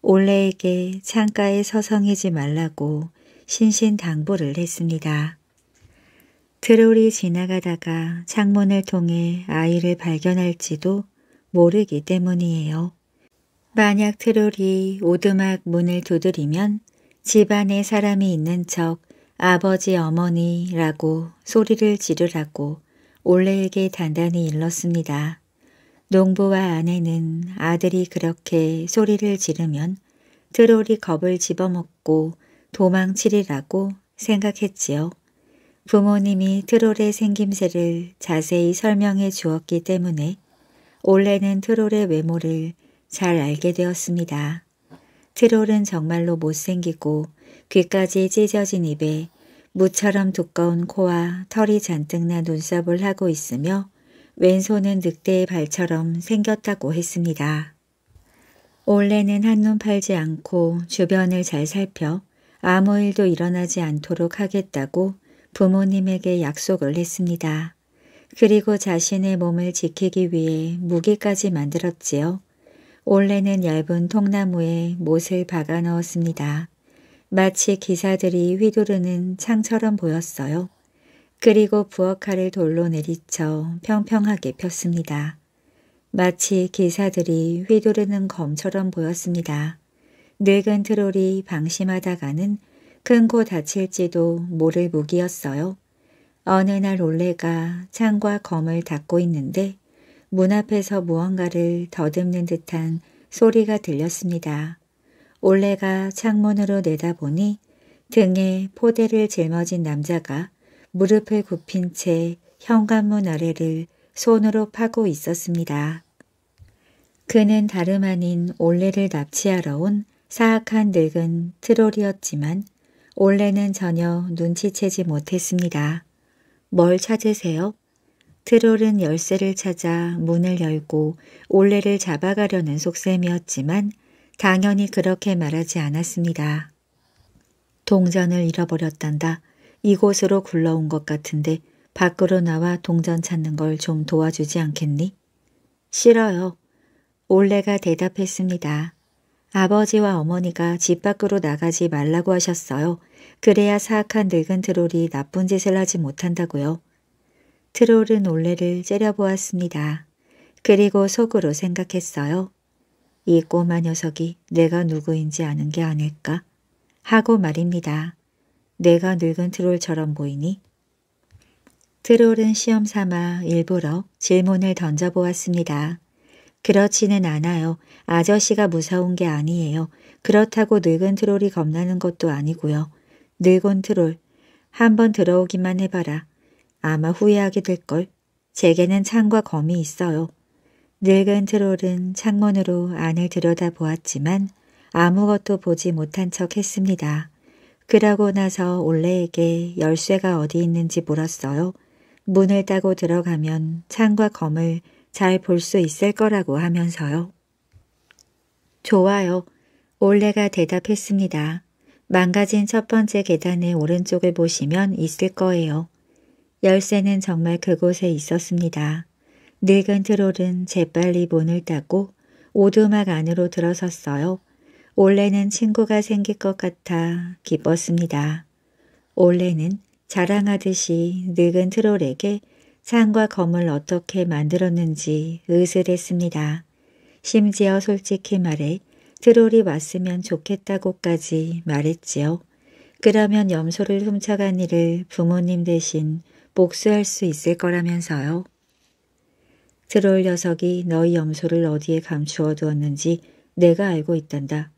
올레에게 창가에 서성이지 말라고 신신당부를 했습니다. 트롤이 지나가다가 창문을 통해 아이를 발견할지도 모르기 때문이에요. 만약 트롤이 오두막 문을 두드리면 집안에 사람이 있는 척 아버지 어머니라고 소리를 지르라고 올레에게 단단히 일렀습니다. 농부와 아내는 아들이 그렇게 소리를 지르면 트롤이 겁을 집어먹고 도망치리라고 생각했지요. 부모님이 트롤의 생김새를 자세히 설명해 주었기 때문에 올레는 트롤의 외모를 잘 알게 되었습니다. 트롤은 정말로 못생기고 귀까지 찢어진 입에 무처럼 두꺼운 코와 털이 잔뜩 나 눈썹을 하고 있으며 왼손은 늑대의 발처럼 생겼다고 했습니다. 올레는 한눈 팔지 않고 주변을 잘 살펴 아무 일도 일어나지 않도록 하겠다고 부모님에게 약속을 했습니다. 그리고 자신의 몸을 지키기 위해 무기까지 만들었지요. 올레는 얇은 통나무에 못을 박아 넣었습니다. 마치 기사들이 휘두르는 창처럼 보였어요. 그리고 부엌칼을 돌로 내리쳐 평평하게 폈습니다. 마치 기사들이 휘두르는 검처럼 보였습니다. 늙은 트롤이 방심하다가는 큰 코 다칠지도 모를 무기였어요. 어느 날 올레가 창과 검을 닫고 있는데 문 앞에서 무언가를 더듬는 듯한 소리가 들렸습니다. 올레가 창문으로 내다보니 등에 포대를 짊어진 남자가 무릎을 굽힌 채 현관문 아래를 손으로 파고 있었습니다. 그는 다름 아닌 올레를 납치하러 온 사악한 늙은 트롤이었지만 올레는 전혀 눈치채지 못했습니다. 뭘 찾으세요? 트롤은 열쇠를 찾아 문을 열고 올레를 잡아가려는 속셈이었지만 당연히 그렇게 말하지 않았습니다. 동전을 잃어버렸단다. 이곳으로 굴러온 것 같은데 밖으로 나와 동전 찾는 걸 좀 도와주지 않겠니? 싫어요. 올레가 대답했습니다. 아버지와 어머니가 집 밖으로 나가지 말라고 하셨어요. 그래야 사악한 늙은 트롤이 나쁜 짓을 하지 못한다고요. 트롤은 올레를 째려보았습니다. 그리고 속으로 생각했어요. 이 꼬마 녀석이 내가 누구인지 아는 게 아닐까? 하고 말입니다. 내가 늙은 트롤처럼 보이니? 트롤은 시험 삼아 일부러 질문을 던져보았습니다. 그렇지는 않아요. 아저씨가 무서운 게 아니에요. 그렇다고 늙은 트롤이 겁나는 것도 아니고요. 늙은 트롤, 한번 들어오기만 해봐라. 아마 후회하게 될걸. 제게는 창과 검이 있어요. 늙은 트롤은 창문으로 안을 들여다보았지만 아무것도 보지 못한 척 했습니다. 그러고 나서 올레에게 열쇠가 어디 있는지 물었어요. 문을 따고 들어가면 창과 검을 잘 볼 수 있을 거라고 하면서요. 좋아요. 올레가 대답했습니다. 망가진 첫 번째 계단의 오른쪽을 보시면 있을 거예요. 열쇠는 정말 그곳에 있었습니다. 늙은 트롤은 재빨리 문을 닫고 오두막 안으로 들어섰어요. 올레는 친구가 생길 것 같아 기뻤습니다. 올레는 자랑하듯이 늙은 트롤에게 상과 검을 어떻게 만들었는지 으슬했습니다 심지어 솔직히 말해 트롤이 왔으면 좋겠다고까지 말했지요. 그러면 염소를 훔쳐간 일을 부모님 대신 복수할 수 있을 거라면서요. 트롤 녀석이 너희 염소를 어디에 감추어 두었는지 내가 알고 있단다.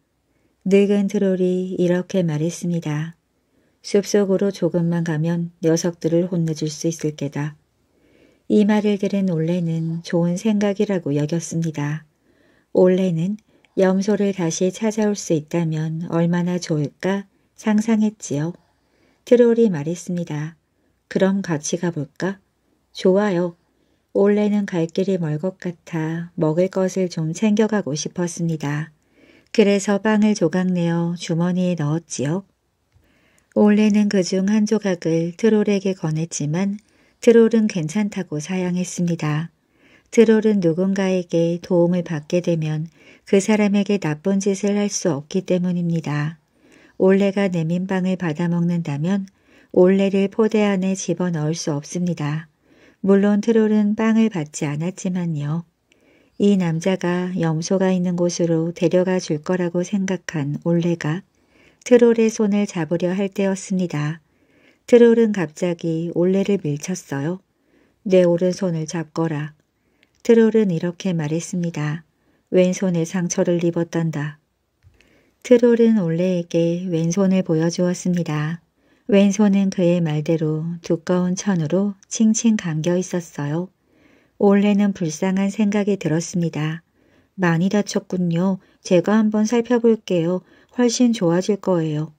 늙은 트롤이 이렇게 말했습니다. 숲속으로 조금만 가면 녀석들을 혼내줄 수 있을 게다. 이 말을 들은 올레는 좋은 생각이라고 여겼습니다. 올레는 염소를 다시 찾아올 수 있다면 얼마나 좋을까 상상했지요. 트롤이 말했습니다. 그럼 같이 가볼까? 좋아요. 올해는 갈 길이 멀 것 같아 먹을 것을 좀 챙겨가고 싶었습니다. 그래서 빵을 조각 내어 주머니에 넣었지요. 올레는 그 중 한 조각을 트롤에게 건했지만 트롤은 괜찮다고 사양했습니다. 트롤은 누군가에게 도움을 받게 되면 그 사람에게 나쁜 짓을 할 수 없기 때문입니다. 올레가 내민빵을 받아먹는다면 올레를 포대 안에 집어넣을 수 없습니다. 물론 트롤은 빵을 받지 않았지만요. 이 남자가 염소가 있는 곳으로 데려가 줄 거라고 생각한 올레가 트롤의 손을 잡으려 할 때였습니다. 트롤은 갑자기 올레를 밀쳤어요. 내 오른손을 잡거라. 트롤은 이렇게 말했습니다. 왼손에 상처를 입었단다. 트롤은 올레에게 왼손을 보여주었습니다. 왼손은 그의 말대로 두꺼운 천으로 칭칭 감겨 있었어요. 올래는 불쌍한 생각이 들었습니다. 많이 다쳤군요. 제가 한번 살펴볼게요. 훨씬 좋아질 거예요.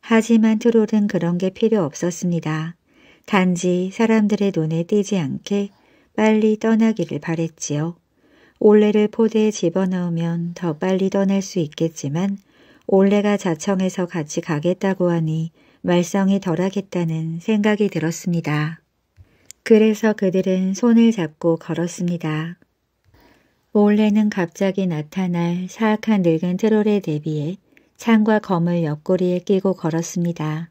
하지만 트롤은 그런 게 필요 없었습니다. 단지 사람들의 눈에 띄지 않게 빨리 떠나기를 바랬지요. 올레를 포대에 집어넣으면 더 빨리 떠날 수 있겠지만 올레가 자청해서 같이 가겠다고 하니 말썽이 덜하겠다는 생각이 들었습니다. 그래서 그들은 손을 잡고 걸었습니다. 올레는 갑자기 나타날 사악한 늙은 트롤에 대비해 창과 검을 옆구리에 끼고 걸었습니다.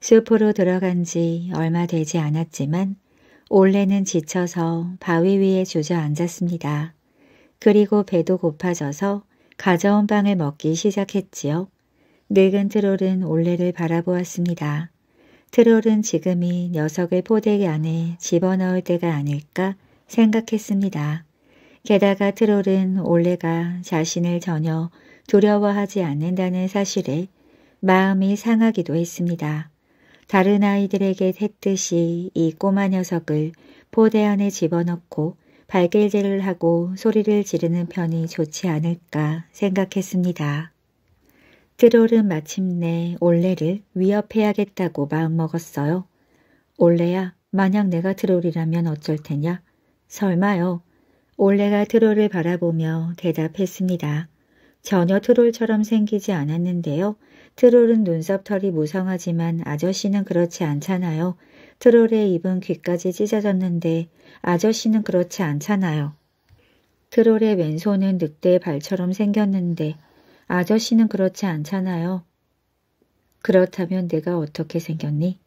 숲으로 들어간 지 얼마 되지 않았지만 올레는 지쳐서 바위 위에 주저앉았습니다. 그리고 배도 고파져서 가져온 빵을 먹기 시작했지요. 늙은 트롤은 올레를 바라보았습니다. 트롤은 지금이 녀석을 포대 안에 집어넣을 때가 아닐까 생각했습니다. 게다가 트롤은 올레가 자신을 전혀 두려워하지 않는다는 사실에 마음이 상하기도 했습니다. 다른 아이들에게 했듯이 이 꼬마 녀석을 포대 안에 집어넣고 발길질을 하고 소리를 지르는 편이 좋지 않을까 생각했습니다. 트롤은 마침내 올레를 위협해야겠다고 마음먹었어요. 올레야, 만약 내가 트롤이라면 어쩔 테냐? 설마요. 올레가 트롤을 바라보며 대답했습니다. 전혀 트롤처럼 생기지 않았는데요. 트롤은 눈썹털이 무성하지만 아저씨는 그렇지 않잖아요. 트롤의 입은 귀까지 찢어졌는데 아저씨는 그렇지 않잖아요. 트롤의 왼손은 늑대의 발처럼 생겼는데 아저씨는 그렇지 않잖아요. 그렇다면 내가 어떻게 생겼니?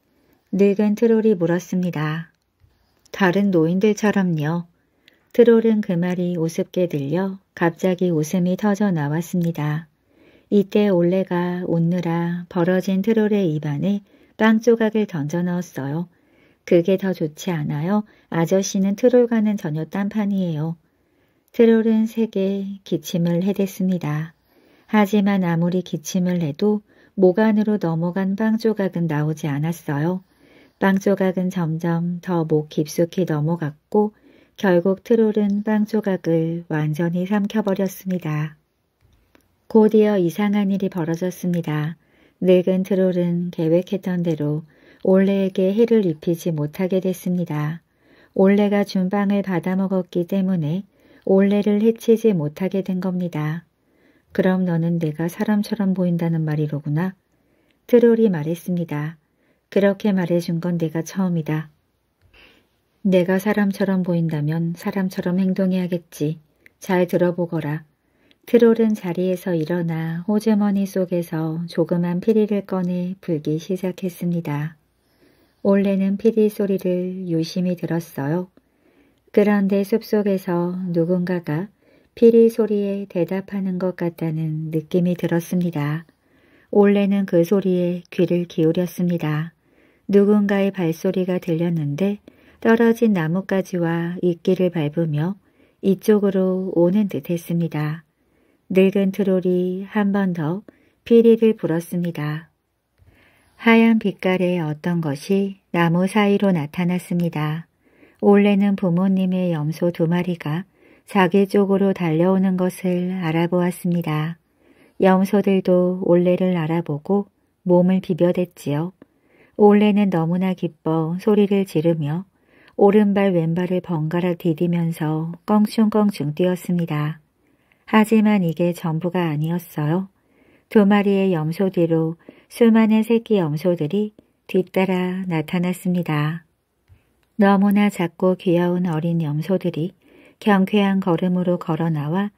늙은 트롤이 물었습니다. 다른 노인들처럼요. 트롤은 그 말이 우습게 들려 갑자기 웃음이 터져 나왔습니다. 이때 올레가 웃느라 벌어진 트롤의 입안에 빵 조각을 던져 넣었어요. 그게 더 좋지 않아요. 아저씨는 트롤과는 전혀 딴판이에요. 트롤은 세게 기침을 해댔습니다. 하지만 아무리 기침을 해도 목 안으로 넘어간 빵 조각은 나오지 않았어요. 빵 조각은 점점 더 목 깊숙이 넘어갔고 결국 트롤은 빵 조각을 완전히 삼켜버렸습니다. 곧이어 이상한 일이 벌어졌습니다. 늙은 트롤은 계획했던 대로 올레에게 해를 입히지 못하게 됐습니다. 올레가 준 빵을 받아먹었기 때문에 올레를 해치지 못하게 된 겁니다. 그럼 너는 내가 사람처럼 보인다는 말이로구나. 트롤이 말했습니다. 그렇게 말해준 건 내가 처음이다. 내가 사람처럼 보인다면 사람처럼 행동해야겠지. 잘 들어보거라. 트롤은 자리에서 일어나 호주머니 속에서 조그만 피리를 꺼내 불기 시작했습니다. 원래는 피리 소리를 유심히 들었어요. 그런데 숲속에서 누군가가 피리 소리에 대답하는 것 같다는 느낌이 들었습니다. 올레는 그 소리에 귀를 기울였습니다. 누군가의 발소리가 들렸는데 떨어진 나뭇가지와 이끼를 밟으며 이쪽으로 오는 듯 했습니다. 늙은 트롤이 한 번 더 피리를 불었습니다. 하얀 빛깔의 어떤 것이 나무 사이로 나타났습니다. 올레는 부모님의 염소 두 마리가 자기 쪽으로 달려오는 것을 알아보았습니다. 염소들도 올레를 알아보고 몸을 비벼댔지요. 올레는 너무나 기뻐 소리를 지르며 오른발 왼발을 번갈아 디디면서 껑충껑충 뛰었습니다. 하지만 이게 전부가 아니었어요. 두 마리의 염소 뒤로 수많은 새끼 염소들이 뒤따라 나타났습니다. 너무나 작고 귀여운 어린 염소들이 경쾌한 걸음으로 걸어 나와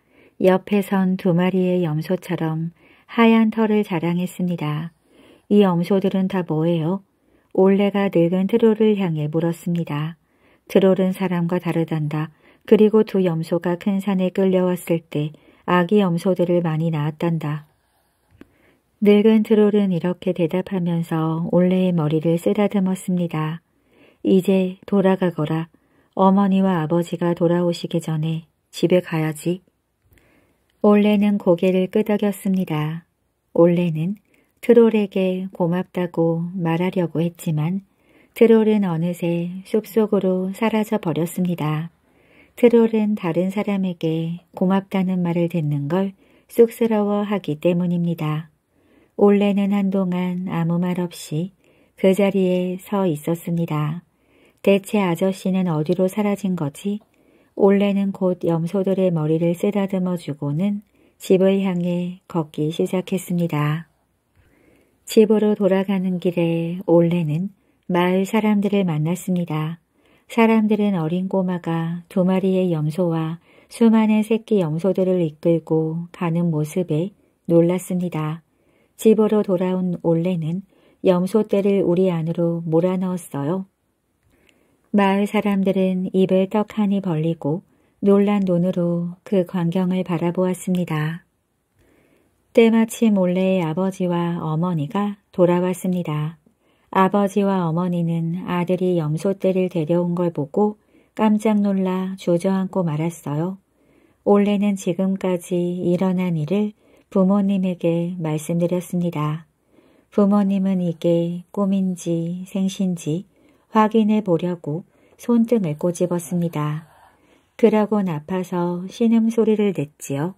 옆에 선 두 마리의 염소처럼 하얀 털을 자랑했습니다. 이 염소들은 다 뭐예요? 올레가 늙은 트롤을 향해 물었습니다. 트롤은 사람과 다르단다. 그리고 두 염소가 큰 산에 끌려왔을 때 아기 염소들을 많이 낳았단다. 늙은 트롤은 이렇게 대답하면서 올레의 머리를 쓰다듬었습니다. 이제 돌아가거라. 어머니와 아버지가 돌아오시기 전에 집에 가야지. 올레는 고개를 끄덕였습니다. 올레는 트롤에게 고맙다고 말하려고 했지만 트롤은 어느새 숲속으로 사라져 버렸습니다. 트롤은 다른 사람에게 고맙다는 말을 듣는 걸 쑥스러워하기 때문입니다. 올레는 한동안 아무 말 없이 그 자리에 서 있었습니다. 대체 아저씨는 어디로 사라진 거지? 올해는 곧 염소들의 머리를 쓰다듬어 주고는 집을 향해 걷기 시작했습니다. 집으로 돌아가는 길에 올레는 마을 사람들을 만났습니다. 사람들은 어린 꼬마가 두 마리의 염소와 수많은 새끼 염소들을 이끌고 가는 모습에 놀랐습니다. 집으로 돌아온 올레는 염소떼를 우리 안으로 몰아넣었어요. 마을 사람들은 입을 떡하니 벌리고 놀란 눈으로 그 광경을 바라보았습니다. 때마침 몰래의 아버지와 어머니가 돌아왔습니다. 아버지와 어머니는 아들이 염소떼를 데려온 걸 보고 깜짝 놀라 주저앉고 말았어요. 올래는 지금까지 일어난 일을 부모님에게 말씀드렸습니다. 부모님은 이게 꿈인지 생신지 확인해 보려고 손등을 꼬집었습니다. 그러곤 아파서 신음소리를 냈지요.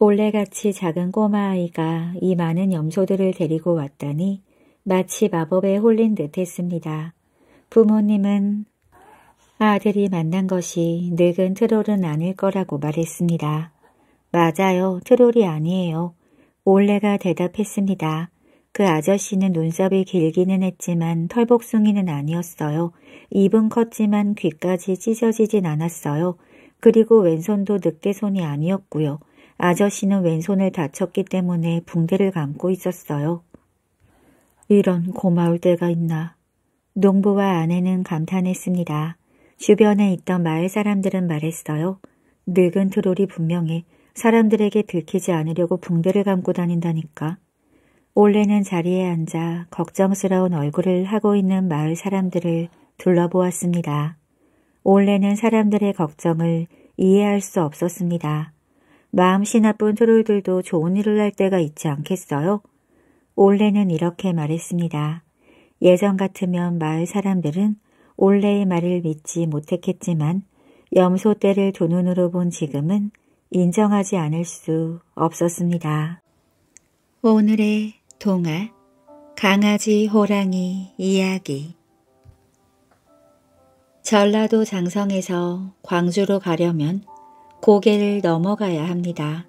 올래같이 작은 꼬마아이가 이 많은 염소들을 데리고 왔다니 마치 마법에 홀린 듯 했습니다. 부모님은 아들이 만난 것이 늙은 트롤은 아닐 거라고 말했습니다. 맞아요. 트롤이 아니에요. 올레가 대답했습니다. 그 아저씨는 눈썹이 길기는 했지만 털복숭이는 아니었어요. 입은 컸지만 귀까지 찢어지진 않았어요. 그리고 왼손도 늑대손이 아니었고요. 아저씨는 왼손을 다쳤기 때문에 붕대를 감고 있었어요. 이런 고마울 때가 있나. 농부와 아내는 감탄했습니다. 주변에 있던 마을 사람들은 말했어요. 늙은 트롤이 분명히 사람들에게 들키지 않으려고 붕대를 감고 다닌다니까. 올레는 자리에 앉아 걱정스러운 얼굴을 하고 있는 마을 사람들을 둘러보았습니다. 올레는 사람들의 걱정을 이해할 수 없었습니다. 마음씨 나쁜 트롤들도 좋은 일을 할 때가 있지 않겠어요? 올레는 이렇게 말했습니다. 예전 같으면 마을 사람들은 올레의 말을 믿지 못했겠지만 염소 떼를 두 눈으로 본 지금은 인정하지 않을 수 없었습니다. 오늘의 동화 강아지 호랑이 이야기 전라도 장성에서 광주로 가려면 고개를 넘어가야 합니다.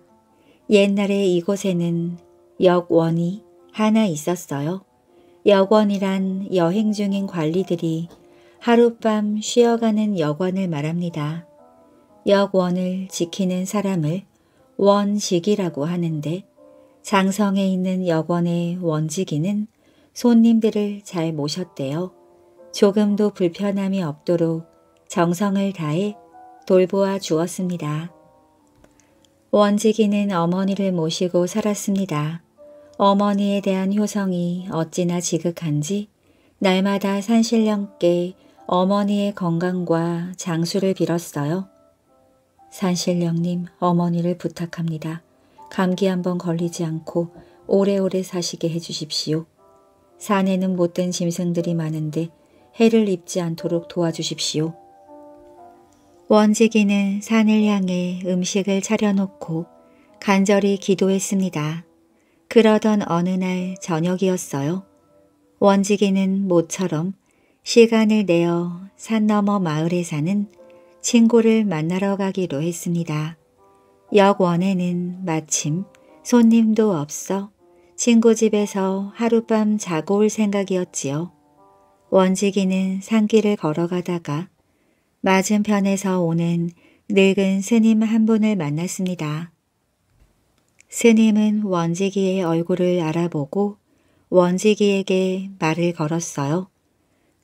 옛날에 이곳에는 역원이 하나 있었어요. 역원이란 여행 중인 관리들이 하룻밤 쉬어가는 역원을 말합니다. 역원을 지키는 사람을 원직이라고 하는데 장성에 있는 여번의 원지기는 손님들을 잘 모셨대요. 조금도 불편함이 없도록 정성을 다해 돌보아 주었습니다. 원지기는 어머니를 모시고 살았습니다. 어머니에 대한 효성이 어찌나 지극한지 날마다 산신령께 어머니의 건강과 장수를 빌었어요. 산신령님 어머니를 부탁합니다. 감기 한번 걸리지 않고 오래오래 사시게 해주십시오. 산에는 못된 짐승들이 많은데 해를 입지 않도록 도와주십시오. 원지기는 산을 향해 음식을 차려놓고 간절히 기도했습니다. 그러던 어느 날 저녁이었어요. 원지기는 모처럼 시간을 내어 산 너머 마을에 사는 친구를 만나러 가기로 했습니다. 역 원에는 마침 손님도 없어 친구 집에서 하룻밤 자고 올 생각이었지요. 원지기는 산길을 걸어가다가 맞은편에서 오는 늙은 스님 한 분을 만났습니다. 스님은 원지기의 얼굴을 알아보고 원지기에게 말을 걸었어요.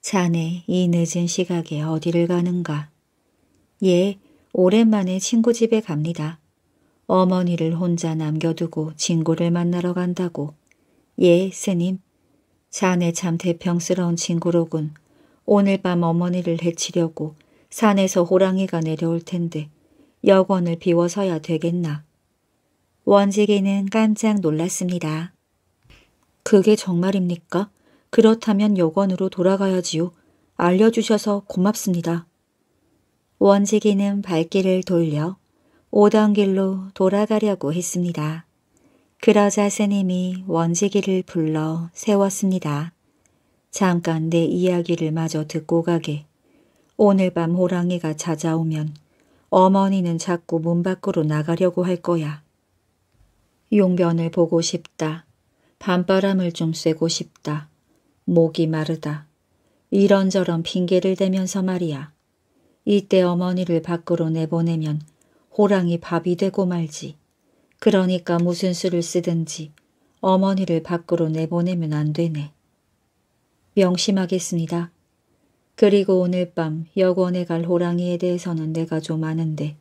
자네 이 늦은 시각에 어디를 가는가? 예, 오랜만에 친구 집에 갑니다. 어머니를 혼자 남겨두고 친구를 만나러 간다고. 예, 스님. 자네 참 대평스러운 친구로군. 오늘 밤 어머니를 해치려고 산에서 호랑이가 내려올 텐데 여권을 비워서야 되겠나. 원지기는 깜짝 놀랐습니다. 그게 정말입니까? 그렇다면 여관으로 돌아가야지요. 알려주셔서 고맙습니다. 원지기는 발길을 돌려 오던 길로 돌아가려고 했습니다. 그러자 스님이 원지기를 불러 세웠습니다. 잠깐 내 이야기를 마저 듣고 가게. 오늘 밤 호랑이가 찾아오면 어머니는 자꾸 문 밖으로 나가려고 할 거야. 용변을 보고 싶다. 밤바람을 좀 쐬고 싶다. 목이 마르다. 이런저런 핑계를 대면서 말이야. 이때 어머니를 밖으로 내보내면 호랑이 밥이 되고 말지. 그러니까 무슨 수를 쓰든지 어머니를 밖으로 내보내면 안 되네. 명심하겠습니다. 그리고 오늘 밤 여권에 갈 호랑이에 대해서는 내가 좀 아는데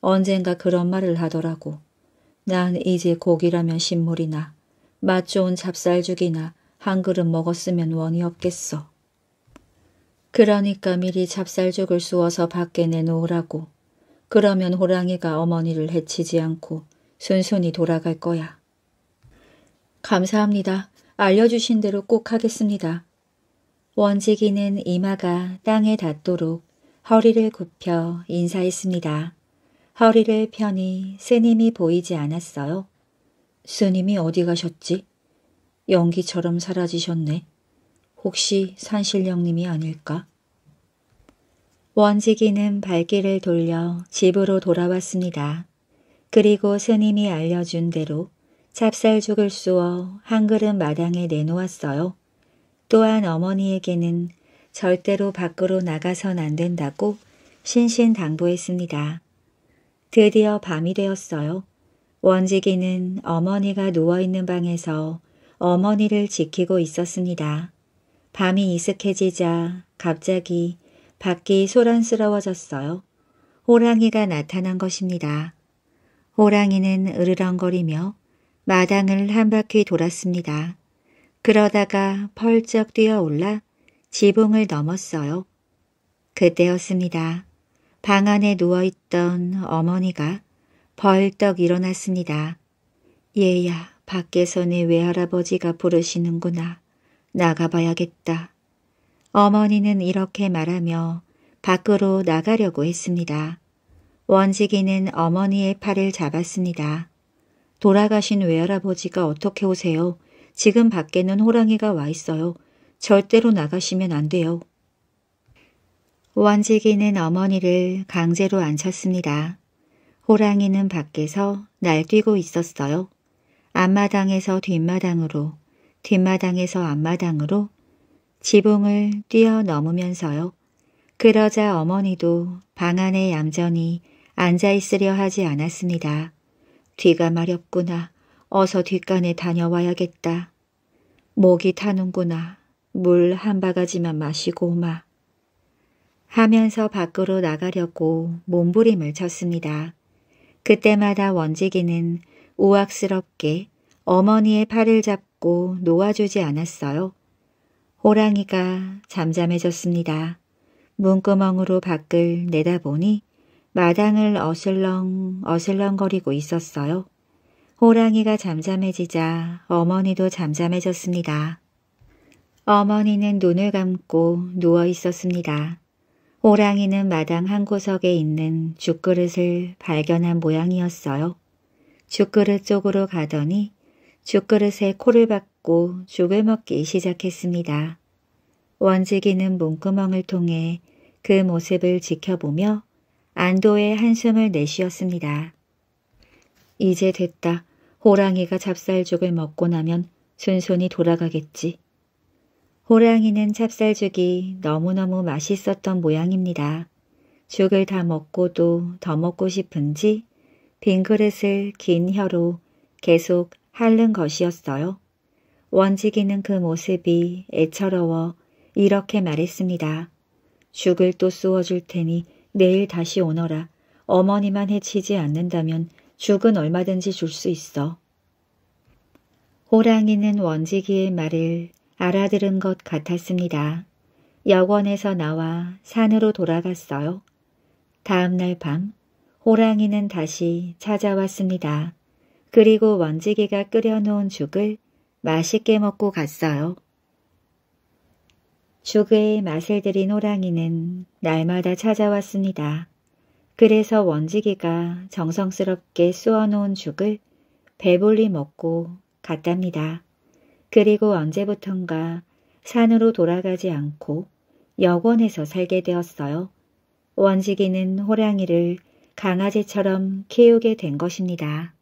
언젠가 그런 말을 하더라고. 난 이제 고기라면 신물이나 맛 좋은 잡쌀죽이나한 그릇 먹었으면 원이 없겠어. 그러니까 미리 잡쌀죽을 쑤어서 밖에 내놓으라고. 그러면 호랑이가 어머니를 해치지 않고 순순히 돌아갈 거야. 감사합니다. 알려주신 대로 꼭 하겠습니다. 원지기는 이마가 땅에 닿도록 허리를 굽혀 인사했습니다. 허리를 펴니 스님이 보이지 않았어요. 스님이 어디 가셨지? 연기처럼 사라지셨네. 혹시 산신령님이 아닐까? 원지기는 발길을 돌려 집으로 돌아왔습니다. 그리고 스님이 알려준 대로 찹쌀죽을 쑤어 한 그릇 마당에 내놓았어요. 또한 어머니에게는 절대로 밖으로 나가선 안 된다고 신신당부했습니다. 드디어 밤이 되었어요. 원지기는 어머니가 누워있는 방에서 어머니를 지키고 있었습니다. 밤이 이슥해지자 갑자기 밖이 소란스러워졌어요. 호랑이가 나타난 것입니다. 호랑이는 으르렁거리며 마당을 한 바퀴 돌았습니다. 그러다가 펄쩍 뛰어올라 지붕을 넘었어요. 그때였습니다. 방 안에 누워있던 어머니가 벌떡 일어났습니다. 얘야, 밖에서 내 외할아버지가 부르시는구나. 나가봐야겠다. 어머니는 이렇게 말하며 밖으로 나가려고 했습니다. 원지기는 어머니의 팔을 잡았습니다. 돌아가신 외할아버지가 어떻게 오세요? 지금 밖에는 호랑이가 와 있어요. 절대로 나가시면 안 돼요. 원지기는 어머니를 강제로 앉혔습니다. 호랑이는 밖에서 날뛰고 있었어요. 앞마당에서 뒷마당으로, 뒷마당에서 앞마당으로 지붕을 뛰어넘으면서요. 그러자 어머니도 방 안에 얌전히 앉아있으려 하지 않았습니다. 뒤가 마렵구나. 어서 뒷간에 다녀와야겠다. 목이 타는구나. 물 한 바가지만 마시고 오마. 하면서 밖으로 나가려고 몸부림을 쳤습니다. 그때마다 원지기는 우악스럽게 어머니의 팔을 잡고 놓아주지 않았어요. 호랑이가 잠잠해졌습니다. 문구멍으로 밖을 내다보니 마당을 어슬렁 어슬렁거리고 있었어요. 호랑이가 잠잠해지자 어머니도 잠잠해졌습니다. 어머니는 눈을 감고 누워 있었습니다. 호랑이는 마당 한 구석에 있는 죽그릇을 발견한 모양이었어요. 죽그릇 쪽으로 가더니 죽그릇에 코를 박고 먹고 죽을 먹기 시작했습니다. 원지기는 문구멍을 통해 그 모습을 지켜보며 안도의 한숨을 내쉬었습니다. 이제 됐다. 호랑이가 잡쌀죽을 먹고 나면 순순히 돌아가겠지. 호랑이는 잡쌀죽이 너무너무 맛있었던 모양입니다. 죽을 다 먹고도 더 먹고 싶은지 빈 그릇을 긴 혀로 계속 핥는 것이었어요. 원지기는그 모습이 애처로워 이렇게 말했습니다. 죽을 또 쏘어줄 테니 내일 다시 오너라. 어머니만 해치지 않는다면 죽은 얼마든지 줄 수 있어. 호랑이는 원지기의 말을 알아들은 것 같았습니다. 여원에서 나와 산으로 돌아갔어요. 다음날 밤 호랑이는 다시 찾아왔습니다. 그리고 원지기가 끓여놓은 죽을 맛있게 먹고 갔어요. 죽의 맛을 들인 호랑이는 날마다 찾아왔습니다. 그래서 원지기가 정성스럽게 쑤어놓은 죽을 배불리 먹고 갔답니다. 그리고 언제부턴가 산으로 돌아가지 않고 여권에서 살게 되었어요. 원지기는 호랑이를 강아지처럼 키우게 된 것입니다.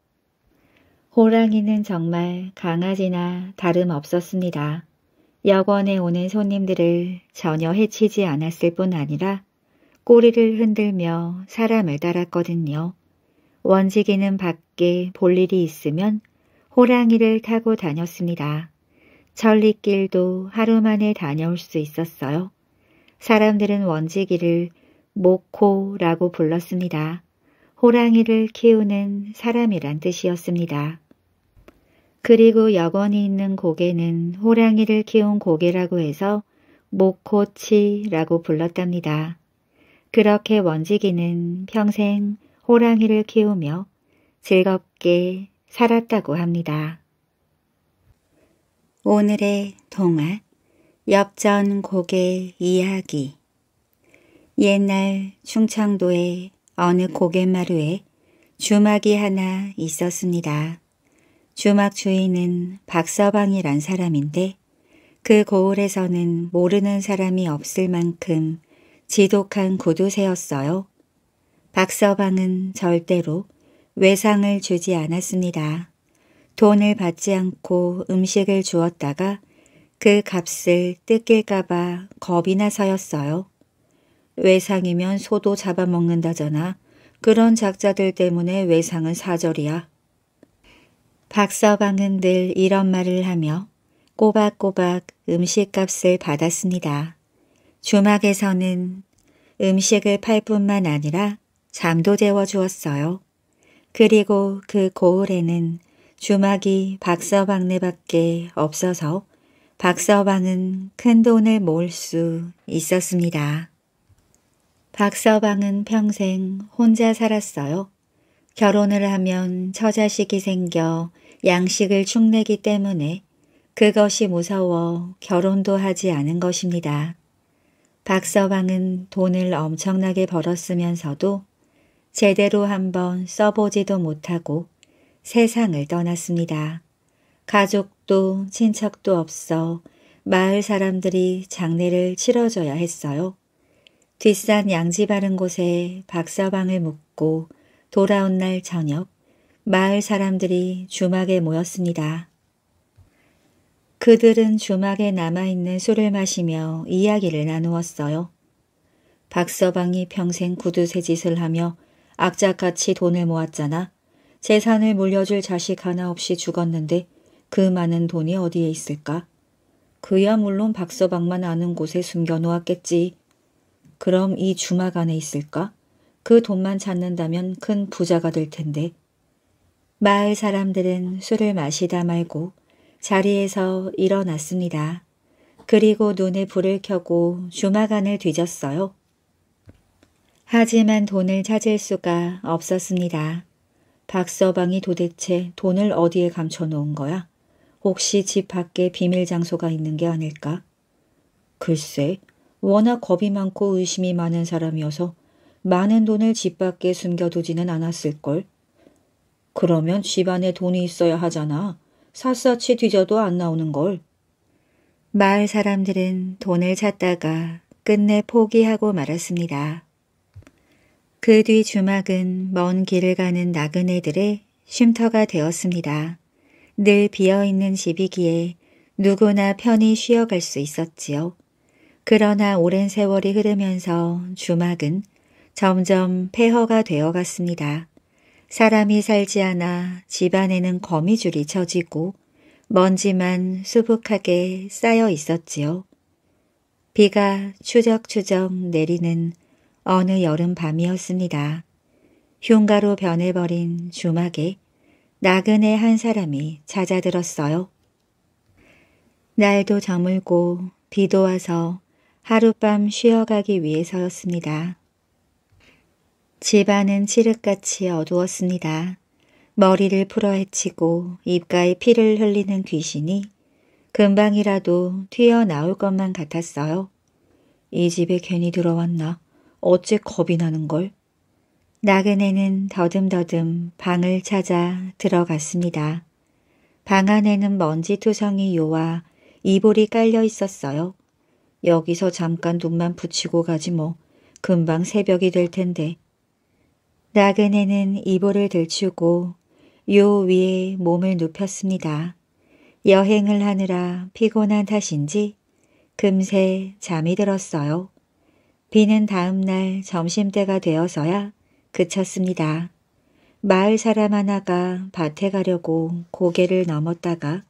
호랑이는 정말 강아지나 다름없었습니다. 여관에 오는 손님들을 전혀 해치지 않았을 뿐 아니라 꼬리를 흔들며 사람을 따랐거든요. 원지기는 밖에 볼 일이 있으면 호랑이를 타고 다녔습니다. 천리길도 하루 만에 다녀올 수 있었어요. 사람들은 원지기를 모코라고 불렀습니다. 호랑이를 키우는 사람이란 뜻이었습니다. 그리고 여건이 있는 고개는 호랑이를 키운 고개라고 해서 목코치라고 불렀답니다. 그렇게 원지기는 평생 호랑이를 키우며 즐겁게 살았다고 합니다. 오늘의 동화 엽전 고개 이야기 옛날 충청도의 어느 고갯마루에 주막이 하나 있었습니다. 주막 주인은 박서방이란 사람인데 그 고을에서는 모르는 사람이 없을 만큼 지독한 구두쇠였어요. 박서방은 절대로 외상을 주지 않았습니다. 돈을 받지 않고 음식을 주었다가 그 값을 뜯길까봐 겁이 나서였어요. 외상이면 소도 잡아먹는다잖아. 그런 작자들 때문에 외상은 사절이야. 박서방은 늘 이런 말을 하며 꼬박꼬박 음식값을 받았습니다. 주막에서는 음식을 팔 뿐만 아니라 잠도 재워주었어요. 그리고 그 고을에는 주막이 박서방네 밖에 없어서 박서방은 큰 돈을 모을 수 있었습니다. 박서방은 평생 혼자 살았어요. 결혼을 하면 처자식이 생겨 양식을 축내기 때문에 그것이 무서워 결혼도 하지 않은 것입니다. 박서방은 돈을 엄청나게 벌었으면서도 제대로 한번 써보지도 못하고 세상을 떠났습니다. 가족도 친척도 없어 마을 사람들이 장례를 치러줘야 했어요. 뒷산 양지 바른 곳에 박서방을 묻고 돌아온 날 저녁 마을 사람들이 주막에 모였습니다. 그들은 주막에 남아있는 술을 마시며 이야기를 나누었어요. 박서방이 평생 구두쇠 짓을 하며 악자같이 돈을 모았잖아. 재산을 물려줄 자식 하나 없이 죽었는데 그 많은 돈이 어디에 있을까? 그야 물론 박서방만 아는 곳에 숨겨놓았겠지. 그럼 이 주막 안에 있을까? 그 돈만 찾는다면 큰 부자가 될 텐데 마을 사람들은 술을 마시다 말고 자리에서 일어났습니다. 그리고 눈에 불을 켜고 주막안을 뒤졌어요. 하지만 돈을 찾을 수가 없었습니다. 박서방이 도대체 돈을 어디에 감춰놓은 거야? 혹시 집 밖에 비밀 장소가 있는 게 아닐까? 글쎄, 워낙 겁이 많고 의심이 많은 사람이어서 많은 돈을 집 밖에 숨겨두지는 않았을걸. 그러면 집안에 돈이 있어야 하잖아. 샅샅이 뒤져도 안 나오는걸. 마을 사람들은 돈을 찾다가 끝내 포기하고 말았습니다. 그 뒤 주막은 먼 길을 가는 나그네들의 쉼터가 되었습니다. 늘 비어있는 집이기에 누구나 편히 쉬어갈 수 있었지요. 그러나 오랜 세월이 흐르면서 주막은 점점 폐허가 되어갔습니다. 사람이 살지 않아 집안에는 거미줄이 쳐지고 먼지만 수북하게 쌓여 있었지요. 비가 추적추적 내리는 어느 여름 밤이었습니다. 흉가로 변해버린 주막에 나그네 한 사람이 찾아들었어요. 날도 저물고 비도 와서 하룻밤 쉬어가기 위해서였습니다. 집안은 칠흑같이 어두웠습니다. 머리를 풀어헤치고 입가에 피를 흘리는 귀신이 금방이라도 튀어나올 것만 같았어요. 이 집에 괜히 들어왔나? 어째 겁이 나는걸? 나그네는 더듬더듬 방을 찾아 들어갔습니다. 방 안에는 먼지투성이 요와 이불이 깔려 있었어요. 여기서 잠깐 눈만 붙이고 가지 뭐 금방 새벽이 될 텐데 나그네는 이불을 들추고 요 위에 몸을 눕혔습니다. 여행을 하느라 피곤한 탓인지 금세 잠이 들었어요. 비는 다음날 점심때가 되어서야 그쳤습니다. 마을 사람 하나가 밭에 가려고 고개를 넘었다가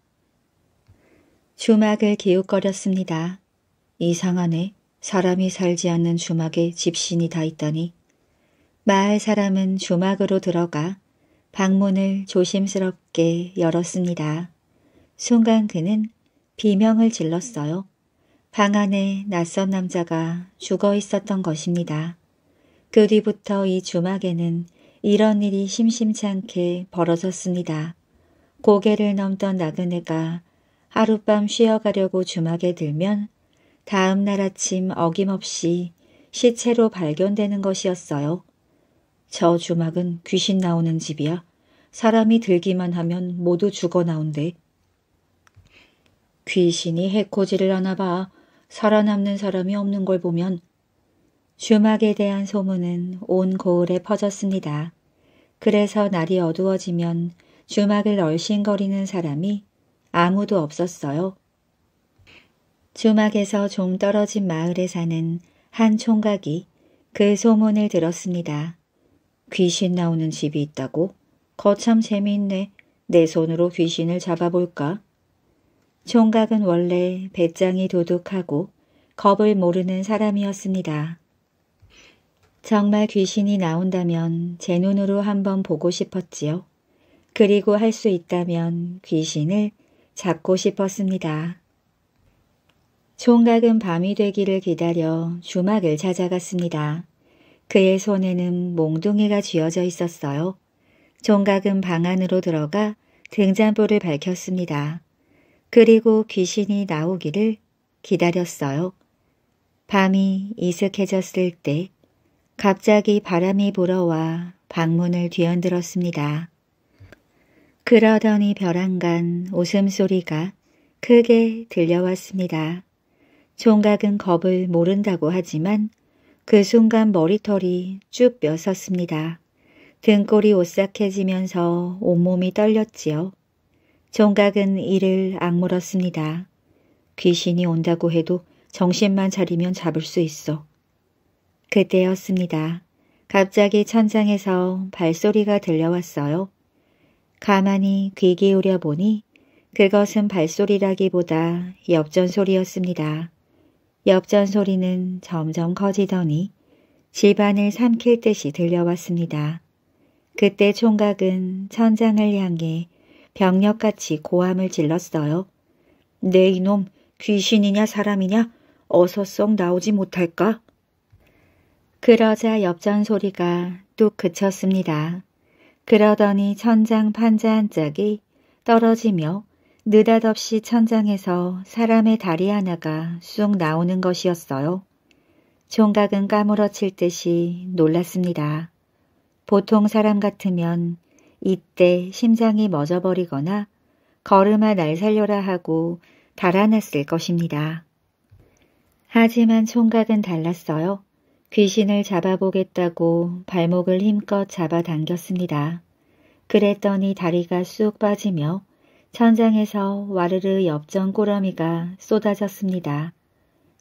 주막을 기웃거렸습니다. 이상하네. 사람이 살지 않는 주막에 집신이 다 있다니 마을 사람은 주막으로 들어가 방문을 조심스럽게 열었습니다. 순간 그는 비명을 질렀어요. 방 안에 낯선 남자가 죽어 있었던 것입니다. 그 뒤부터 이 주막에는 이런 일이 심심치않게 벌어졌습니다. 고개를 넘던 나그네가 하룻밤 쉬어가려고 주막에 들면 다음날 아침 어김없이 시체로 발견되는 것이었어요. 저 주막은 귀신 나오는 집이야. 사람이 들기만 하면 모두 죽어나온대. 귀신이 해코지를 하나 봐. 살아남는 사람이 없는 걸 보면. 주막에 대한 소문은 온 고을에 퍼졌습니다. 그래서 날이 어두워지면 주막을 얼씬거리는 사람이 아무도 없었어요. 주막에서 좀 떨어진 마을에 사는 한 총각이 그 소문을 들었습니다. 귀신 나오는 집이 있다고? 거참 재미있네. 내 손으로 귀신을 잡아볼까? 총각은 원래 배짱이 도둑하고 겁을 모르는 사람이었습니다. 정말 귀신이 나온다면 제 눈으로 한번 보고 싶었지요. 그리고 할 수 있다면 귀신을 잡고 싶었습니다. 총각은 밤이 되기를 기다려 주막을 찾아갔습니다. 그의 손에는 몽둥이가 쥐어져 있었어요. 종각은 방 안으로 들어가 등잔불을 밝혔습니다. 그리고 귀신이 나오기를 기다렸어요. 밤이 이슥해졌을 때 갑자기 바람이 불어와 방문을 뒤흔들었습니다. 그러더니 벼랑간 웃음소리가 크게 들려왔습니다. 종각은 겁을 모른다고 하지만 그 순간 머리털이 쭉 며섰습니다. 등골이 오싹해지면서 온몸이 떨렸지요. 종각은 이를 악물었습니다. 귀신이 온다고 해도 정신만 차리면 잡을 수 있어. 그때였습니다. 갑자기 천장에서 발소리가 들려왔어요. 가만히 귀 기울여 보니 그것은 발소리라기보다 엽전 소리였습니다. 엽전 소리는 점점 커지더니 집안을 삼킬 듯이 들려왔습니다. 그때 총각은 천장을 향해 병력같이 고함을 질렀어요. 네, 이놈 귀신이냐 사람이냐 어서 쏙 나오지 못할까? 그러자 엽전 소리가 뚝 그쳤습니다. 그러더니 천장 판자 한 짝이 떨어지며 느닷없이 천장에서 사람의 다리 하나가 쑥 나오는 것이었어요. 총각은 까무러칠 듯이 놀랐습니다. 보통 사람 같으면 이때 심장이 멎어버리거나 걸음아 날 살려라 하고 달아났을 것입니다. 하지만 총각은 달랐어요. 귀신을 잡아보겠다고 발목을 힘껏 잡아당겼습니다. 그랬더니 다리가 쑥 빠지며 천장에서 와르르 엽전 꼬러미가 쏟아졌습니다.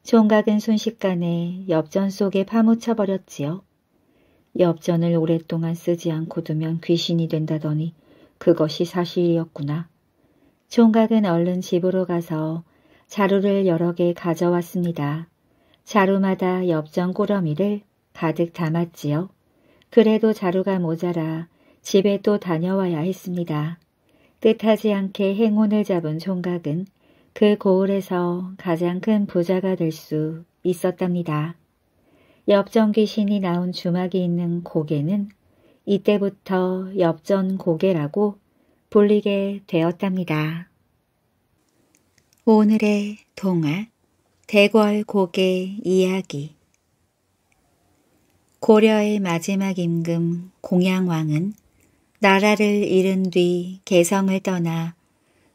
총각은 순식간에 엽전 속에 파묻혀 버렸지요. 엽전을 오랫동안 쓰지 않고 두면 귀신이 된다더니 그것이 사실이었구나. 총각은 얼른 집으로 가서 자루를 여러 개 가져왔습니다. 자루마다 엽전 꼬러미를 가득 담았지요. 그래도 자루가 모자라 집에 또 다녀와야 했습니다. 뜻하지 않게 행운을 잡은 총각은 그 고을에서 가장 큰 부자가 될 수 있었답니다. 엽전 귀신이 나온 주막이 있는 고개는 이때부터 엽전 고개라고 불리게 되었답니다. 오늘의 동화 대궐 고개 이야기 고려의 마지막 임금 공양왕은 나라를 잃은 뒤 개성을 떠나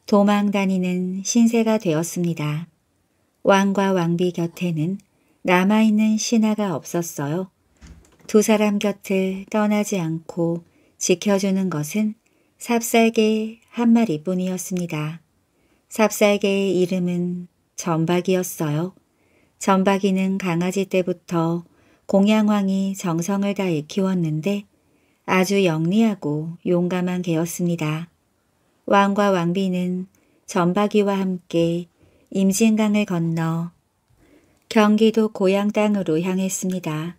도망 다니는 신세가 되었습니다. 왕과 왕비 곁에는 남아있는 신하가 없었어요. 두 사람 곁을 떠나지 않고 지켜주는 것은 삽살개 한 마리뿐이었습니다. 삽살개의 이름은 전박이었어요. 전박이는 강아지 때부터 공양왕이 정성을 다해 키웠는데 아주 영리하고 용감한 개였습니다. 왕과 왕비는 전박이와 함께 임진강을 건너 경기도 고향 땅으로 향했습니다.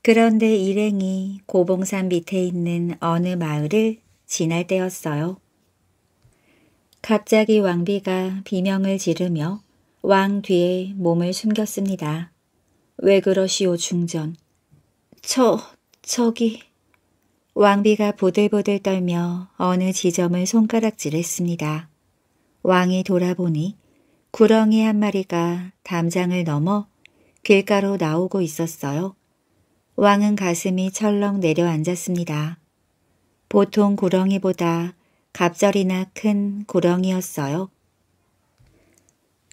그런데 일행이 고봉산 밑에 있는 어느 마을을 지날 때였어요. 갑자기 왕비가 비명을 지르며 왕 뒤에 몸을 숨겼습니다. 왜 그러시오 중전. 저, 저기... 왕비가 보들보들 떨며 어느 지점을 손가락질했습니다. 왕이 돌아보니 구렁이 한 마리가 담장을 넘어 길가로 나오고 있었어요. 왕은 가슴이 철렁 내려앉았습니다. 보통 구렁이보다 갑절이나 큰 구렁이였어요.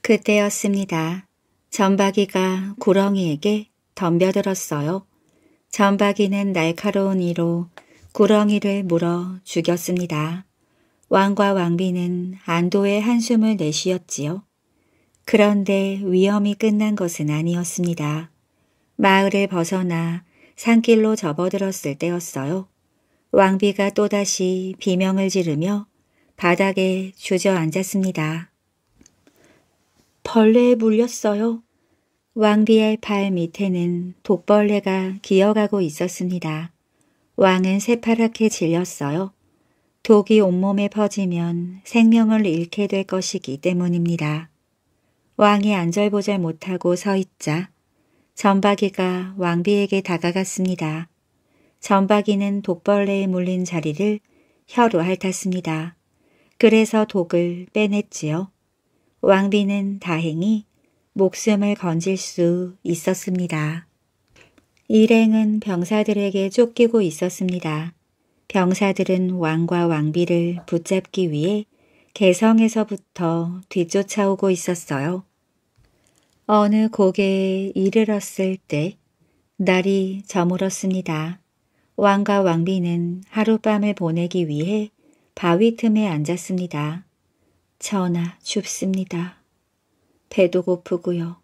그때였습니다. 전박이가 구렁이에게 덤벼들었어요. 전박이는 날카로운 이로 구렁이를 물어 죽였습니다. 왕과 왕비는 안도의 한숨을 내쉬었지요. 그런데 위험이 끝난 것은 아니었습니다. 마을을 벗어나 산길로 접어들었을 때였어요. 왕비가 또다시 비명을 지르며 바닥에 주저앉았습니다. 벌레에 물렸어요. 왕비의 발 밑에는 독벌레가 기어가고 있었습니다. 왕은 새파랗게 질렸어요. 독이 온몸에 퍼지면 생명을 잃게 될 것이기 때문입니다. 왕이 안절보절 못하고 서 있자 전박이가 왕비에게 다가갔습니다. 전박이는 독벌레에 물린 자리를 혀로 핥았습니다. 그래서 독을 빼냈지요. 왕비는 다행히 목숨을 건질 수 있었습니다. 일행은 병사들에게 쫓기고 있었습니다. 병사들은 왕과 왕비를 붙잡기 위해 개성에서부터 뒤쫓아오고 있었어요. 어느 고개에 이르렀을 때 날이 저물었습니다. 왕과 왕비는 하룻밤을 보내기 위해 바위 틈에 앉았습니다. 전하 춥습니다. 배도 고프고요.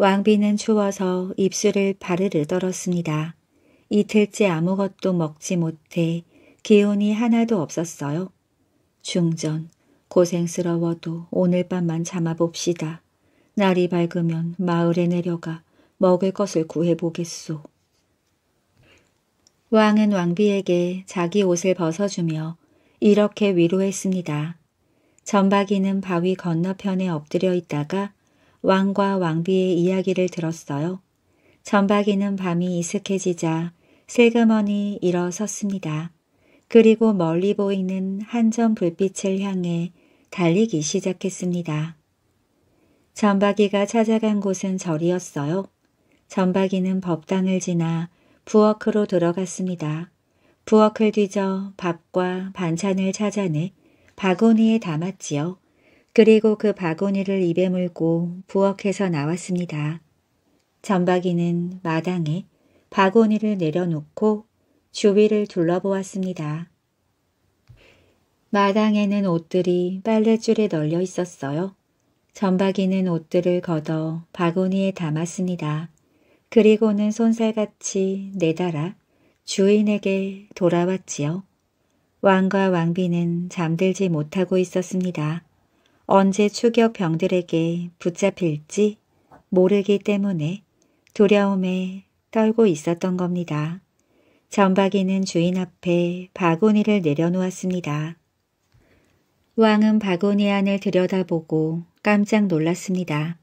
왕비는 추워서 입술을 바르르 떨었습니다. 이틀째 아무것도 먹지 못해 기운이 하나도 없었어요. 중전, 고생스러워도 오늘 밤만 참아봅시다. 날이 밝으면 마을에 내려가 먹을 것을 구해보겠소. 왕은 왕비에게 자기 옷을 벗어주며 이렇게 위로했습니다. 전박이는 바위 건너편에 엎드려 있다가 왕과 왕비의 이야기를 들었어요. 전박이는 밤이 이슥해지자 슬그머니 일어섰습니다. 그리고 멀리 보이는 한 점 불빛을 향해 달리기 시작했습니다. 전박이가 찾아간 곳은 절이었어요. 전박이는 법당을 지나 부엌으로 들어갔습니다. 부엌을 뒤져 밥과 반찬을 찾아내 바구니에 담았지요. 그리고 그 바구니를 입에 물고 부엌에서 나왔습니다. 전박이는 마당에 바구니를 내려놓고 주위를 둘러보았습니다. 마당에는 옷들이 빨랫줄에 널려 있었어요. 전박이는 옷들을 걷어 바구니에 담았습니다. 그리고는 손살같이 내달아 주인에게 돌아왔지요. 왕과 왕비는 잠들지 못하고 있었습니다. 언제 추격병들에게 붙잡힐지 모르기 때문에 두려움에 떨고 있었던 겁니다. 전박이는 주인 앞에 바구니를 내려놓았습니다. 왕은 바구니 안을 들여다보고 깜짝 놀랐습니다.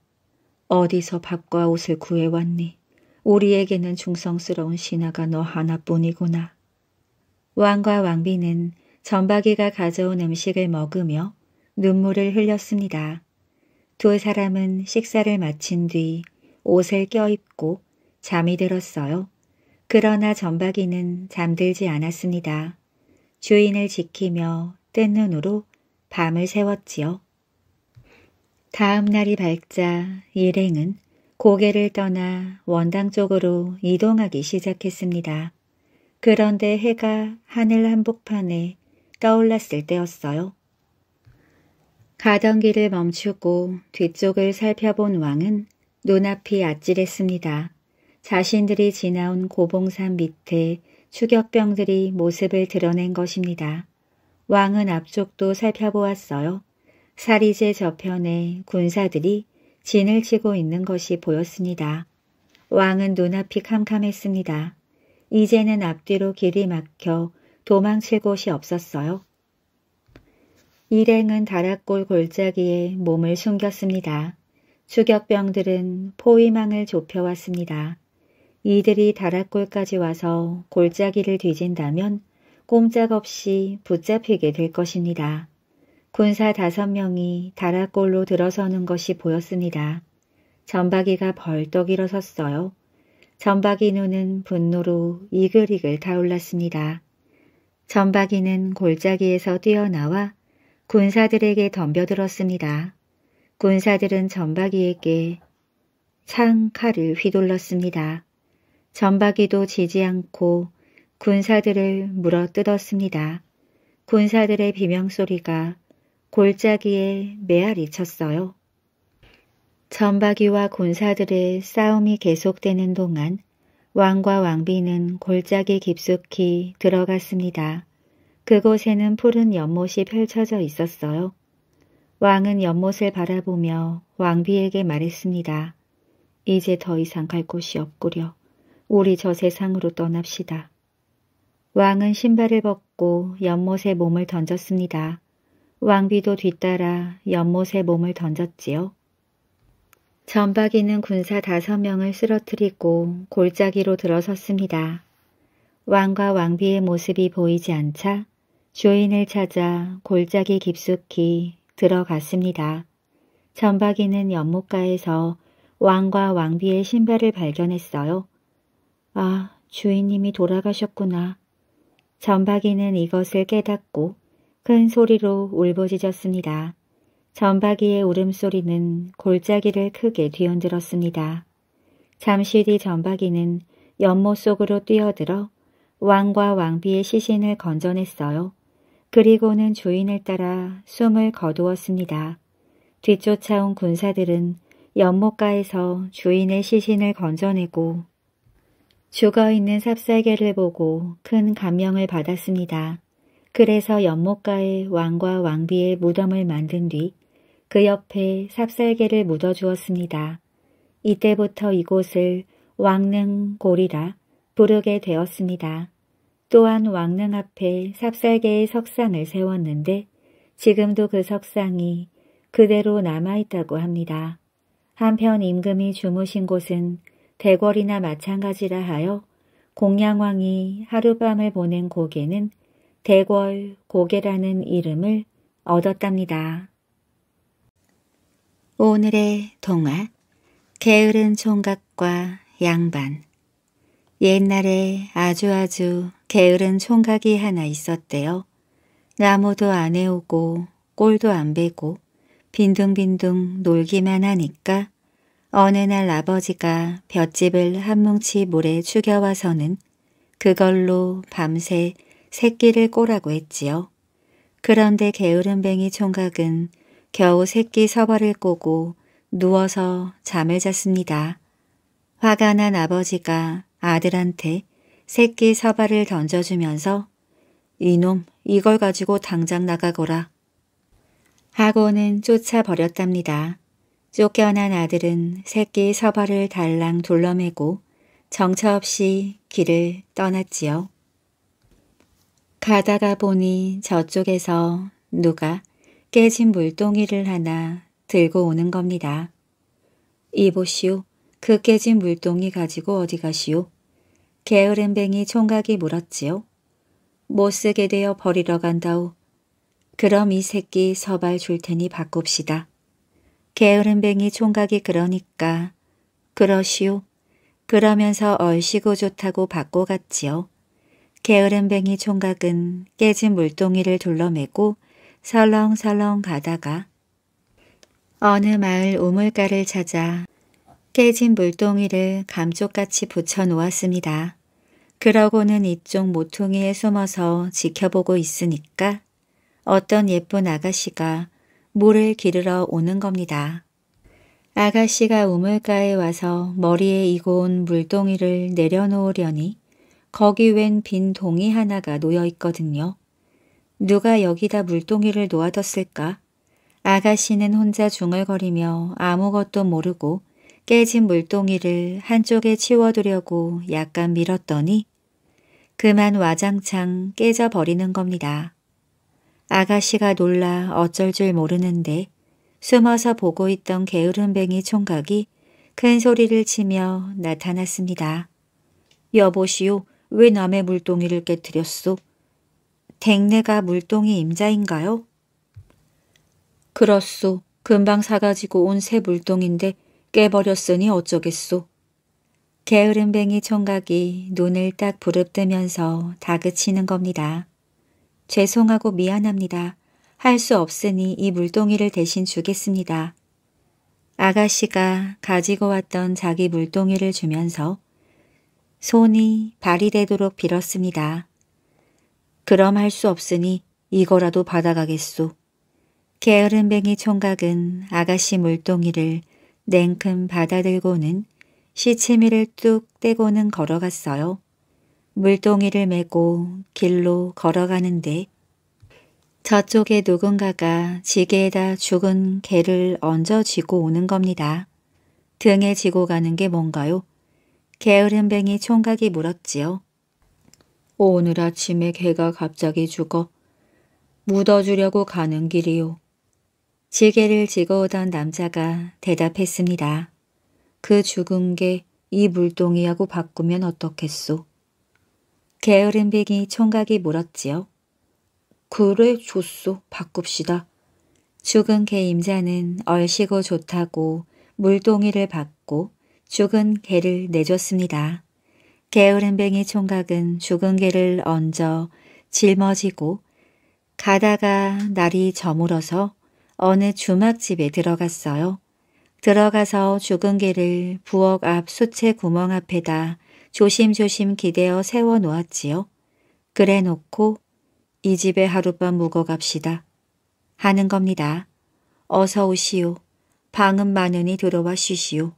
어디서 밥과 옷을 구해왔니? 우리에게는 중성스러운 신하가 너 하나뿐이구나. 왕과 왕비는 전박이가 가져온 음식을 먹으며 눈물을 흘렸습니다. 두 사람은 식사를 마친 뒤 옷을 껴입고 잠이 들었어요. 그러나 점박이는 잠들지 않았습니다. 주인을 지키며 뜬 눈으로 밤을 세웠지요 다음 날이 밝자 일행은 고개를 떠나 원당 쪽으로 이동하기 시작했습니다. 그런데 해가 하늘 한복판에 떠올랐을 때였어요. 가던 길을 멈추고 뒤쪽을 살펴본 왕은 눈앞이 아찔했습니다. 자신들이 지나온 고봉산 밑에 추격병들이 모습을 드러낸 것입니다. 왕은 앞쪽도 살펴보았어요. 사리제 저편에 군사들이 진을 치고 있는 것이 보였습니다. 왕은 눈앞이 캄캄했습니다. 이제는 앞뒤로 길이 막혀 도망칠 곳이 없었어요. 일행은 다락골 골짜기에 몸을 숨겼습니다. 추격병들은 포위망을 좁혀왔습니다. 이들이 다락골까지 와서 골짜기를 뒤진다면 꼼짝없이 붙잡히게 될 것입니다. 군사 다섯 명이 다락골로 들어서는 것이 보였습니다. 전박이가 벌떡 일어섰어요. 전박이 눈은 분노로 이글이글 타올랐습니다. 전박이는 골짜기에서 뛰어나와 군사들에게 덤벼들었습니다. 군사들은 전박이에게 창 칼을 휘둘렀습니다. 전박이도 지지 않고 군사들을 물어뜯었습니다. 군사들의 비명소리가 골짜기에 메아리 쳤어요. 전박이와 군사들의 싸움이 계속되는 동안 왕과 왕비는 골짜기 깊숙이 들어갔습니다. 그곳에는 푸른 연못이 펼쳐져 있었어요. 왕은 연못을 바라보며 왕비에게 말했습니다. 이제 더 이상 갈 곳이 없구려. 우리 저 세상으로 떠납시다. 왕은 신발을 벗고 연못에 몸을 던졌습니다. 왕비도 뒤따라 연못에 몸을 던졌지요. 전박이는 군사 다섯 명을 쓰러뜨리고 골짜기로 들어섰습니다. 왕과 왕비의 모습이 보이지 않자 주인을 찾아 골짜기 깊숙이 들어갔습니다. 전박이는 연못가에서 왕과 왕비의 신발을 발견했어요. 아, 주인님이 돌아가셨구나. 전박이는 이것을 깨닫고 큰 소리로 울부짖었습니다. 전박이의 울음소리는 골짜기를 크게 뒤흔들었습니다. 잠시 뒤 전박이는 연못 속으로 뛰어들어 왕과 왕비의 시신을 건져냈어요. 그리고는 주인을 따라 숨을 거두었습니다. 뒤쫓아온 군사들은 연못가에서 주인의 시신을 건져내고 죽어있는 삽살개를 보고 큰 감명을 받았습니다. 그래서 연못가에 왕과 왕비의 무덤을 만든 뒤 그 옆에 삽살개를 묻어주었습니다. 이때부터 이곳을 왕릉고리라 부르게 되었습니다. 또한 왕릉 앞에 삽살개의 석상을 세웠는데 지금도 그 석상이 그대로 남아있다고 합니다. 한편 임금이 주무신 곳은 대궐이나 마찬가지라 하여 공양왕이 하룻밤을 보낸 고개는 대궐 고개라는 이름을 얻었답니다. 오늘의 동화 게으른 총각과 양반 옛날에 아주아주 아주 게으른 총각이 하나 있었대요. 나무도 안 해오고 꼴도 안 베고 빈둥빈둥 놀기만 하니까 어느 날 아버지가 볏집을한 뭉치 물에 죽여와서는 그걸로 밤새 새끼를 꼬라고 했지요. 그런데 게으름뱅이 총각은 겨우 새끼 서버를 꼬고 누워서 잠을 잤습니다. 화가 난 아버지가 아들한테 새끼 서발을 던져주면서 이놈 이걸 가지고 당장 나가거라 하고는 쫓아버렸답니다. 쫓겨난 아들은 새끼 서발을 달랑 둘러매고 정처 없이 길을 떠났지요. 가다가 보니 저쪽에서 누가 깨진 물동이를 하나 들고 오는 겁니다. 이보시오. 그 깨진 물동이 가지고 어디 가시오. 게으른 뱅이 총각이 물었지요. 못쓰게 되어 버리러 간다오. 그럼 이 새끼 서발 줄 테니 바꿉시다. 게으른 뱅이 총각이 그러니까 그러시오. 그러면서 얼씨구 좋다고 바꿔갔지요. 게으른 뱅이 총각은 깨진 물동이를 둘러매고 설렁설렁 가다가 어느 마을 우물가를 찾아 깨진 물동이를 감쪽같이 붙여 놓았습니다. 그러고는 이쪽 모퉁이에 숨어서 지켜보고 있으니까 어떤 예쁜 아가씨가 물을 기르러 오는 겁니다. 아가씨가 우물가에 와서 머리에 이고 온 물동이를 내려놓으려니 거기 웬 빈 동이 하나가 놓여 있거든요. 누가 여기다 물동이를 놓아뒀을까? 아가씨는 혼자 중얼거리며 아무것도 모르고 깨진 물동이를 한쪽에 치워두려고 약간 밀었더니 그만 와장창 깨져버리는 겁니다. 아가씨가 놀라 어쩔 줄 모르는데 숨어서 보고 있던 게으름뱅이 총각이 큰 소리를 치며 나타났습니다. 여보시오, 왜 남의 물동이를 깨뜨렸소? 댕내가 물동이 임자인가요? 그렇소. 금방 사가지고 온 새 물동인데 깨버렸으니 어쩌겠소. 게으름뱅이 총각이 눈을 딱 부릅뜨면서 다그치는 겁니다. 죄송하고 미안합니다. 할 수 없으니 이 물동이를 대신 주겠습니다. 아가씨가 가지고 왔던 자기 물동이를 주면서 손이 발이 되도록 빌었습니다. 그럼 할 수 없으니 이거라도 받아가겠소. 게으름뱅이 총각은 아가씨 물동이를 냉큼 받아들고는 시치미를 뚝 떼고는 걸어갔어요. 물동이를 메고 길로 걸어가는데 저쪽에 누군가가 지게에다 죽은 개를 얹어 쥐고 오는 겁니다. 등에 지고 가는 게 뭔가요? 게으름뱅이 총각이 물었지요. 오늘 아침에 개가 갑자기 죽어 묻어주려고 가는 길이요. 지게를 지고 오던 남자가 대답했습니다. 그 죽은 게 이 물동이하고 바꾸면 어떻겠소? 게으른 빙이 총각이 물었지요. 그래 좋소 바꿉시다. 죽은 개 임자는 얼씨고 좋다고 물동이를 받고 죽은 개를 내줬습니다. 게으른 뱅이 총각은 죽은 개를 얹어 짊어지고 가다가 날이 저물어서 어느 주막집에 들어갔어요. 들어가서 죽은 개를 부엌 앞 수채 구멍 앞에다 조심조심 기대어 세워놓았지요. 그래 놓고 이 집에 하룻밤 묵어갑시다. 하는 겁니다. 어서 오시오. 방은 마누니 들어와 쉬시오.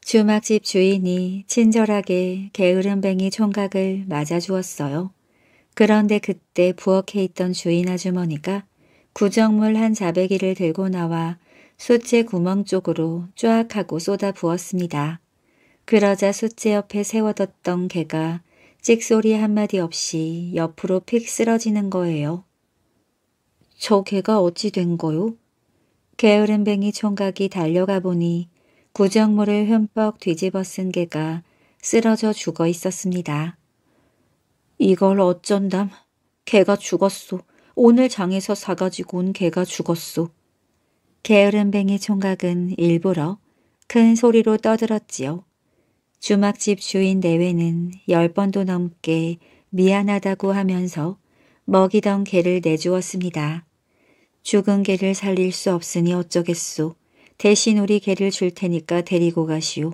주막집 주인이 친절하게 게으름뱅이 총각을 맞아주었어요. 그런데 그때 부엌에 있던 주인 아주머니가 구정물 한 자배기를 들고 나와 숫제 구멍 쪽으로 쫙 하고 쏟아 부었습니다. 그러자 숫제 옆에 세워뒀던 개가 찍소리 한마디 없이 옆으로 픽 쓰러지는 거예요. 저 개가 어찌 된 거요? 게으름뱅이 총각이 달려가 보니 구정물을 흠뻑 뒤집어 쓴 개가 쓰러져 죽어 있었습니다. 이걸 어쩐담? 개가 죽었소. 오늘 장에서 사가지고 온 개가 죽었소. 게으름뱅이 총각은 일부러 큰 소리로 떠들었지요. 주막집 주인 내외는 열 번도 넘게 미안하다고 하면서 먹이던 개를 내주었습니다. 죽은 개를 살릴 수 없으니 어쩌겠소. 대신 우리 개를 줄 테니까 데리고 가시오.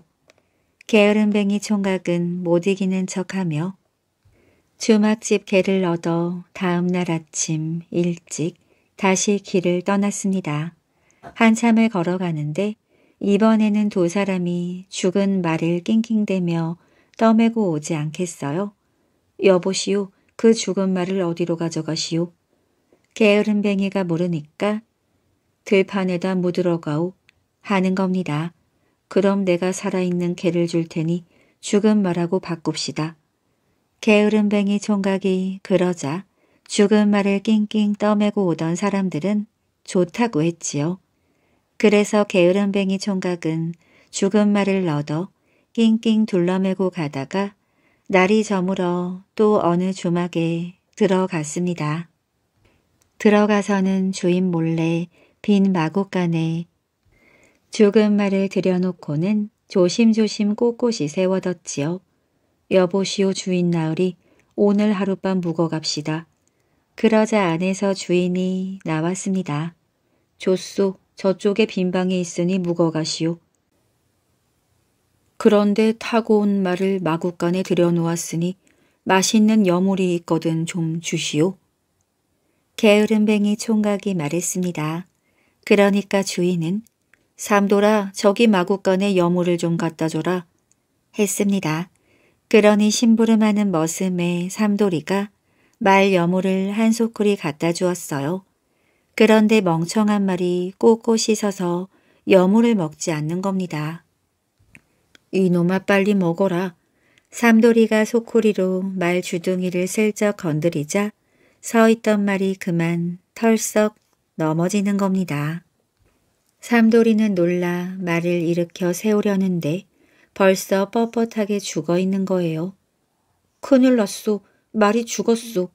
게으름뱅이 총각은 못 이기는 척하며 주막집 개를 얻어 다음날 아침 일찍 다시 길을 떠났습니다. 한참을 걸어가는데 이번에는 두 사람이 죽은 말을 낑낑대며 떠매고 오지 않겠어요? 여보시오, 그 죽은 말을 어디로 가져가시오? 게으름뱅이가 모르니까 들판에다 묻으러가오 하는 겁니다. 그럼 내가 살아있는 개를 줄 테니 죽은 말하고 바꿉시다. 게으름뱅이 총각이 그러자 죽은 말을 낑낑 떠매고 오던 사람들은 좋다고 했지요. 그래서 게으름뱅이 총각은 죽은 말을 얻어 낑낑 둘러매고 가다가 날이 저물어 또 어느 주막에 들어갔습니다. 들어가서는 주인 몰래 빈마구간에 죽은 말을 들여놓고는 조심조심 꼿꼿이 세워뒀지요. 여보시오 주인 나으리 오늘 하룻밤 묵어갑시다. 그러자 안에서 주인이 나왔습니다. 조소 저쪽에 빈방이 있으니 묵어가시오. 그런데 타고 온 말을 마구간에 들여놓았으니 맛있는 여물이 있거든 좀 주시오. 게으름뱅이 총각이 말했습니다. 그러니까 주인은 삼돌아 저기 마구간에 여물을 좀 갖다 줘라 했습니다. 그러니 심부름하는 머슴의 삼돌이가 말 여물을 한 소쿠리 갖다 주었어요. 그런데 멍청한 말이 꼿꼿이 서서 여물을 먹지 않는 겁니다. 이놈아 빨리 먹어라. 삼돌이가 소쿠리로 말 주둥이를 슬쩍 건드리자 서 있던 말이 그만 털썩 넘어지는 겁니다. 삼돌이는 놀라 말을 일으켜 세우려는데 벌써 뻣뻣하게 죽어 있는 거예요. 큰일 났소. 말이 죽었소.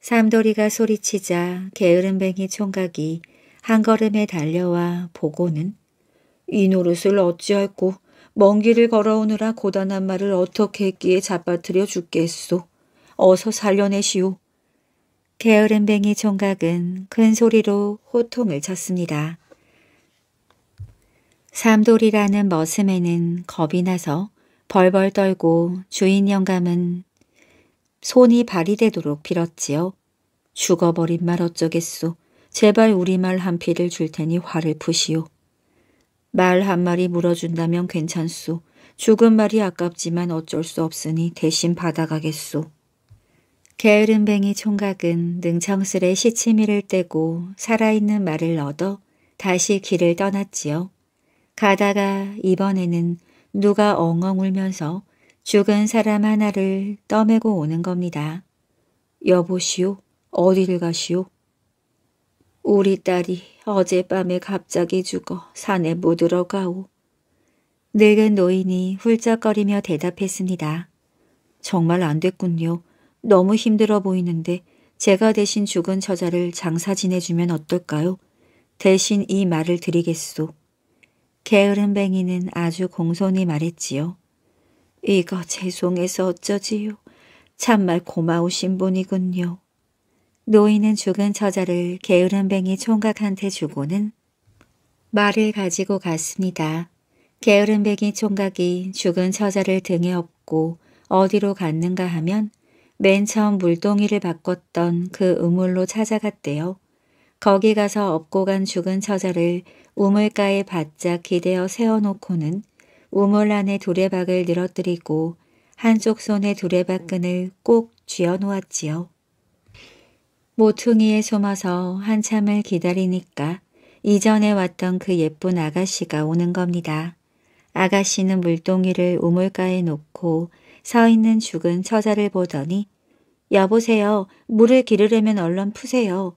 삼돌이가 소리치자 게으름뱅이 총각이 한 걸음에 달려와 보고는 이 노릇을 어찌할꼬 먼 길을 걸어오느라 고단한 말을 어떻게 했기에 잡아뜨려 죽겠소. 어서 살려내시오. 게으름뱅이 총각은 큰 소리로 호통을 쳤습니다. 삼돌이라는 머슴에는 겁이 나서 벌벌 떨고 주인 영감은 손이 발이 되도록 빌었지요. 죽어버린 말 어쩌겠소. 제발 우리 말한 피를 줄 테니 화를 푸시오. 말 한 마리 물어준다면 괜찮소. 죽은 말이 아깝지만 어쩔 수 없으니 대신 받아가겠소. 게으름뱅이 총각은 능청스레 시치미를 떼고 살아있는 말을 얻어 다시 길을 떠났지요. 가다가 이번에는 누가 엉엉 울면서 죽은 사람 하나를 떠매고 오는 겁니다. 여보시오, 어디를 가시오? 우리 딸이 어젯밤에 갑자기 죽어 산에 못 들어가오. 늙은 노인이 훌쩍거리며 대답했습니다. 정말 안 됐군요. 너무 힘들어 보이는데 제가 대신 죽은 처자를 장사 지내주면 어떨까요? 대신 이 말을 드리겠소. 게으름뱅이는 아주 공손히 말했지요. 이거 죄송해서 어쩌지요. 참말 고마우신 분이군요. 노인은 죽은 처자를 게으름뱅이 총각한테 주고는 말을 가지고 갔습니다. 게으름뱅이 총각이 죽은 처자를 등에 업고 어디로 갔는가 하면 맨 처음 물동이를 바꿨던 그 우물로 찾아갔대요. 거기 가서 업고 간 죽은 처자를 우물가에 바짝 기대어 세워놓고는 우물 안에 두레박을 늘어뜨리고 한쪽 손에 두레박끈을 꼭 쥐어놓았지요. 모퉁이에 숨어서 한참을 기다리니까 이전에 왔던 그 예쁜 아가씨가 오는 겁니다. 아가씨는 물동이를 우물가에 놓고 서 있는 죽은 처자를 보더니 여보세요. 물을 기르려면 얼른 푸세요.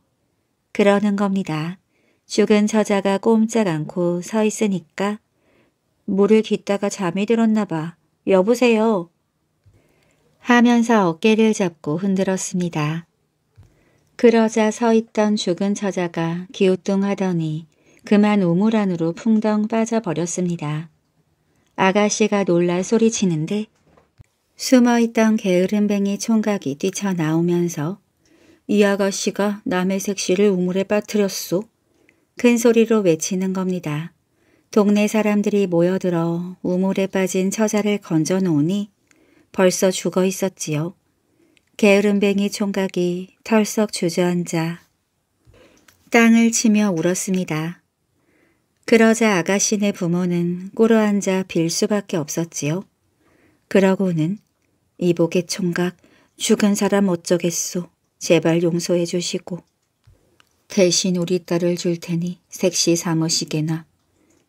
그러는 겁니다. 죽은 처자가 꼼짝 않고 서 있으니까 물을 깃다가 잠이 들었나 봐. 여보세요. 하면서 어깨를 잡고 흔들었습니다. 그러자 서 있던 죽은 처자가기웃뚱하더니 그만 우물 안으로 풍덩 빠져버렸습니다. 아가씨가 놀라 소리치는데 숨어있던 게으름뱅이 총각이 뛰쳐나오면서 이 아가씨가 남의 색시를 우물에 빠뜨렸소. 큰 소리로 외치는 겁니다. 동네 사람들이 모여들어 우물에 빠진 처자를 건져놓으니 벌써 죽어 있었지요. 게으름뱅이 총각이 털썩 주저앉아 땅을 치며 울었습니다. 그러자 아가씨네 부모는 꿇어앉아 빌 수밖에 없었지요. 그러고는 이보게 총각 죽은 사람 어쩌겠소. 제발 용서해 주시고 대신 우리 딸을 줄 테니 색시 사무시게나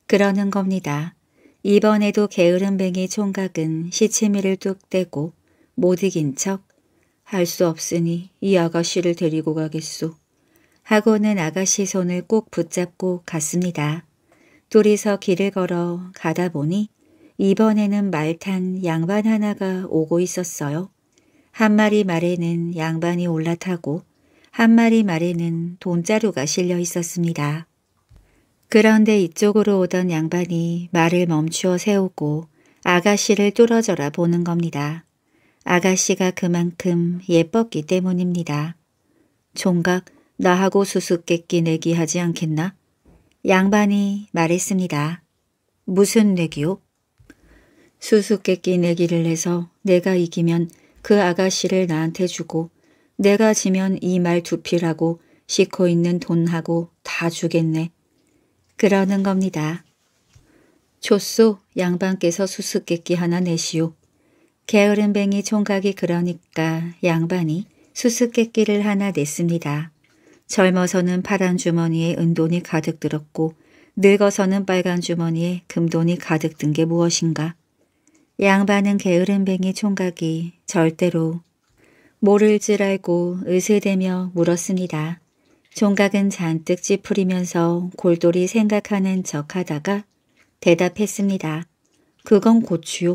그러는 겁니다. 이번에도 게으름뱅이 총각은 시치미를 뚝 떼고 못 이긴 척할 수 없으니 이 아가씨를 데리고 가겠소. 하고는 아가씨 손을 꼭 붙잡고 갔습니다. 둘이서 길을 걸어 가다 보니 이번에는 말탄 양반 하나가 오고 있었어요. 한 마리 말에는 양반이 올라타고 한 마리 말에는 돈자루가 실려 있었습니다. 그런데 이쪽으로 오던 양반이 말을 멈추어 세우고 아가씨를 뚫어져라 보는 겁니다. 아가씨가 그만큼 예뻤기 때문입니다. 종각 나하고 수수께끼 내기 하지 않겠나? 양반이 말했습니다. 무슨 내기요? 수수께끼 내기를 해서 내가 이기면 그 아가씨를 나한테 주고 내가 지면 이 말두피라고 싣고 있는 돈하고 다 주겠네. 그러는 겁니다. 조소 양반께서 수수께끼 하나 내시오. 게으름뱅이 총각이 그러니까 양반이 수수께끼를 하나 냈습니다. 젊어서는 파란 주머니에 은돈이 가득 들었고 늙어서는 빨간 주머니에 금돈이 가득 든 게 무엇인가. 양반은 게으름뱅이 총각이 절대로 모를 줄 알고 으세대며 물었습니다. 총각은 잔뜩 찌푸리면서 골똘히 생각하는 척하다가 대답했습니다. 그건 고추요.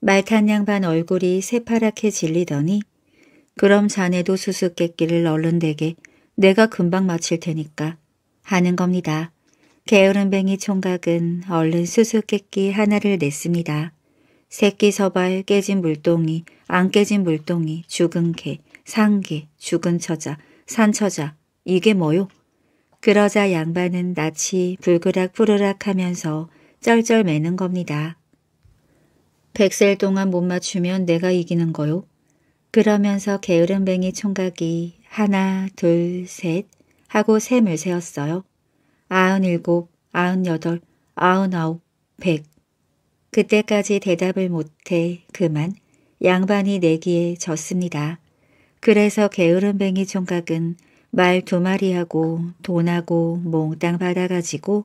말탄 양반 얼굴이 새파랗게 질리더니 그럼 자네도 수수께끼를 얼른 내게 내가 금방 마칠 테니까 하는 겁니다. 게으름뱅이 총각은 얼른 수수께끼 하나를 냈습니다. 새끼 서발 깨진 물동이, 안 깨진 물동이, 죽은 개, 산개 죽은 처자, 산처자, 이게 뭐요? 그러자 양반은 낯이 불그락 푸르락 하면서 쩔쩔 매는 겁니다. 백 셀 동안 못 맞추면 내가 이기는 거요? 그러면서 게으름뱅이 총각이 하나, 둘, 셋 하고 셈을 세었어요. 아흔일곱, 아흔여덟, 아흔아홉, 백. 그때까지 대답을 못해 그만 양반이 내기에 졌습니다. 그래서 게으름뱅이 총각은 말 두 마리하고 돈하고 몽땅 받아가지고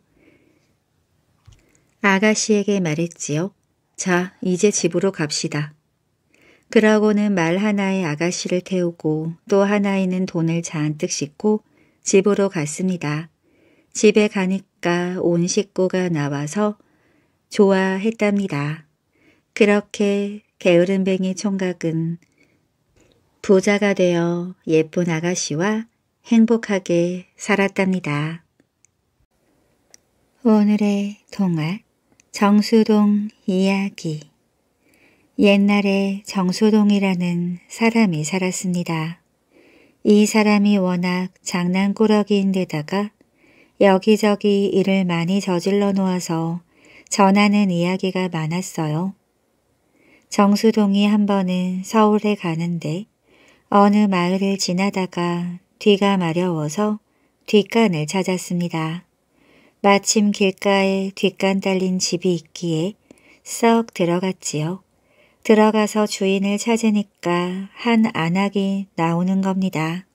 아가씨에게 말했지요. 자, 이제 집으로 갑시다. 그러고는 말 하나에 아가씨를 태우고 또 하나에는 돈을 잔뜩 싣고 집으로 갔습니다. 집에 가니까 온 식구가 나와서 좋아했답니다. 그렇게 게으름뱅이 총각은 부자가 되어 예쁜 아가씨와 행복하게 살았답니다. 오늘의 동화 정수동 이야기 옛날에 정수동이라는 사람이 살았습니다. 이 사람이 워낙 장난꾸러기인데다가 여기저기 일을 많이 저질러 놓아서 전하는 이야기가 많았어요. 정수동이 한 번은 서울에 가는데 어느 마을을 지나다가 뒤가 마려워서 뒷간을 찾았습니다. 마침 길가에 뒷간 달린 집이 있기에 썩 들어갔지요. 들어가서 주인을 찾으니까 한 안악이 나오는 겁니다.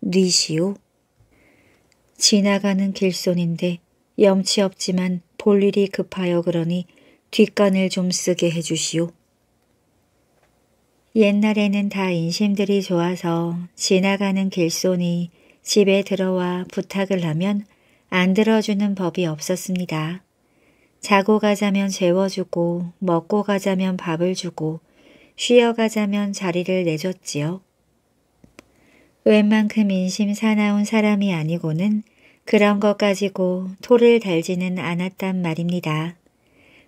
뉘시오. 지나가는 길손인데 염치 없지만 볼 일이 급하여 그러니 뒷간을 좀 쓰게 해주시오. 옛날에는 다 인심들이 좋아서 지나가는 길손이 집에 들어와 부탁을 하면 안 들어주는 법이 없었습니다. 자고 가자면 재워주고 먹고 가자면 밥을 주고 쉬어가자면 자리를 내줬지요. 웬만큼 인심 사나운 사람이 아니고는 그런 것 가지고 토를 달지는 않았단 말입니다.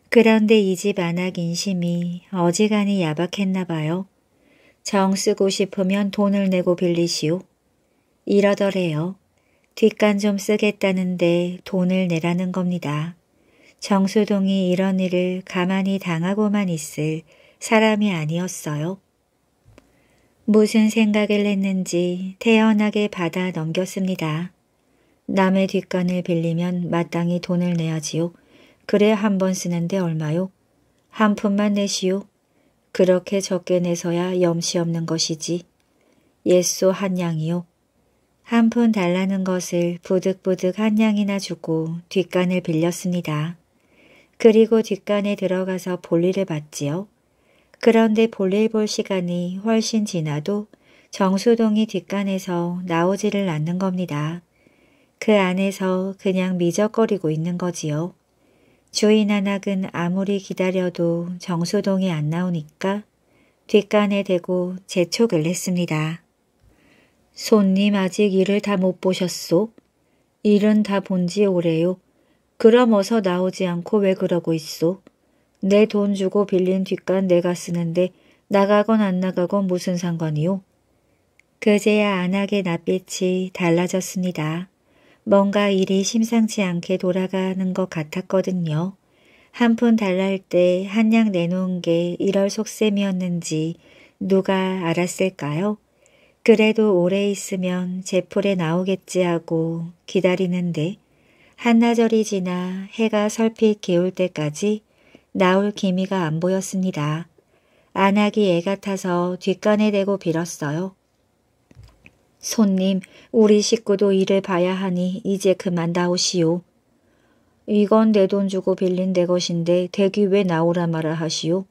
그런데 이 집 안악 인심이 어지간히 야박했나 봐요. 정 쓰고 싶으면 돈을 내고 빌리시오. 이러더래요. 뒷간 좀 쓰겠다는데 돈을 내라는 겁니다. 정수동이 이런 일을 가만히 당하고만 있을 사람이 아니었어요. 무슨 생각을 했는지 태연하게 받아 넘겼습니다. 남의 뒷간을 빌리면 마땅히 돈을 내야지요. 그래 한 번 쓰는데 얼마요? 한 푼만 내시오. 그렇게 적게 내서야 염시 없는 것이지. 예소 한 양이요. 한 푼 달라는 것을 부득부득 한 양이나 주고 뒷간을 빌렸습니다. 그리고 뒷간에 들어가서 볼일을 봤지요. 그런데 볼일 볼 시간이 훨씬 지나도 정수동이 뒷간에서 나오지를 않는 겁니다. 그 안에서 그냥 미적거리고 있는 거지요. 주인 안악은 아무리 기다려도 정수동이 안 나오니까 뒷간에 대고 재촉을 했습니다. 손님 아직 일을 다 못 보셨소? 일은 다 본 지 오래요. 그럼 어서 나오지 않고 왜 그러고 있소? 내 돈 주고 빌린 뒷간 내가 쓰는데 나가건 안 나가건 무슨 상관이요? 그제야 안악의 낯빛이 달라졌습니다. 뭔가 일이 심상치 않게 돌아가는 것 같았거든요. 한푼 달랄 때한양 내놓은 게 이럴 속셈이었는지 누가 알았을까요? 그래도 오래 있으면 제풀에 나오겠지 하고 기다리는데 한나절이 지나 해가 설핏 기울 때까지 나올 기미가 안 보였습니다. 안하기 애같아서 뒷간에 대고 빌었어요. 손님, 우리 식구도 일을 봐야 하니 이제 그만 나오시오. 이건 내 돈 주고 빌린 내 것인데 대기 왜 나오라 말아 하시오.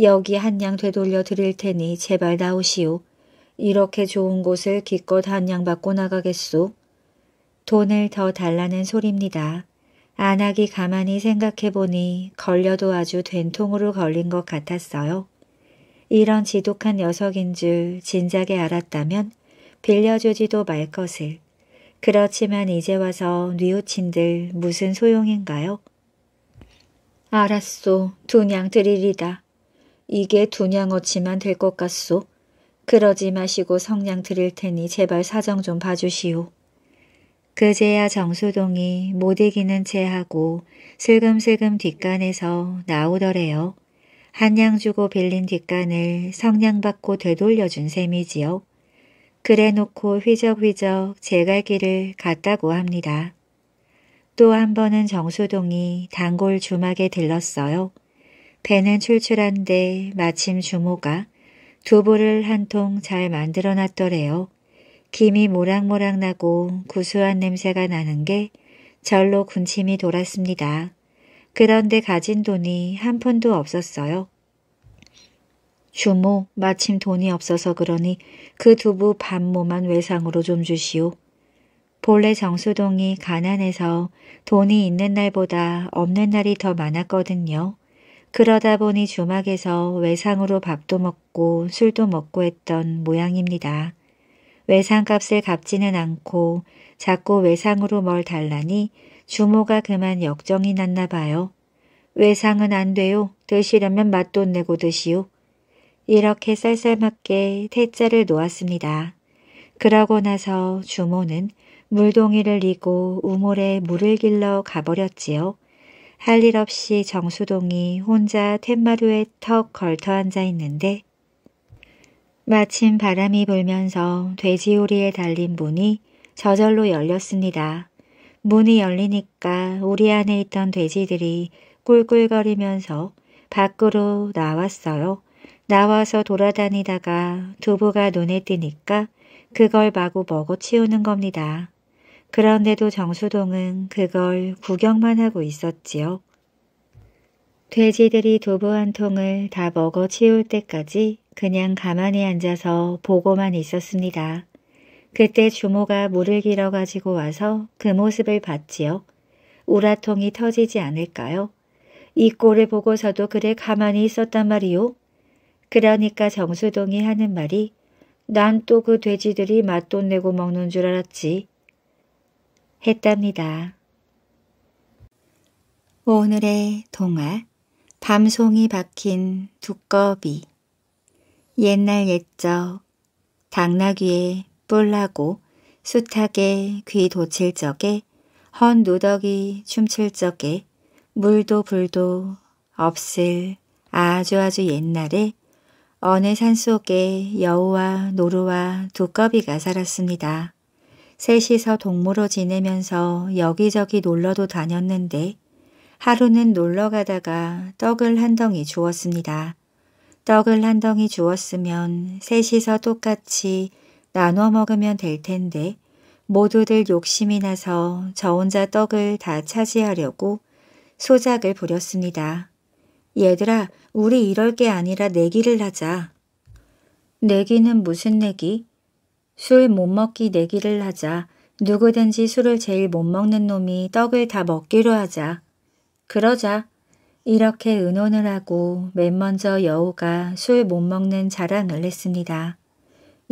여기 한 양 되돌려 드릴 테니 제발 나오시오. 이렇게 좋은 곳을 기껏 한 양 받고 나가겠소. 돈을 더 달라는 소리입니다. 안악이 가만히 생각해보니 걸려도 아주 된통으로 걸린 것 같았어요. 이런 지독한 녀석인 줄 진작에 알았다면 빌려주지도 말 것을. 그렇지만 이제 와서 뉘우친들 무슨 소용인가요? 알았소. 두냥 드리리다. 이게 두냥 어치만 될 것 같소. 그러지 마시고 성냥 드릴 테니 제발 사정 좀 봐주시오. 그제야 정수동이 못 이기는 채 하고 슬금슬금 뒷간에서 나오더래요. 한양 주고 빌린 뒷간을 성냥 받고 되돌려준 셈이지요. 그래 놓고 휘적휘적 제 갈 길을 갔다고 합니다. 또 한 번은 정수동이 단골 주막에 들렀어요. 배는 출출한데 마침 주모가 두부를 한 통 잘 만들어 놨더래요. 김이 모락모락 나고 구수한 냄새가 나는 게 절로 군침이 돌았습니다. 그런데 가진 돈이 한 푼도 없었어요. 주모, 마침 돈이 없어서 그러니 그 두부 반모만 외상으로 좀 주시오. 본래 정수동이 가난해서 돈이 있는 날보다 없는 날이 더 많았거든요. 그러다 보니 주막에서 외상으로 밥도 먹고 술도 먹고 했던 모양입니다. 외상값을 갚지는 않고 자꾸 외상으로 뭘 달라니 주모가 그만 역정이 났나 봐요. 외상은 안 돼요. 드시려면 맛돈 내고 드시오. 이렇게 쌀쌀맞게 태자를 놓았습니다. 그러고 나서 주모는 물동이를 이고 우물에 물을 길러 가버렸지요. 할 일 없이 정수동이 혼자 툇마루에 턱 걸터 앉아 있는데 마침 바람이 불면서 돼지오리에 달린 문이 저절로 열렸습니다. 문이 열리니까 우리 안에 있던 돼지들이 꿀꿀거리면서 밖으로 나왔어요. 나와서 돌아다니다가 두부가 눈에 띄니까 그걸 마구 먹어치우는 겁니다. 그런데도 정수동은 그걸 구경만 하고 있었지요. 돼지들이 두부 한 통을 다 먹어치울 때까지 그냥 가만히 앉아서 보고만 있었습니다. 그때 주모가 물을 길어가지고 와서 그 모습을 봤지요. 우라통이 터지지 않을까요? 이 꼴을 보고서도 그래 가만히 있었단 말이요. 그러니까 정수동이 하는 말이 난 또 그 돼지들이 맛돈 내고 먹는 줄 알았지. 했답니다. 오늘의 동화 밤송이 박힌 두꺼비 옛날 옛적 당나귀에 뿔나고 숱하게 귀 도칠 적에 헌 누더기 춤출 적에 물도 불도 없을 아주 아주 옛날에 어느 산속에 여우와 노루와 두꺼비가 살았습니다. 셋이서 동무로 지내면서 여기저기 놀러도 다녔는데 하루는 놀러 가다가 떡을 한 덩이 주었습니다. 떡을 한 덩이 주었으면 셋이서 똑같이 나눠 먹으면 될 텐데 모두들 욕심이 나서 저 혼자 떡을 다 차지하려고 소작을 부렸습니다. 얘들아 우리 이럴 게 아니라 내기를 하자. 내기는 무슨 내기? 술 못 먹기 내기를 하자. 누구든지 술을 제일 못 먹는 놈이 떡을 다 먹기로 하자. 그러자. 이렇게 의논을 하고 맨 먼저 여우가 술 못 먹는 자랑을 했습니다.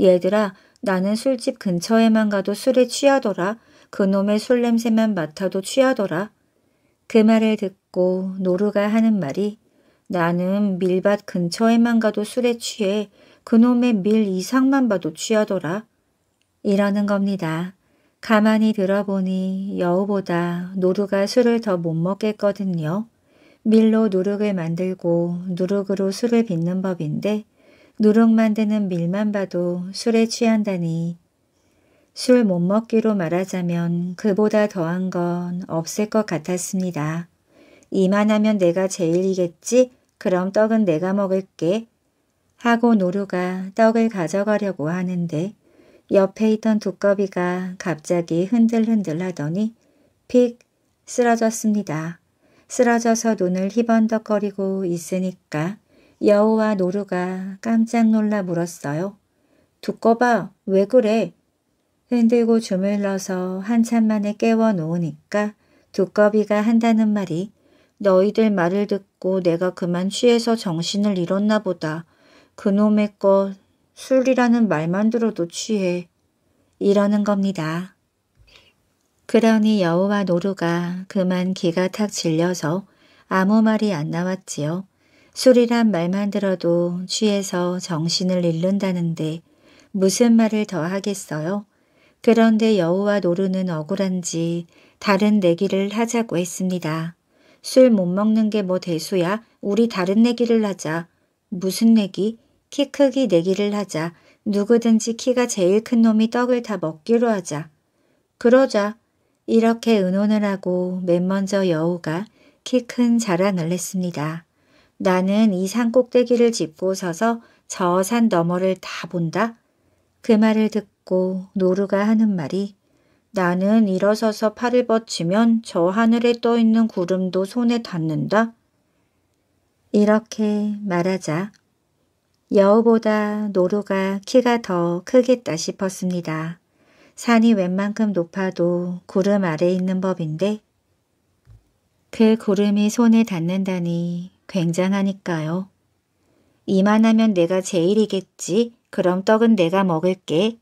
얘들아 나는 술집 근처에만 가도 술에 취하더라. 그놈의 술 냄새만 맡아도 취하더라. 그 말을 듣고 노루가 하는 말이 나는 밀밭 근처에만 가도 술에 취해 그놈의 밀 이상만 봐도 취하더라. 이러는 겁니다. 가만히 들어보니 여우보다 노루가 술을 더 못 먹겠거든요. 밀로 누룩을 만들고 누룩으로 술을 빚는 법인데 누룩 만드는 밀만 봐도 술에 취한다니. 술 못 먹기로 말하자면 그보다 더한 건 없을 것 같았습니다. 이만하면 내가 제일이겠지. 그럼 떡은 내가 먹을게. 하고 노루가 떡을 가져가려고 하는데 옆에 있던 두꺼비가 갑자기 흔들흔들 하더니 픽 쓰러졌습니다. 쓰러져서 눈을 희번덕거리고 있으니까 여우와 노루가 깜짝 놀라 물었어요. 두꺼봐, 왜 그래? 흔들고 주물러서 한참 만에 깨워 놓으니까 두꺼비가 한다는 말이 너희들 말을 듣고 내가 그만 취해서 정신을 잃었나 보다. 그놈의 것 술이라는 말만 들어도 취해. 이러는 겁니다. 그러니 여우와 노루가 그만 기가 탁 질려서 아무 말이 안 나왔지요. 술이란 말만 들어도 취해서 정신을 잃는다는데 무슨 말을 더 하겠어요? 그런데 여우와 노루는 억울한지 다른 내기를 하자고 했습니다. 술못 먹는 게 뭐 대수야. 우리 다른 내기를 하자. 무슨 내기? 키 크기 내기를 하자. 누구든지 키가 제일 큰 놈이 떡을 다 먹기로 하자. 그러자. 이렇게 의논을 하고 맨 먼저 여우가 키 큰 자랑을 했습니다. 나는 이 산 꼭대기를 짚고 서서 저 산 너머를 다 본다. 그 말을 듣고 노루가 하는 말이 나는 일어서서 팔을 뻗치면 저 하늘에 떠있는 구름도 손에 닿는다. 이렇게 말하자 여우보다 노루가 키가 더 크겠다 싶었습니다. 산이 웬만큼 높아도 구름 아래 있는 법인데 그 구름이 손에 닿는다니 굉장하니까요. 이만하면 내가 제일이겠지. 그럼 떡은 내가 먹을게.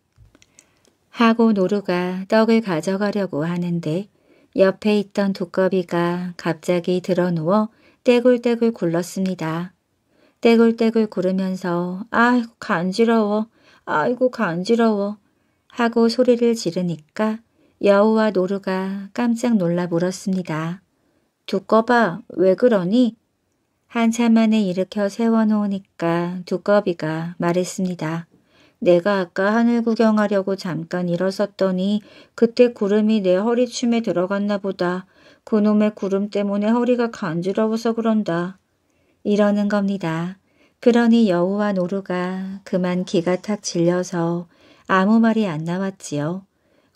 하고 노루가 떡을 가져가려고 하는데 옆에 있던 두꺼비가 갑자기 드러누워 떼굴떼굴 굴렀습니다. 떼굴떼굴 구르면서 아이고 간지러워 아이고 간지러워 하고 소리를 지르니까 여우와 노루가 깜짝 놀라 물었습니다. 두꺼봐 왜 그러니? 한참 만에 일으켜 세워놓으니까 두꺼비가 말했습니다. 내가 아까 하늘 구경하려고 잠깐 일어섰더니 그때 구름이 내 허리춤에 들어갔나 보다. 그놈의 구름 때문에 허리가 간지러워서 그런다. 이러는 겁니다. 그러니 여우와 노루가 그만 기가 탁 질려서 아무 말이 안 나왔지요.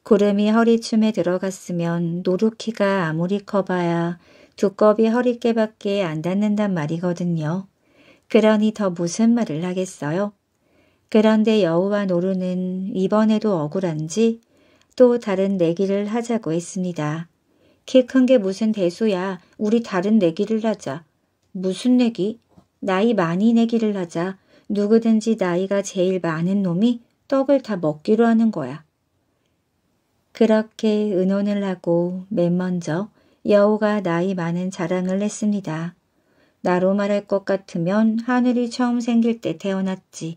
구름이 허리춤에 들어갔으면 노루키가 아무리 커봐야 두꺼비 허리깨밖에 안 닿는단 말이거든요. 그러니 더 무슨 말을 하겠어요? 그런데 여우와 노루는 이번에도 억울한지 또 다른 내기를 하자고 했습니다. 키 큰 게 무슨 대수야. 우리 다른 내기를 하자. 무슨 내기? 나이 많이 내기를 하자. 누구든지 나이가 제일 많은 놈이 떡을 다 먹기로 하는 거야. 그렇게 의논을 하고 맨 먼저 여우가 나이 많은 자랑을 했습니다. 나로 말할 것 같으면 하늘이 처음 생길 때 태어났지.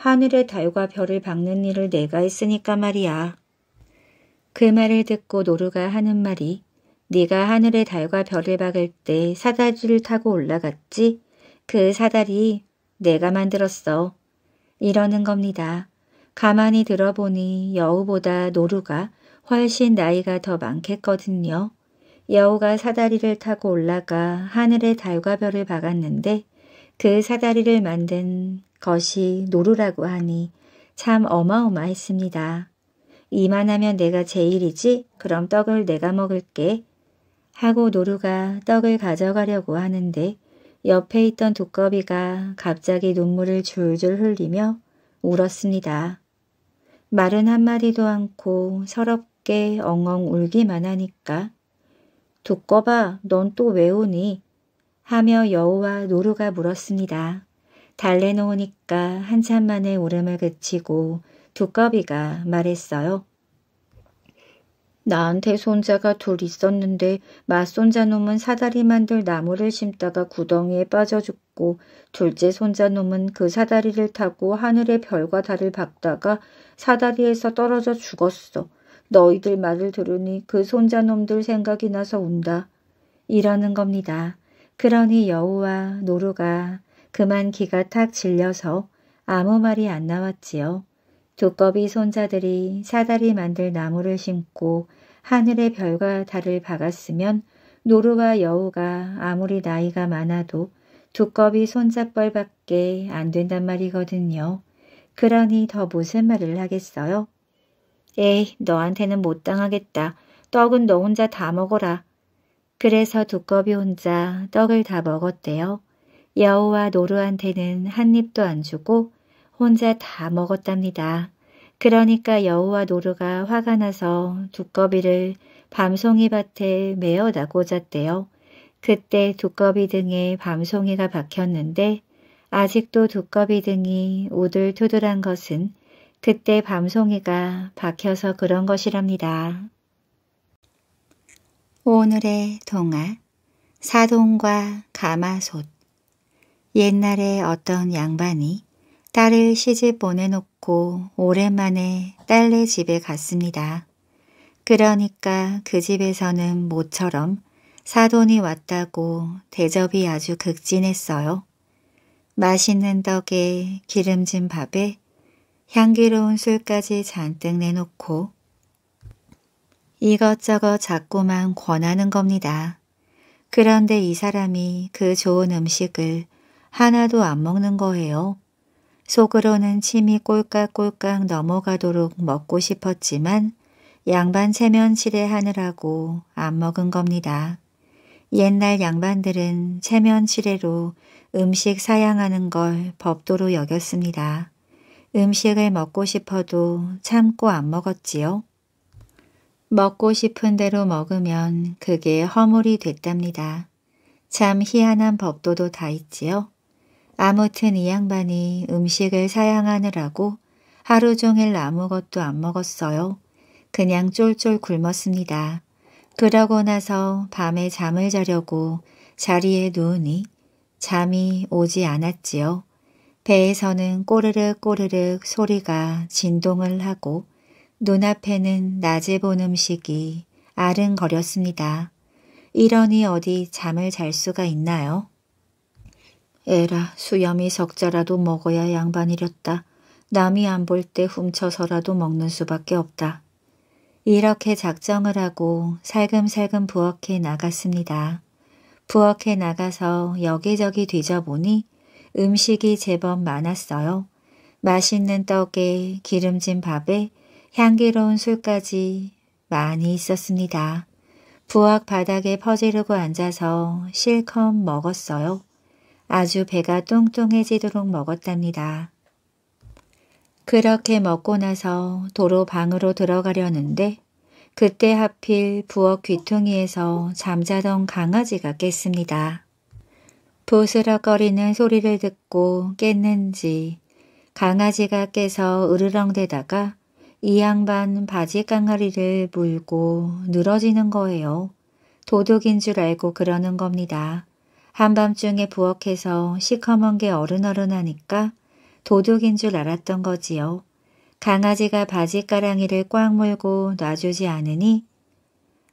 하늘의 달과 별을 박는 일을 내가 했으니까 말이야. 그 말을 듣고 노루가 하는 말이 네가 하늘의 달과 별을 박을 때 사다리를 타고 올라갔지? 그 사다리 내가 만들었어. 이러는 겁니다. 가만히 들어보니 여우보다 노루가 훨씬 나이가 더 많겠거든요. 여우가 사다리를 타고 올라가 하늘의 달과 별을 박았는데 그 사다리를 만든 것이 노루라고 하니 참 어마어마했습니다. 이만하면 내가 제일이지 그럼 떡을 내가 먹을게 하고 노루가 떡을 가져가려고 하는데 옆에 있던 두꺼비가 갑자기 눈물을 줄줄 흘리며 울었습니다. 말은 한마디도 않고 서럽게 엉엉 울기만 하니까 두꺼봐 넌 또 왜 오니 하며 여우와 노루가 물었습니다. 달래 놓으니까 한참 만에 울음을 그치고 두꺼비가 말했어요. 나한테 손자가 둘 있었는데 맞손자 놈은 사다리 만들 나무를 심다가 구덩이에 빠져 죽고 둘째 손자 놈은 그 사다리를 타고 하늘의 별과 달을 박다가 사다리에서 떨어져 죽었어. 너희들 말을 들으니 그 손자 놈들 생각이 나서 운다. 이러는 겁니다. 그러니 여우와 노루가 그만 기가 탁 질려서 아무 말이 안 나왔지요. 두꺼비 손자들이 사다리 만들 나무를 심고 하늘의 별과 달을 박았으면 노루와 여우가 아무리 나이가 많아도 두꺼비 손잡벌밖에안 된단 말이거든요. 그러니 더 무슨 말을 하겠어요? 에이, 너한테는 못 당하겠다. 떡은 너 혼자 다 먹어라. 그래서 두꺼비 혼자 떡을 다 먹었대요. 여우와 노루한테는 한 입도 안 주고 혼자 다 먹었답니다. 그러니까 여우와 노루가 화가 나서 두꺼비를 밤송이밭에 메어다 꽂았대요. 그때 두꺼비 등에 밤송이가 박혔는데 아직도 두꺼비 등이 우들투들한 것은 그때 밤송이가 박혀서 그런 것이랍니다. 오늘의 동화 사돈과 가마솥 옛날에 어떤 양반이 딸을 시집 보내놓고 오랜만에 딸네 집에 갔습니다. 그러니까 그 집에서는 모처럼 사돈이 왔다고 대접이 아주 극진했어요. 맛있는 떡에 기름진 밥에 향기로운 술까지 잔뜩 내놓고 이것저것 자꾸만 권하는 겁니다. 그런데 이 사람이 그 좋은 음식을 하나도 안 먹는 거예요. 속으로는 침이 꼴깍꼴깍 넘어가도록 먹고 싶었지만 양반 체면치레 하느라고 안 먹은 겁니다. 옛날 양반들은 체면치레로 음식 사양하는 걸 법도로 여겼습니다. 음식을 먹고 싶어도 참고 안 먹었지요. 먹고 싶은 대로 먹으면 그게 허물이 됐답니다. 참 희한한 법도도 다 있지요. 아무튼 이 양반이 음식을 사양하느라고 하루 종일 아무것도 안 먹었어요. 그냥 쫄쫄 굶었습니다. 그러고 나서 밤에 잠을 자려고 자리에 누우니 잠이 오지 않았지요. 배에서는 꼬르륵 꼬르륵 소리가 진동을 하고 눈앞에는 낮에 본 음식이 아른거렸습니다. 이러니 어디 잠을 잘 수가 있나요? 에라 수염이 석자라도 먹어야 양반이렸다. 남이 안 볼 때 훔쳐서라도 먹는 수밖에 없다. 이렇게 작정을 하고 살금살금 부엌에 나갔습니다. 부엌에 나가서 여기저기 뒤져보니 음식이 제법 많았어요. 맛있는 떡에 기름진 밥에 향기로운 술까지 많이 있었습니다. 부엌 바닥에 퍼지르고 앉아서 실컷 먹었어요. 아주 배가 뚱뚱해지도록 먹었답니다. 그렇게 먹고 나서 도로 방으로 들어가려는데 그때 하필 부엌 귀퉁이에서 잠자던 강아지가 깼습니다. 부스럭거리는 소리를 듣고 깼는지 강아지가 깨서 으르렁대다가 이 양반 바지 깡아리를 물고 늘어지는 거예요. 도둑인 줄 알고 그러는 겁니다. 한밤중에 부엌에서 시커먼 게 어른어른하니까 도둑인 줄 알았던 거지요. 강아지가 바지까랑이를꽉 물고 놔주지 않으니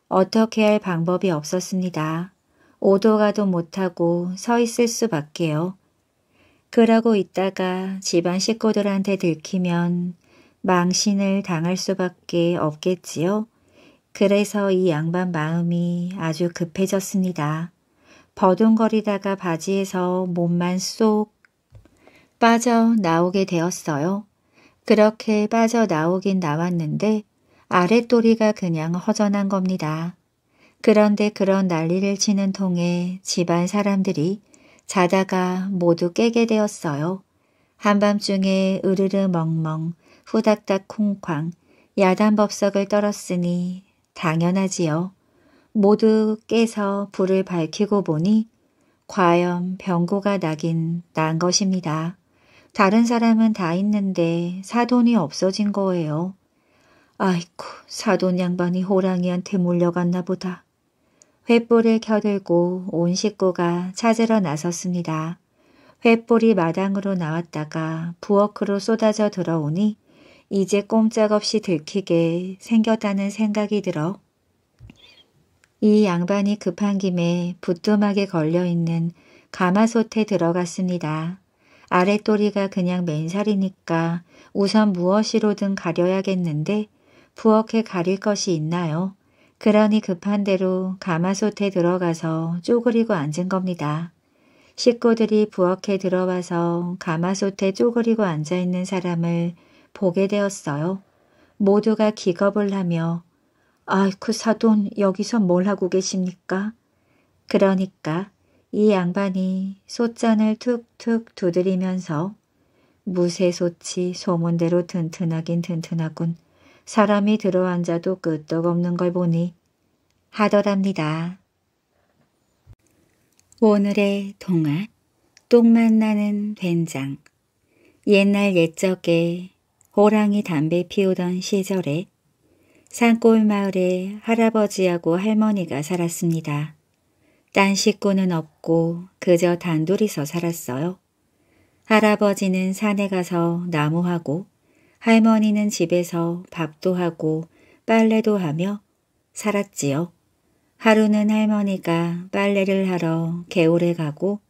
어떻게 할 방법이 없었습니다. 오도 가도 못하고 서 있을 수밖에요. 그러고 있다가 집안 식구들한테 들키면 망신을 당할 수밖에 없겠지요. 그래서 이 양반 마음이 아주 급해졌습니다. 버둥거리다가 바지에서 몸만 쏙 빠져나오게 되었어요. 그렇게 빠져나오긴 나왔는데 아랫도리가 그냥 허전한 겁니다. 그런데 그런 난리를 치는 통에 집안 사람들이 자다가 모두 깨게 되었어요. 한밤중에 으르르 멍멍 후닥닥 쿵쾅 야단법석을 떨었으니 당연하지요. 모두 깨서 불을 밝히고 보니 과연 병고가 나긴 난 것입니다. 다른 사람은 다 있는데 사돈이 없어진 거예요. 아이쿠 사돈 양반이 호랑이한테 몰려갔나 보다. 횃불을 켜들고 온 식구가 찾으러 나섰습니다. 횃불이 마당으로 나왔다가 부엌으로 쏟아져 들어오니 이제 꼼짝없이 들키게 생겼다는 생각이 들어 이 양반이 급한 김에 부뚜막에 걸려있는 가마솥에 들어갔습니다. 아랫도리가 그냥 맨살이니까 우선 무엇이로든 가려야겠는데 부엌에 가릴 것이 있나요? 그러니 급한 대로 가마솥에 들어가서 쪼그리고 앉은 겁니다. 식구들이 부엌에 들어와서 가마솥에 쪼그리고 앉아있는 사람을 보게 되었어요. 모두가 기겁을 하며 아이쿠 그 사돈 여기서 뭘 하고 계십니까? 그러니까 이 양반이 소잔을 툭툭 두드리면서 무쇠소치 소문대로 튼튼하긴 튼튼하군. 사람이 들어앉아도 끄떡없는 걸 보니 하더랍니다. 오늘의 동화 똥맛 나는 된장 옛날 옛적에 호랑이 담배 피우던 시절에 산골 마을에 할아버지하고 할머니가 살았습니다. 딴 식구는 없고 그저 단둘이서 살았어요. 할아버지는 산에 가서 나무하고 할머니는 집에서 밥도 하고 빨래도 하며 살았지요. 하루는 할머니가 빨래를 하러 개울에 가고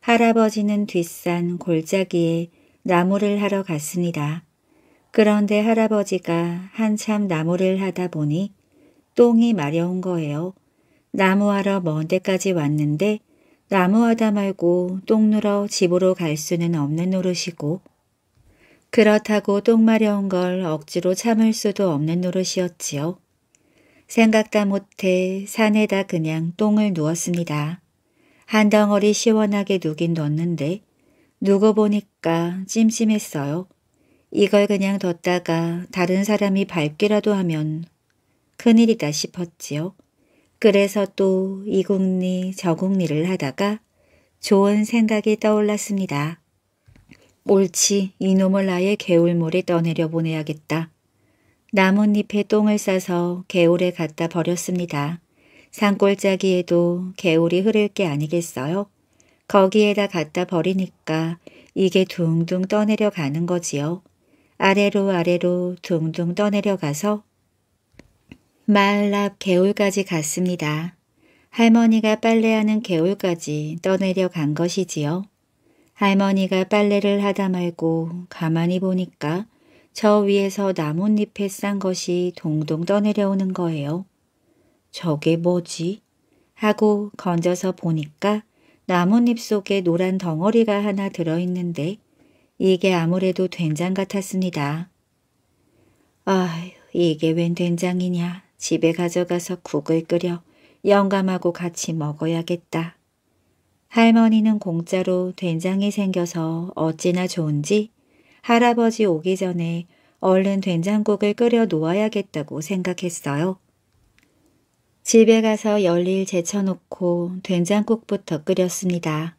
할아버지는 뒷산 골짜기에 나무를 하러 갔습니다. 그런데 할아버지가 한참 나무를 하다 보니 똥이 마려운 거예요. 나무하러 먼 데까지 왔는데 나무하다 말고 똥 누러 집으로 갈 수는 없는 노릇이고 그렇다고 똥 마려운 걸 억지로 참을 수도 없는 노릇이었지요. 생각다 못해 산에다 그냥 똥을 누웠습니다. 한 덩어리 시원하게 누긴 넣는데 누고 보니까 찜찜했어요. 이걸 그냥 뒀다가 다른 사람이 밟기라도 하면 큰일이다 싶었지요. 그래서 또 이국리 저국리를 하다가 좋은 생각이 떠올랐습니다. 옳지 이놈을 아예 개울물에 떠내려 보내야겠다. 나뭇잎에 똥을 싸서 개울에 갖다 버렸습니다. 산골짜기에도 개울이 흐를 게 아니겠어요? 거기에다 갖다 버리니까 이게 둥둥 떠내려 가는 거지요. 아래로 아래로 둥둥 떠내려가서 마을 앞 개울까지 갔습니다. 할머니가 빨래하는 개울까지 떠내려간 것이지요. 할머니가 빨래를 하다 말고 가만히 보니까 저 위에서 나뭇잎에 싼 것이 동동 떠내려오는 거예요. 저게 뭐지? 하고 건져서 보니까 나뭇잎 속에 노란 덩어리가 하나 들어있는데 이게 아무래도 된장 같았습니다. 아휴, 이게 웬 된장이냐. 집에 가져가서 국을 끓여 영감하고 같이 먹어야겠다. 할머니는 공짜로 된장이 생겨서 어찌나 좋은지 할아버지 오기 전에 얼른 된장국을 끓여 놓아야겠다고 생각했어요. 집에 가서 열일 제쳐놓고 된장국부터 끓였습니다.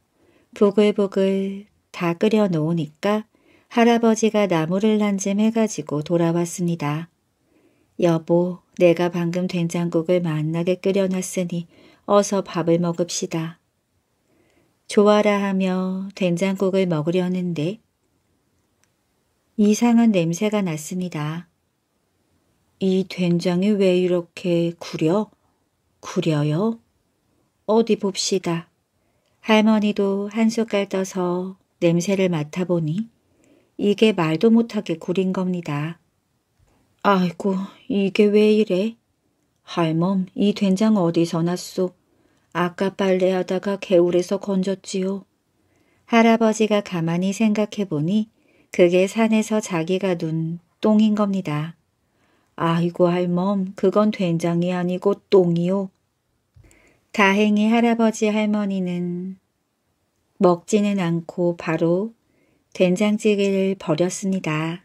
보글보글 다 끓여 놓으니까 할아버지가 나무를 난짐해가지고 돌아왔습니다. 여보, 내가 방금 된장국을 맛나게 끓여놨으니 어서 밥을 먹읍시다. 좋아라 하며 된장국을 먹으려는데 이상한 냄새가 났습니다. 이 된장이 왜 이렇게 구려? 구려요? 어디 봅시다. 할머니도 한 숟갈 떠서 냄새를 맡아보니 이게 말도 못하게 구린 겁니다. 아이고 이게 왜 이래? 할멈 이 된장 어디서 났소? 아까 빨래하다가 개울에서 건졌지요. 할아버지가 가만히 생각해보니 그게 산에서 자기가 눈 똥인 겁니다. 아이고 할멈 그건 된장이 아니고 똥이요. 다행히 할아버지 할머니는 먹지는 않고 바로 된장찌개를 버렸습니다.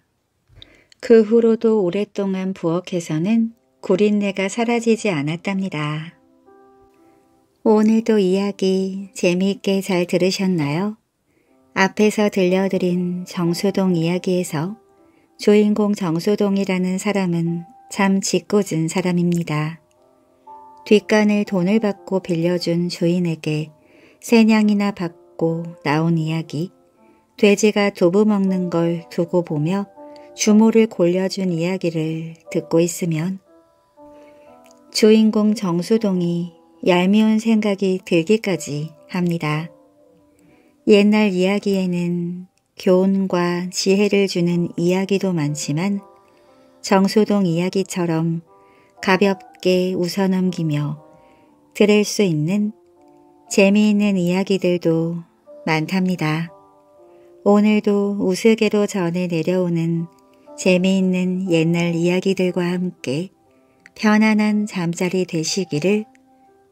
그 후로도 오랫동안 부엌에서는 구린내가 사라지지 않았답니다. 오늘도 이야기 재미있게 잘 들으셨나요? 앞에서 들려드린 정수동 이야기에서 주인공 정수동이라는 사람은 참 짓궂은 사람입니다. 뒷간을 돈을 받고 빌려준 주인에게 세냥이나 받고 먹고 나온 이야기, 돼지가 두부 먹는 걸 두고 보며 주모를 골려준 이야기를 듣고 있으면 주인공 정수동이 얄미운 생각이 들기까지 합니다. 옛날 이야기에는 교훈과 지혜를 주는 이야기도 많지만 정수동 이야기처럼 가볍게 웃어넘기며 들을 수 있는 재미있는 이야기들도 많답니다. 오늘도 우스개로 전해 내려오는 재미있는 옛날 이야기들과 함께 편안한 잠자리 되시기를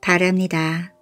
바랍니다.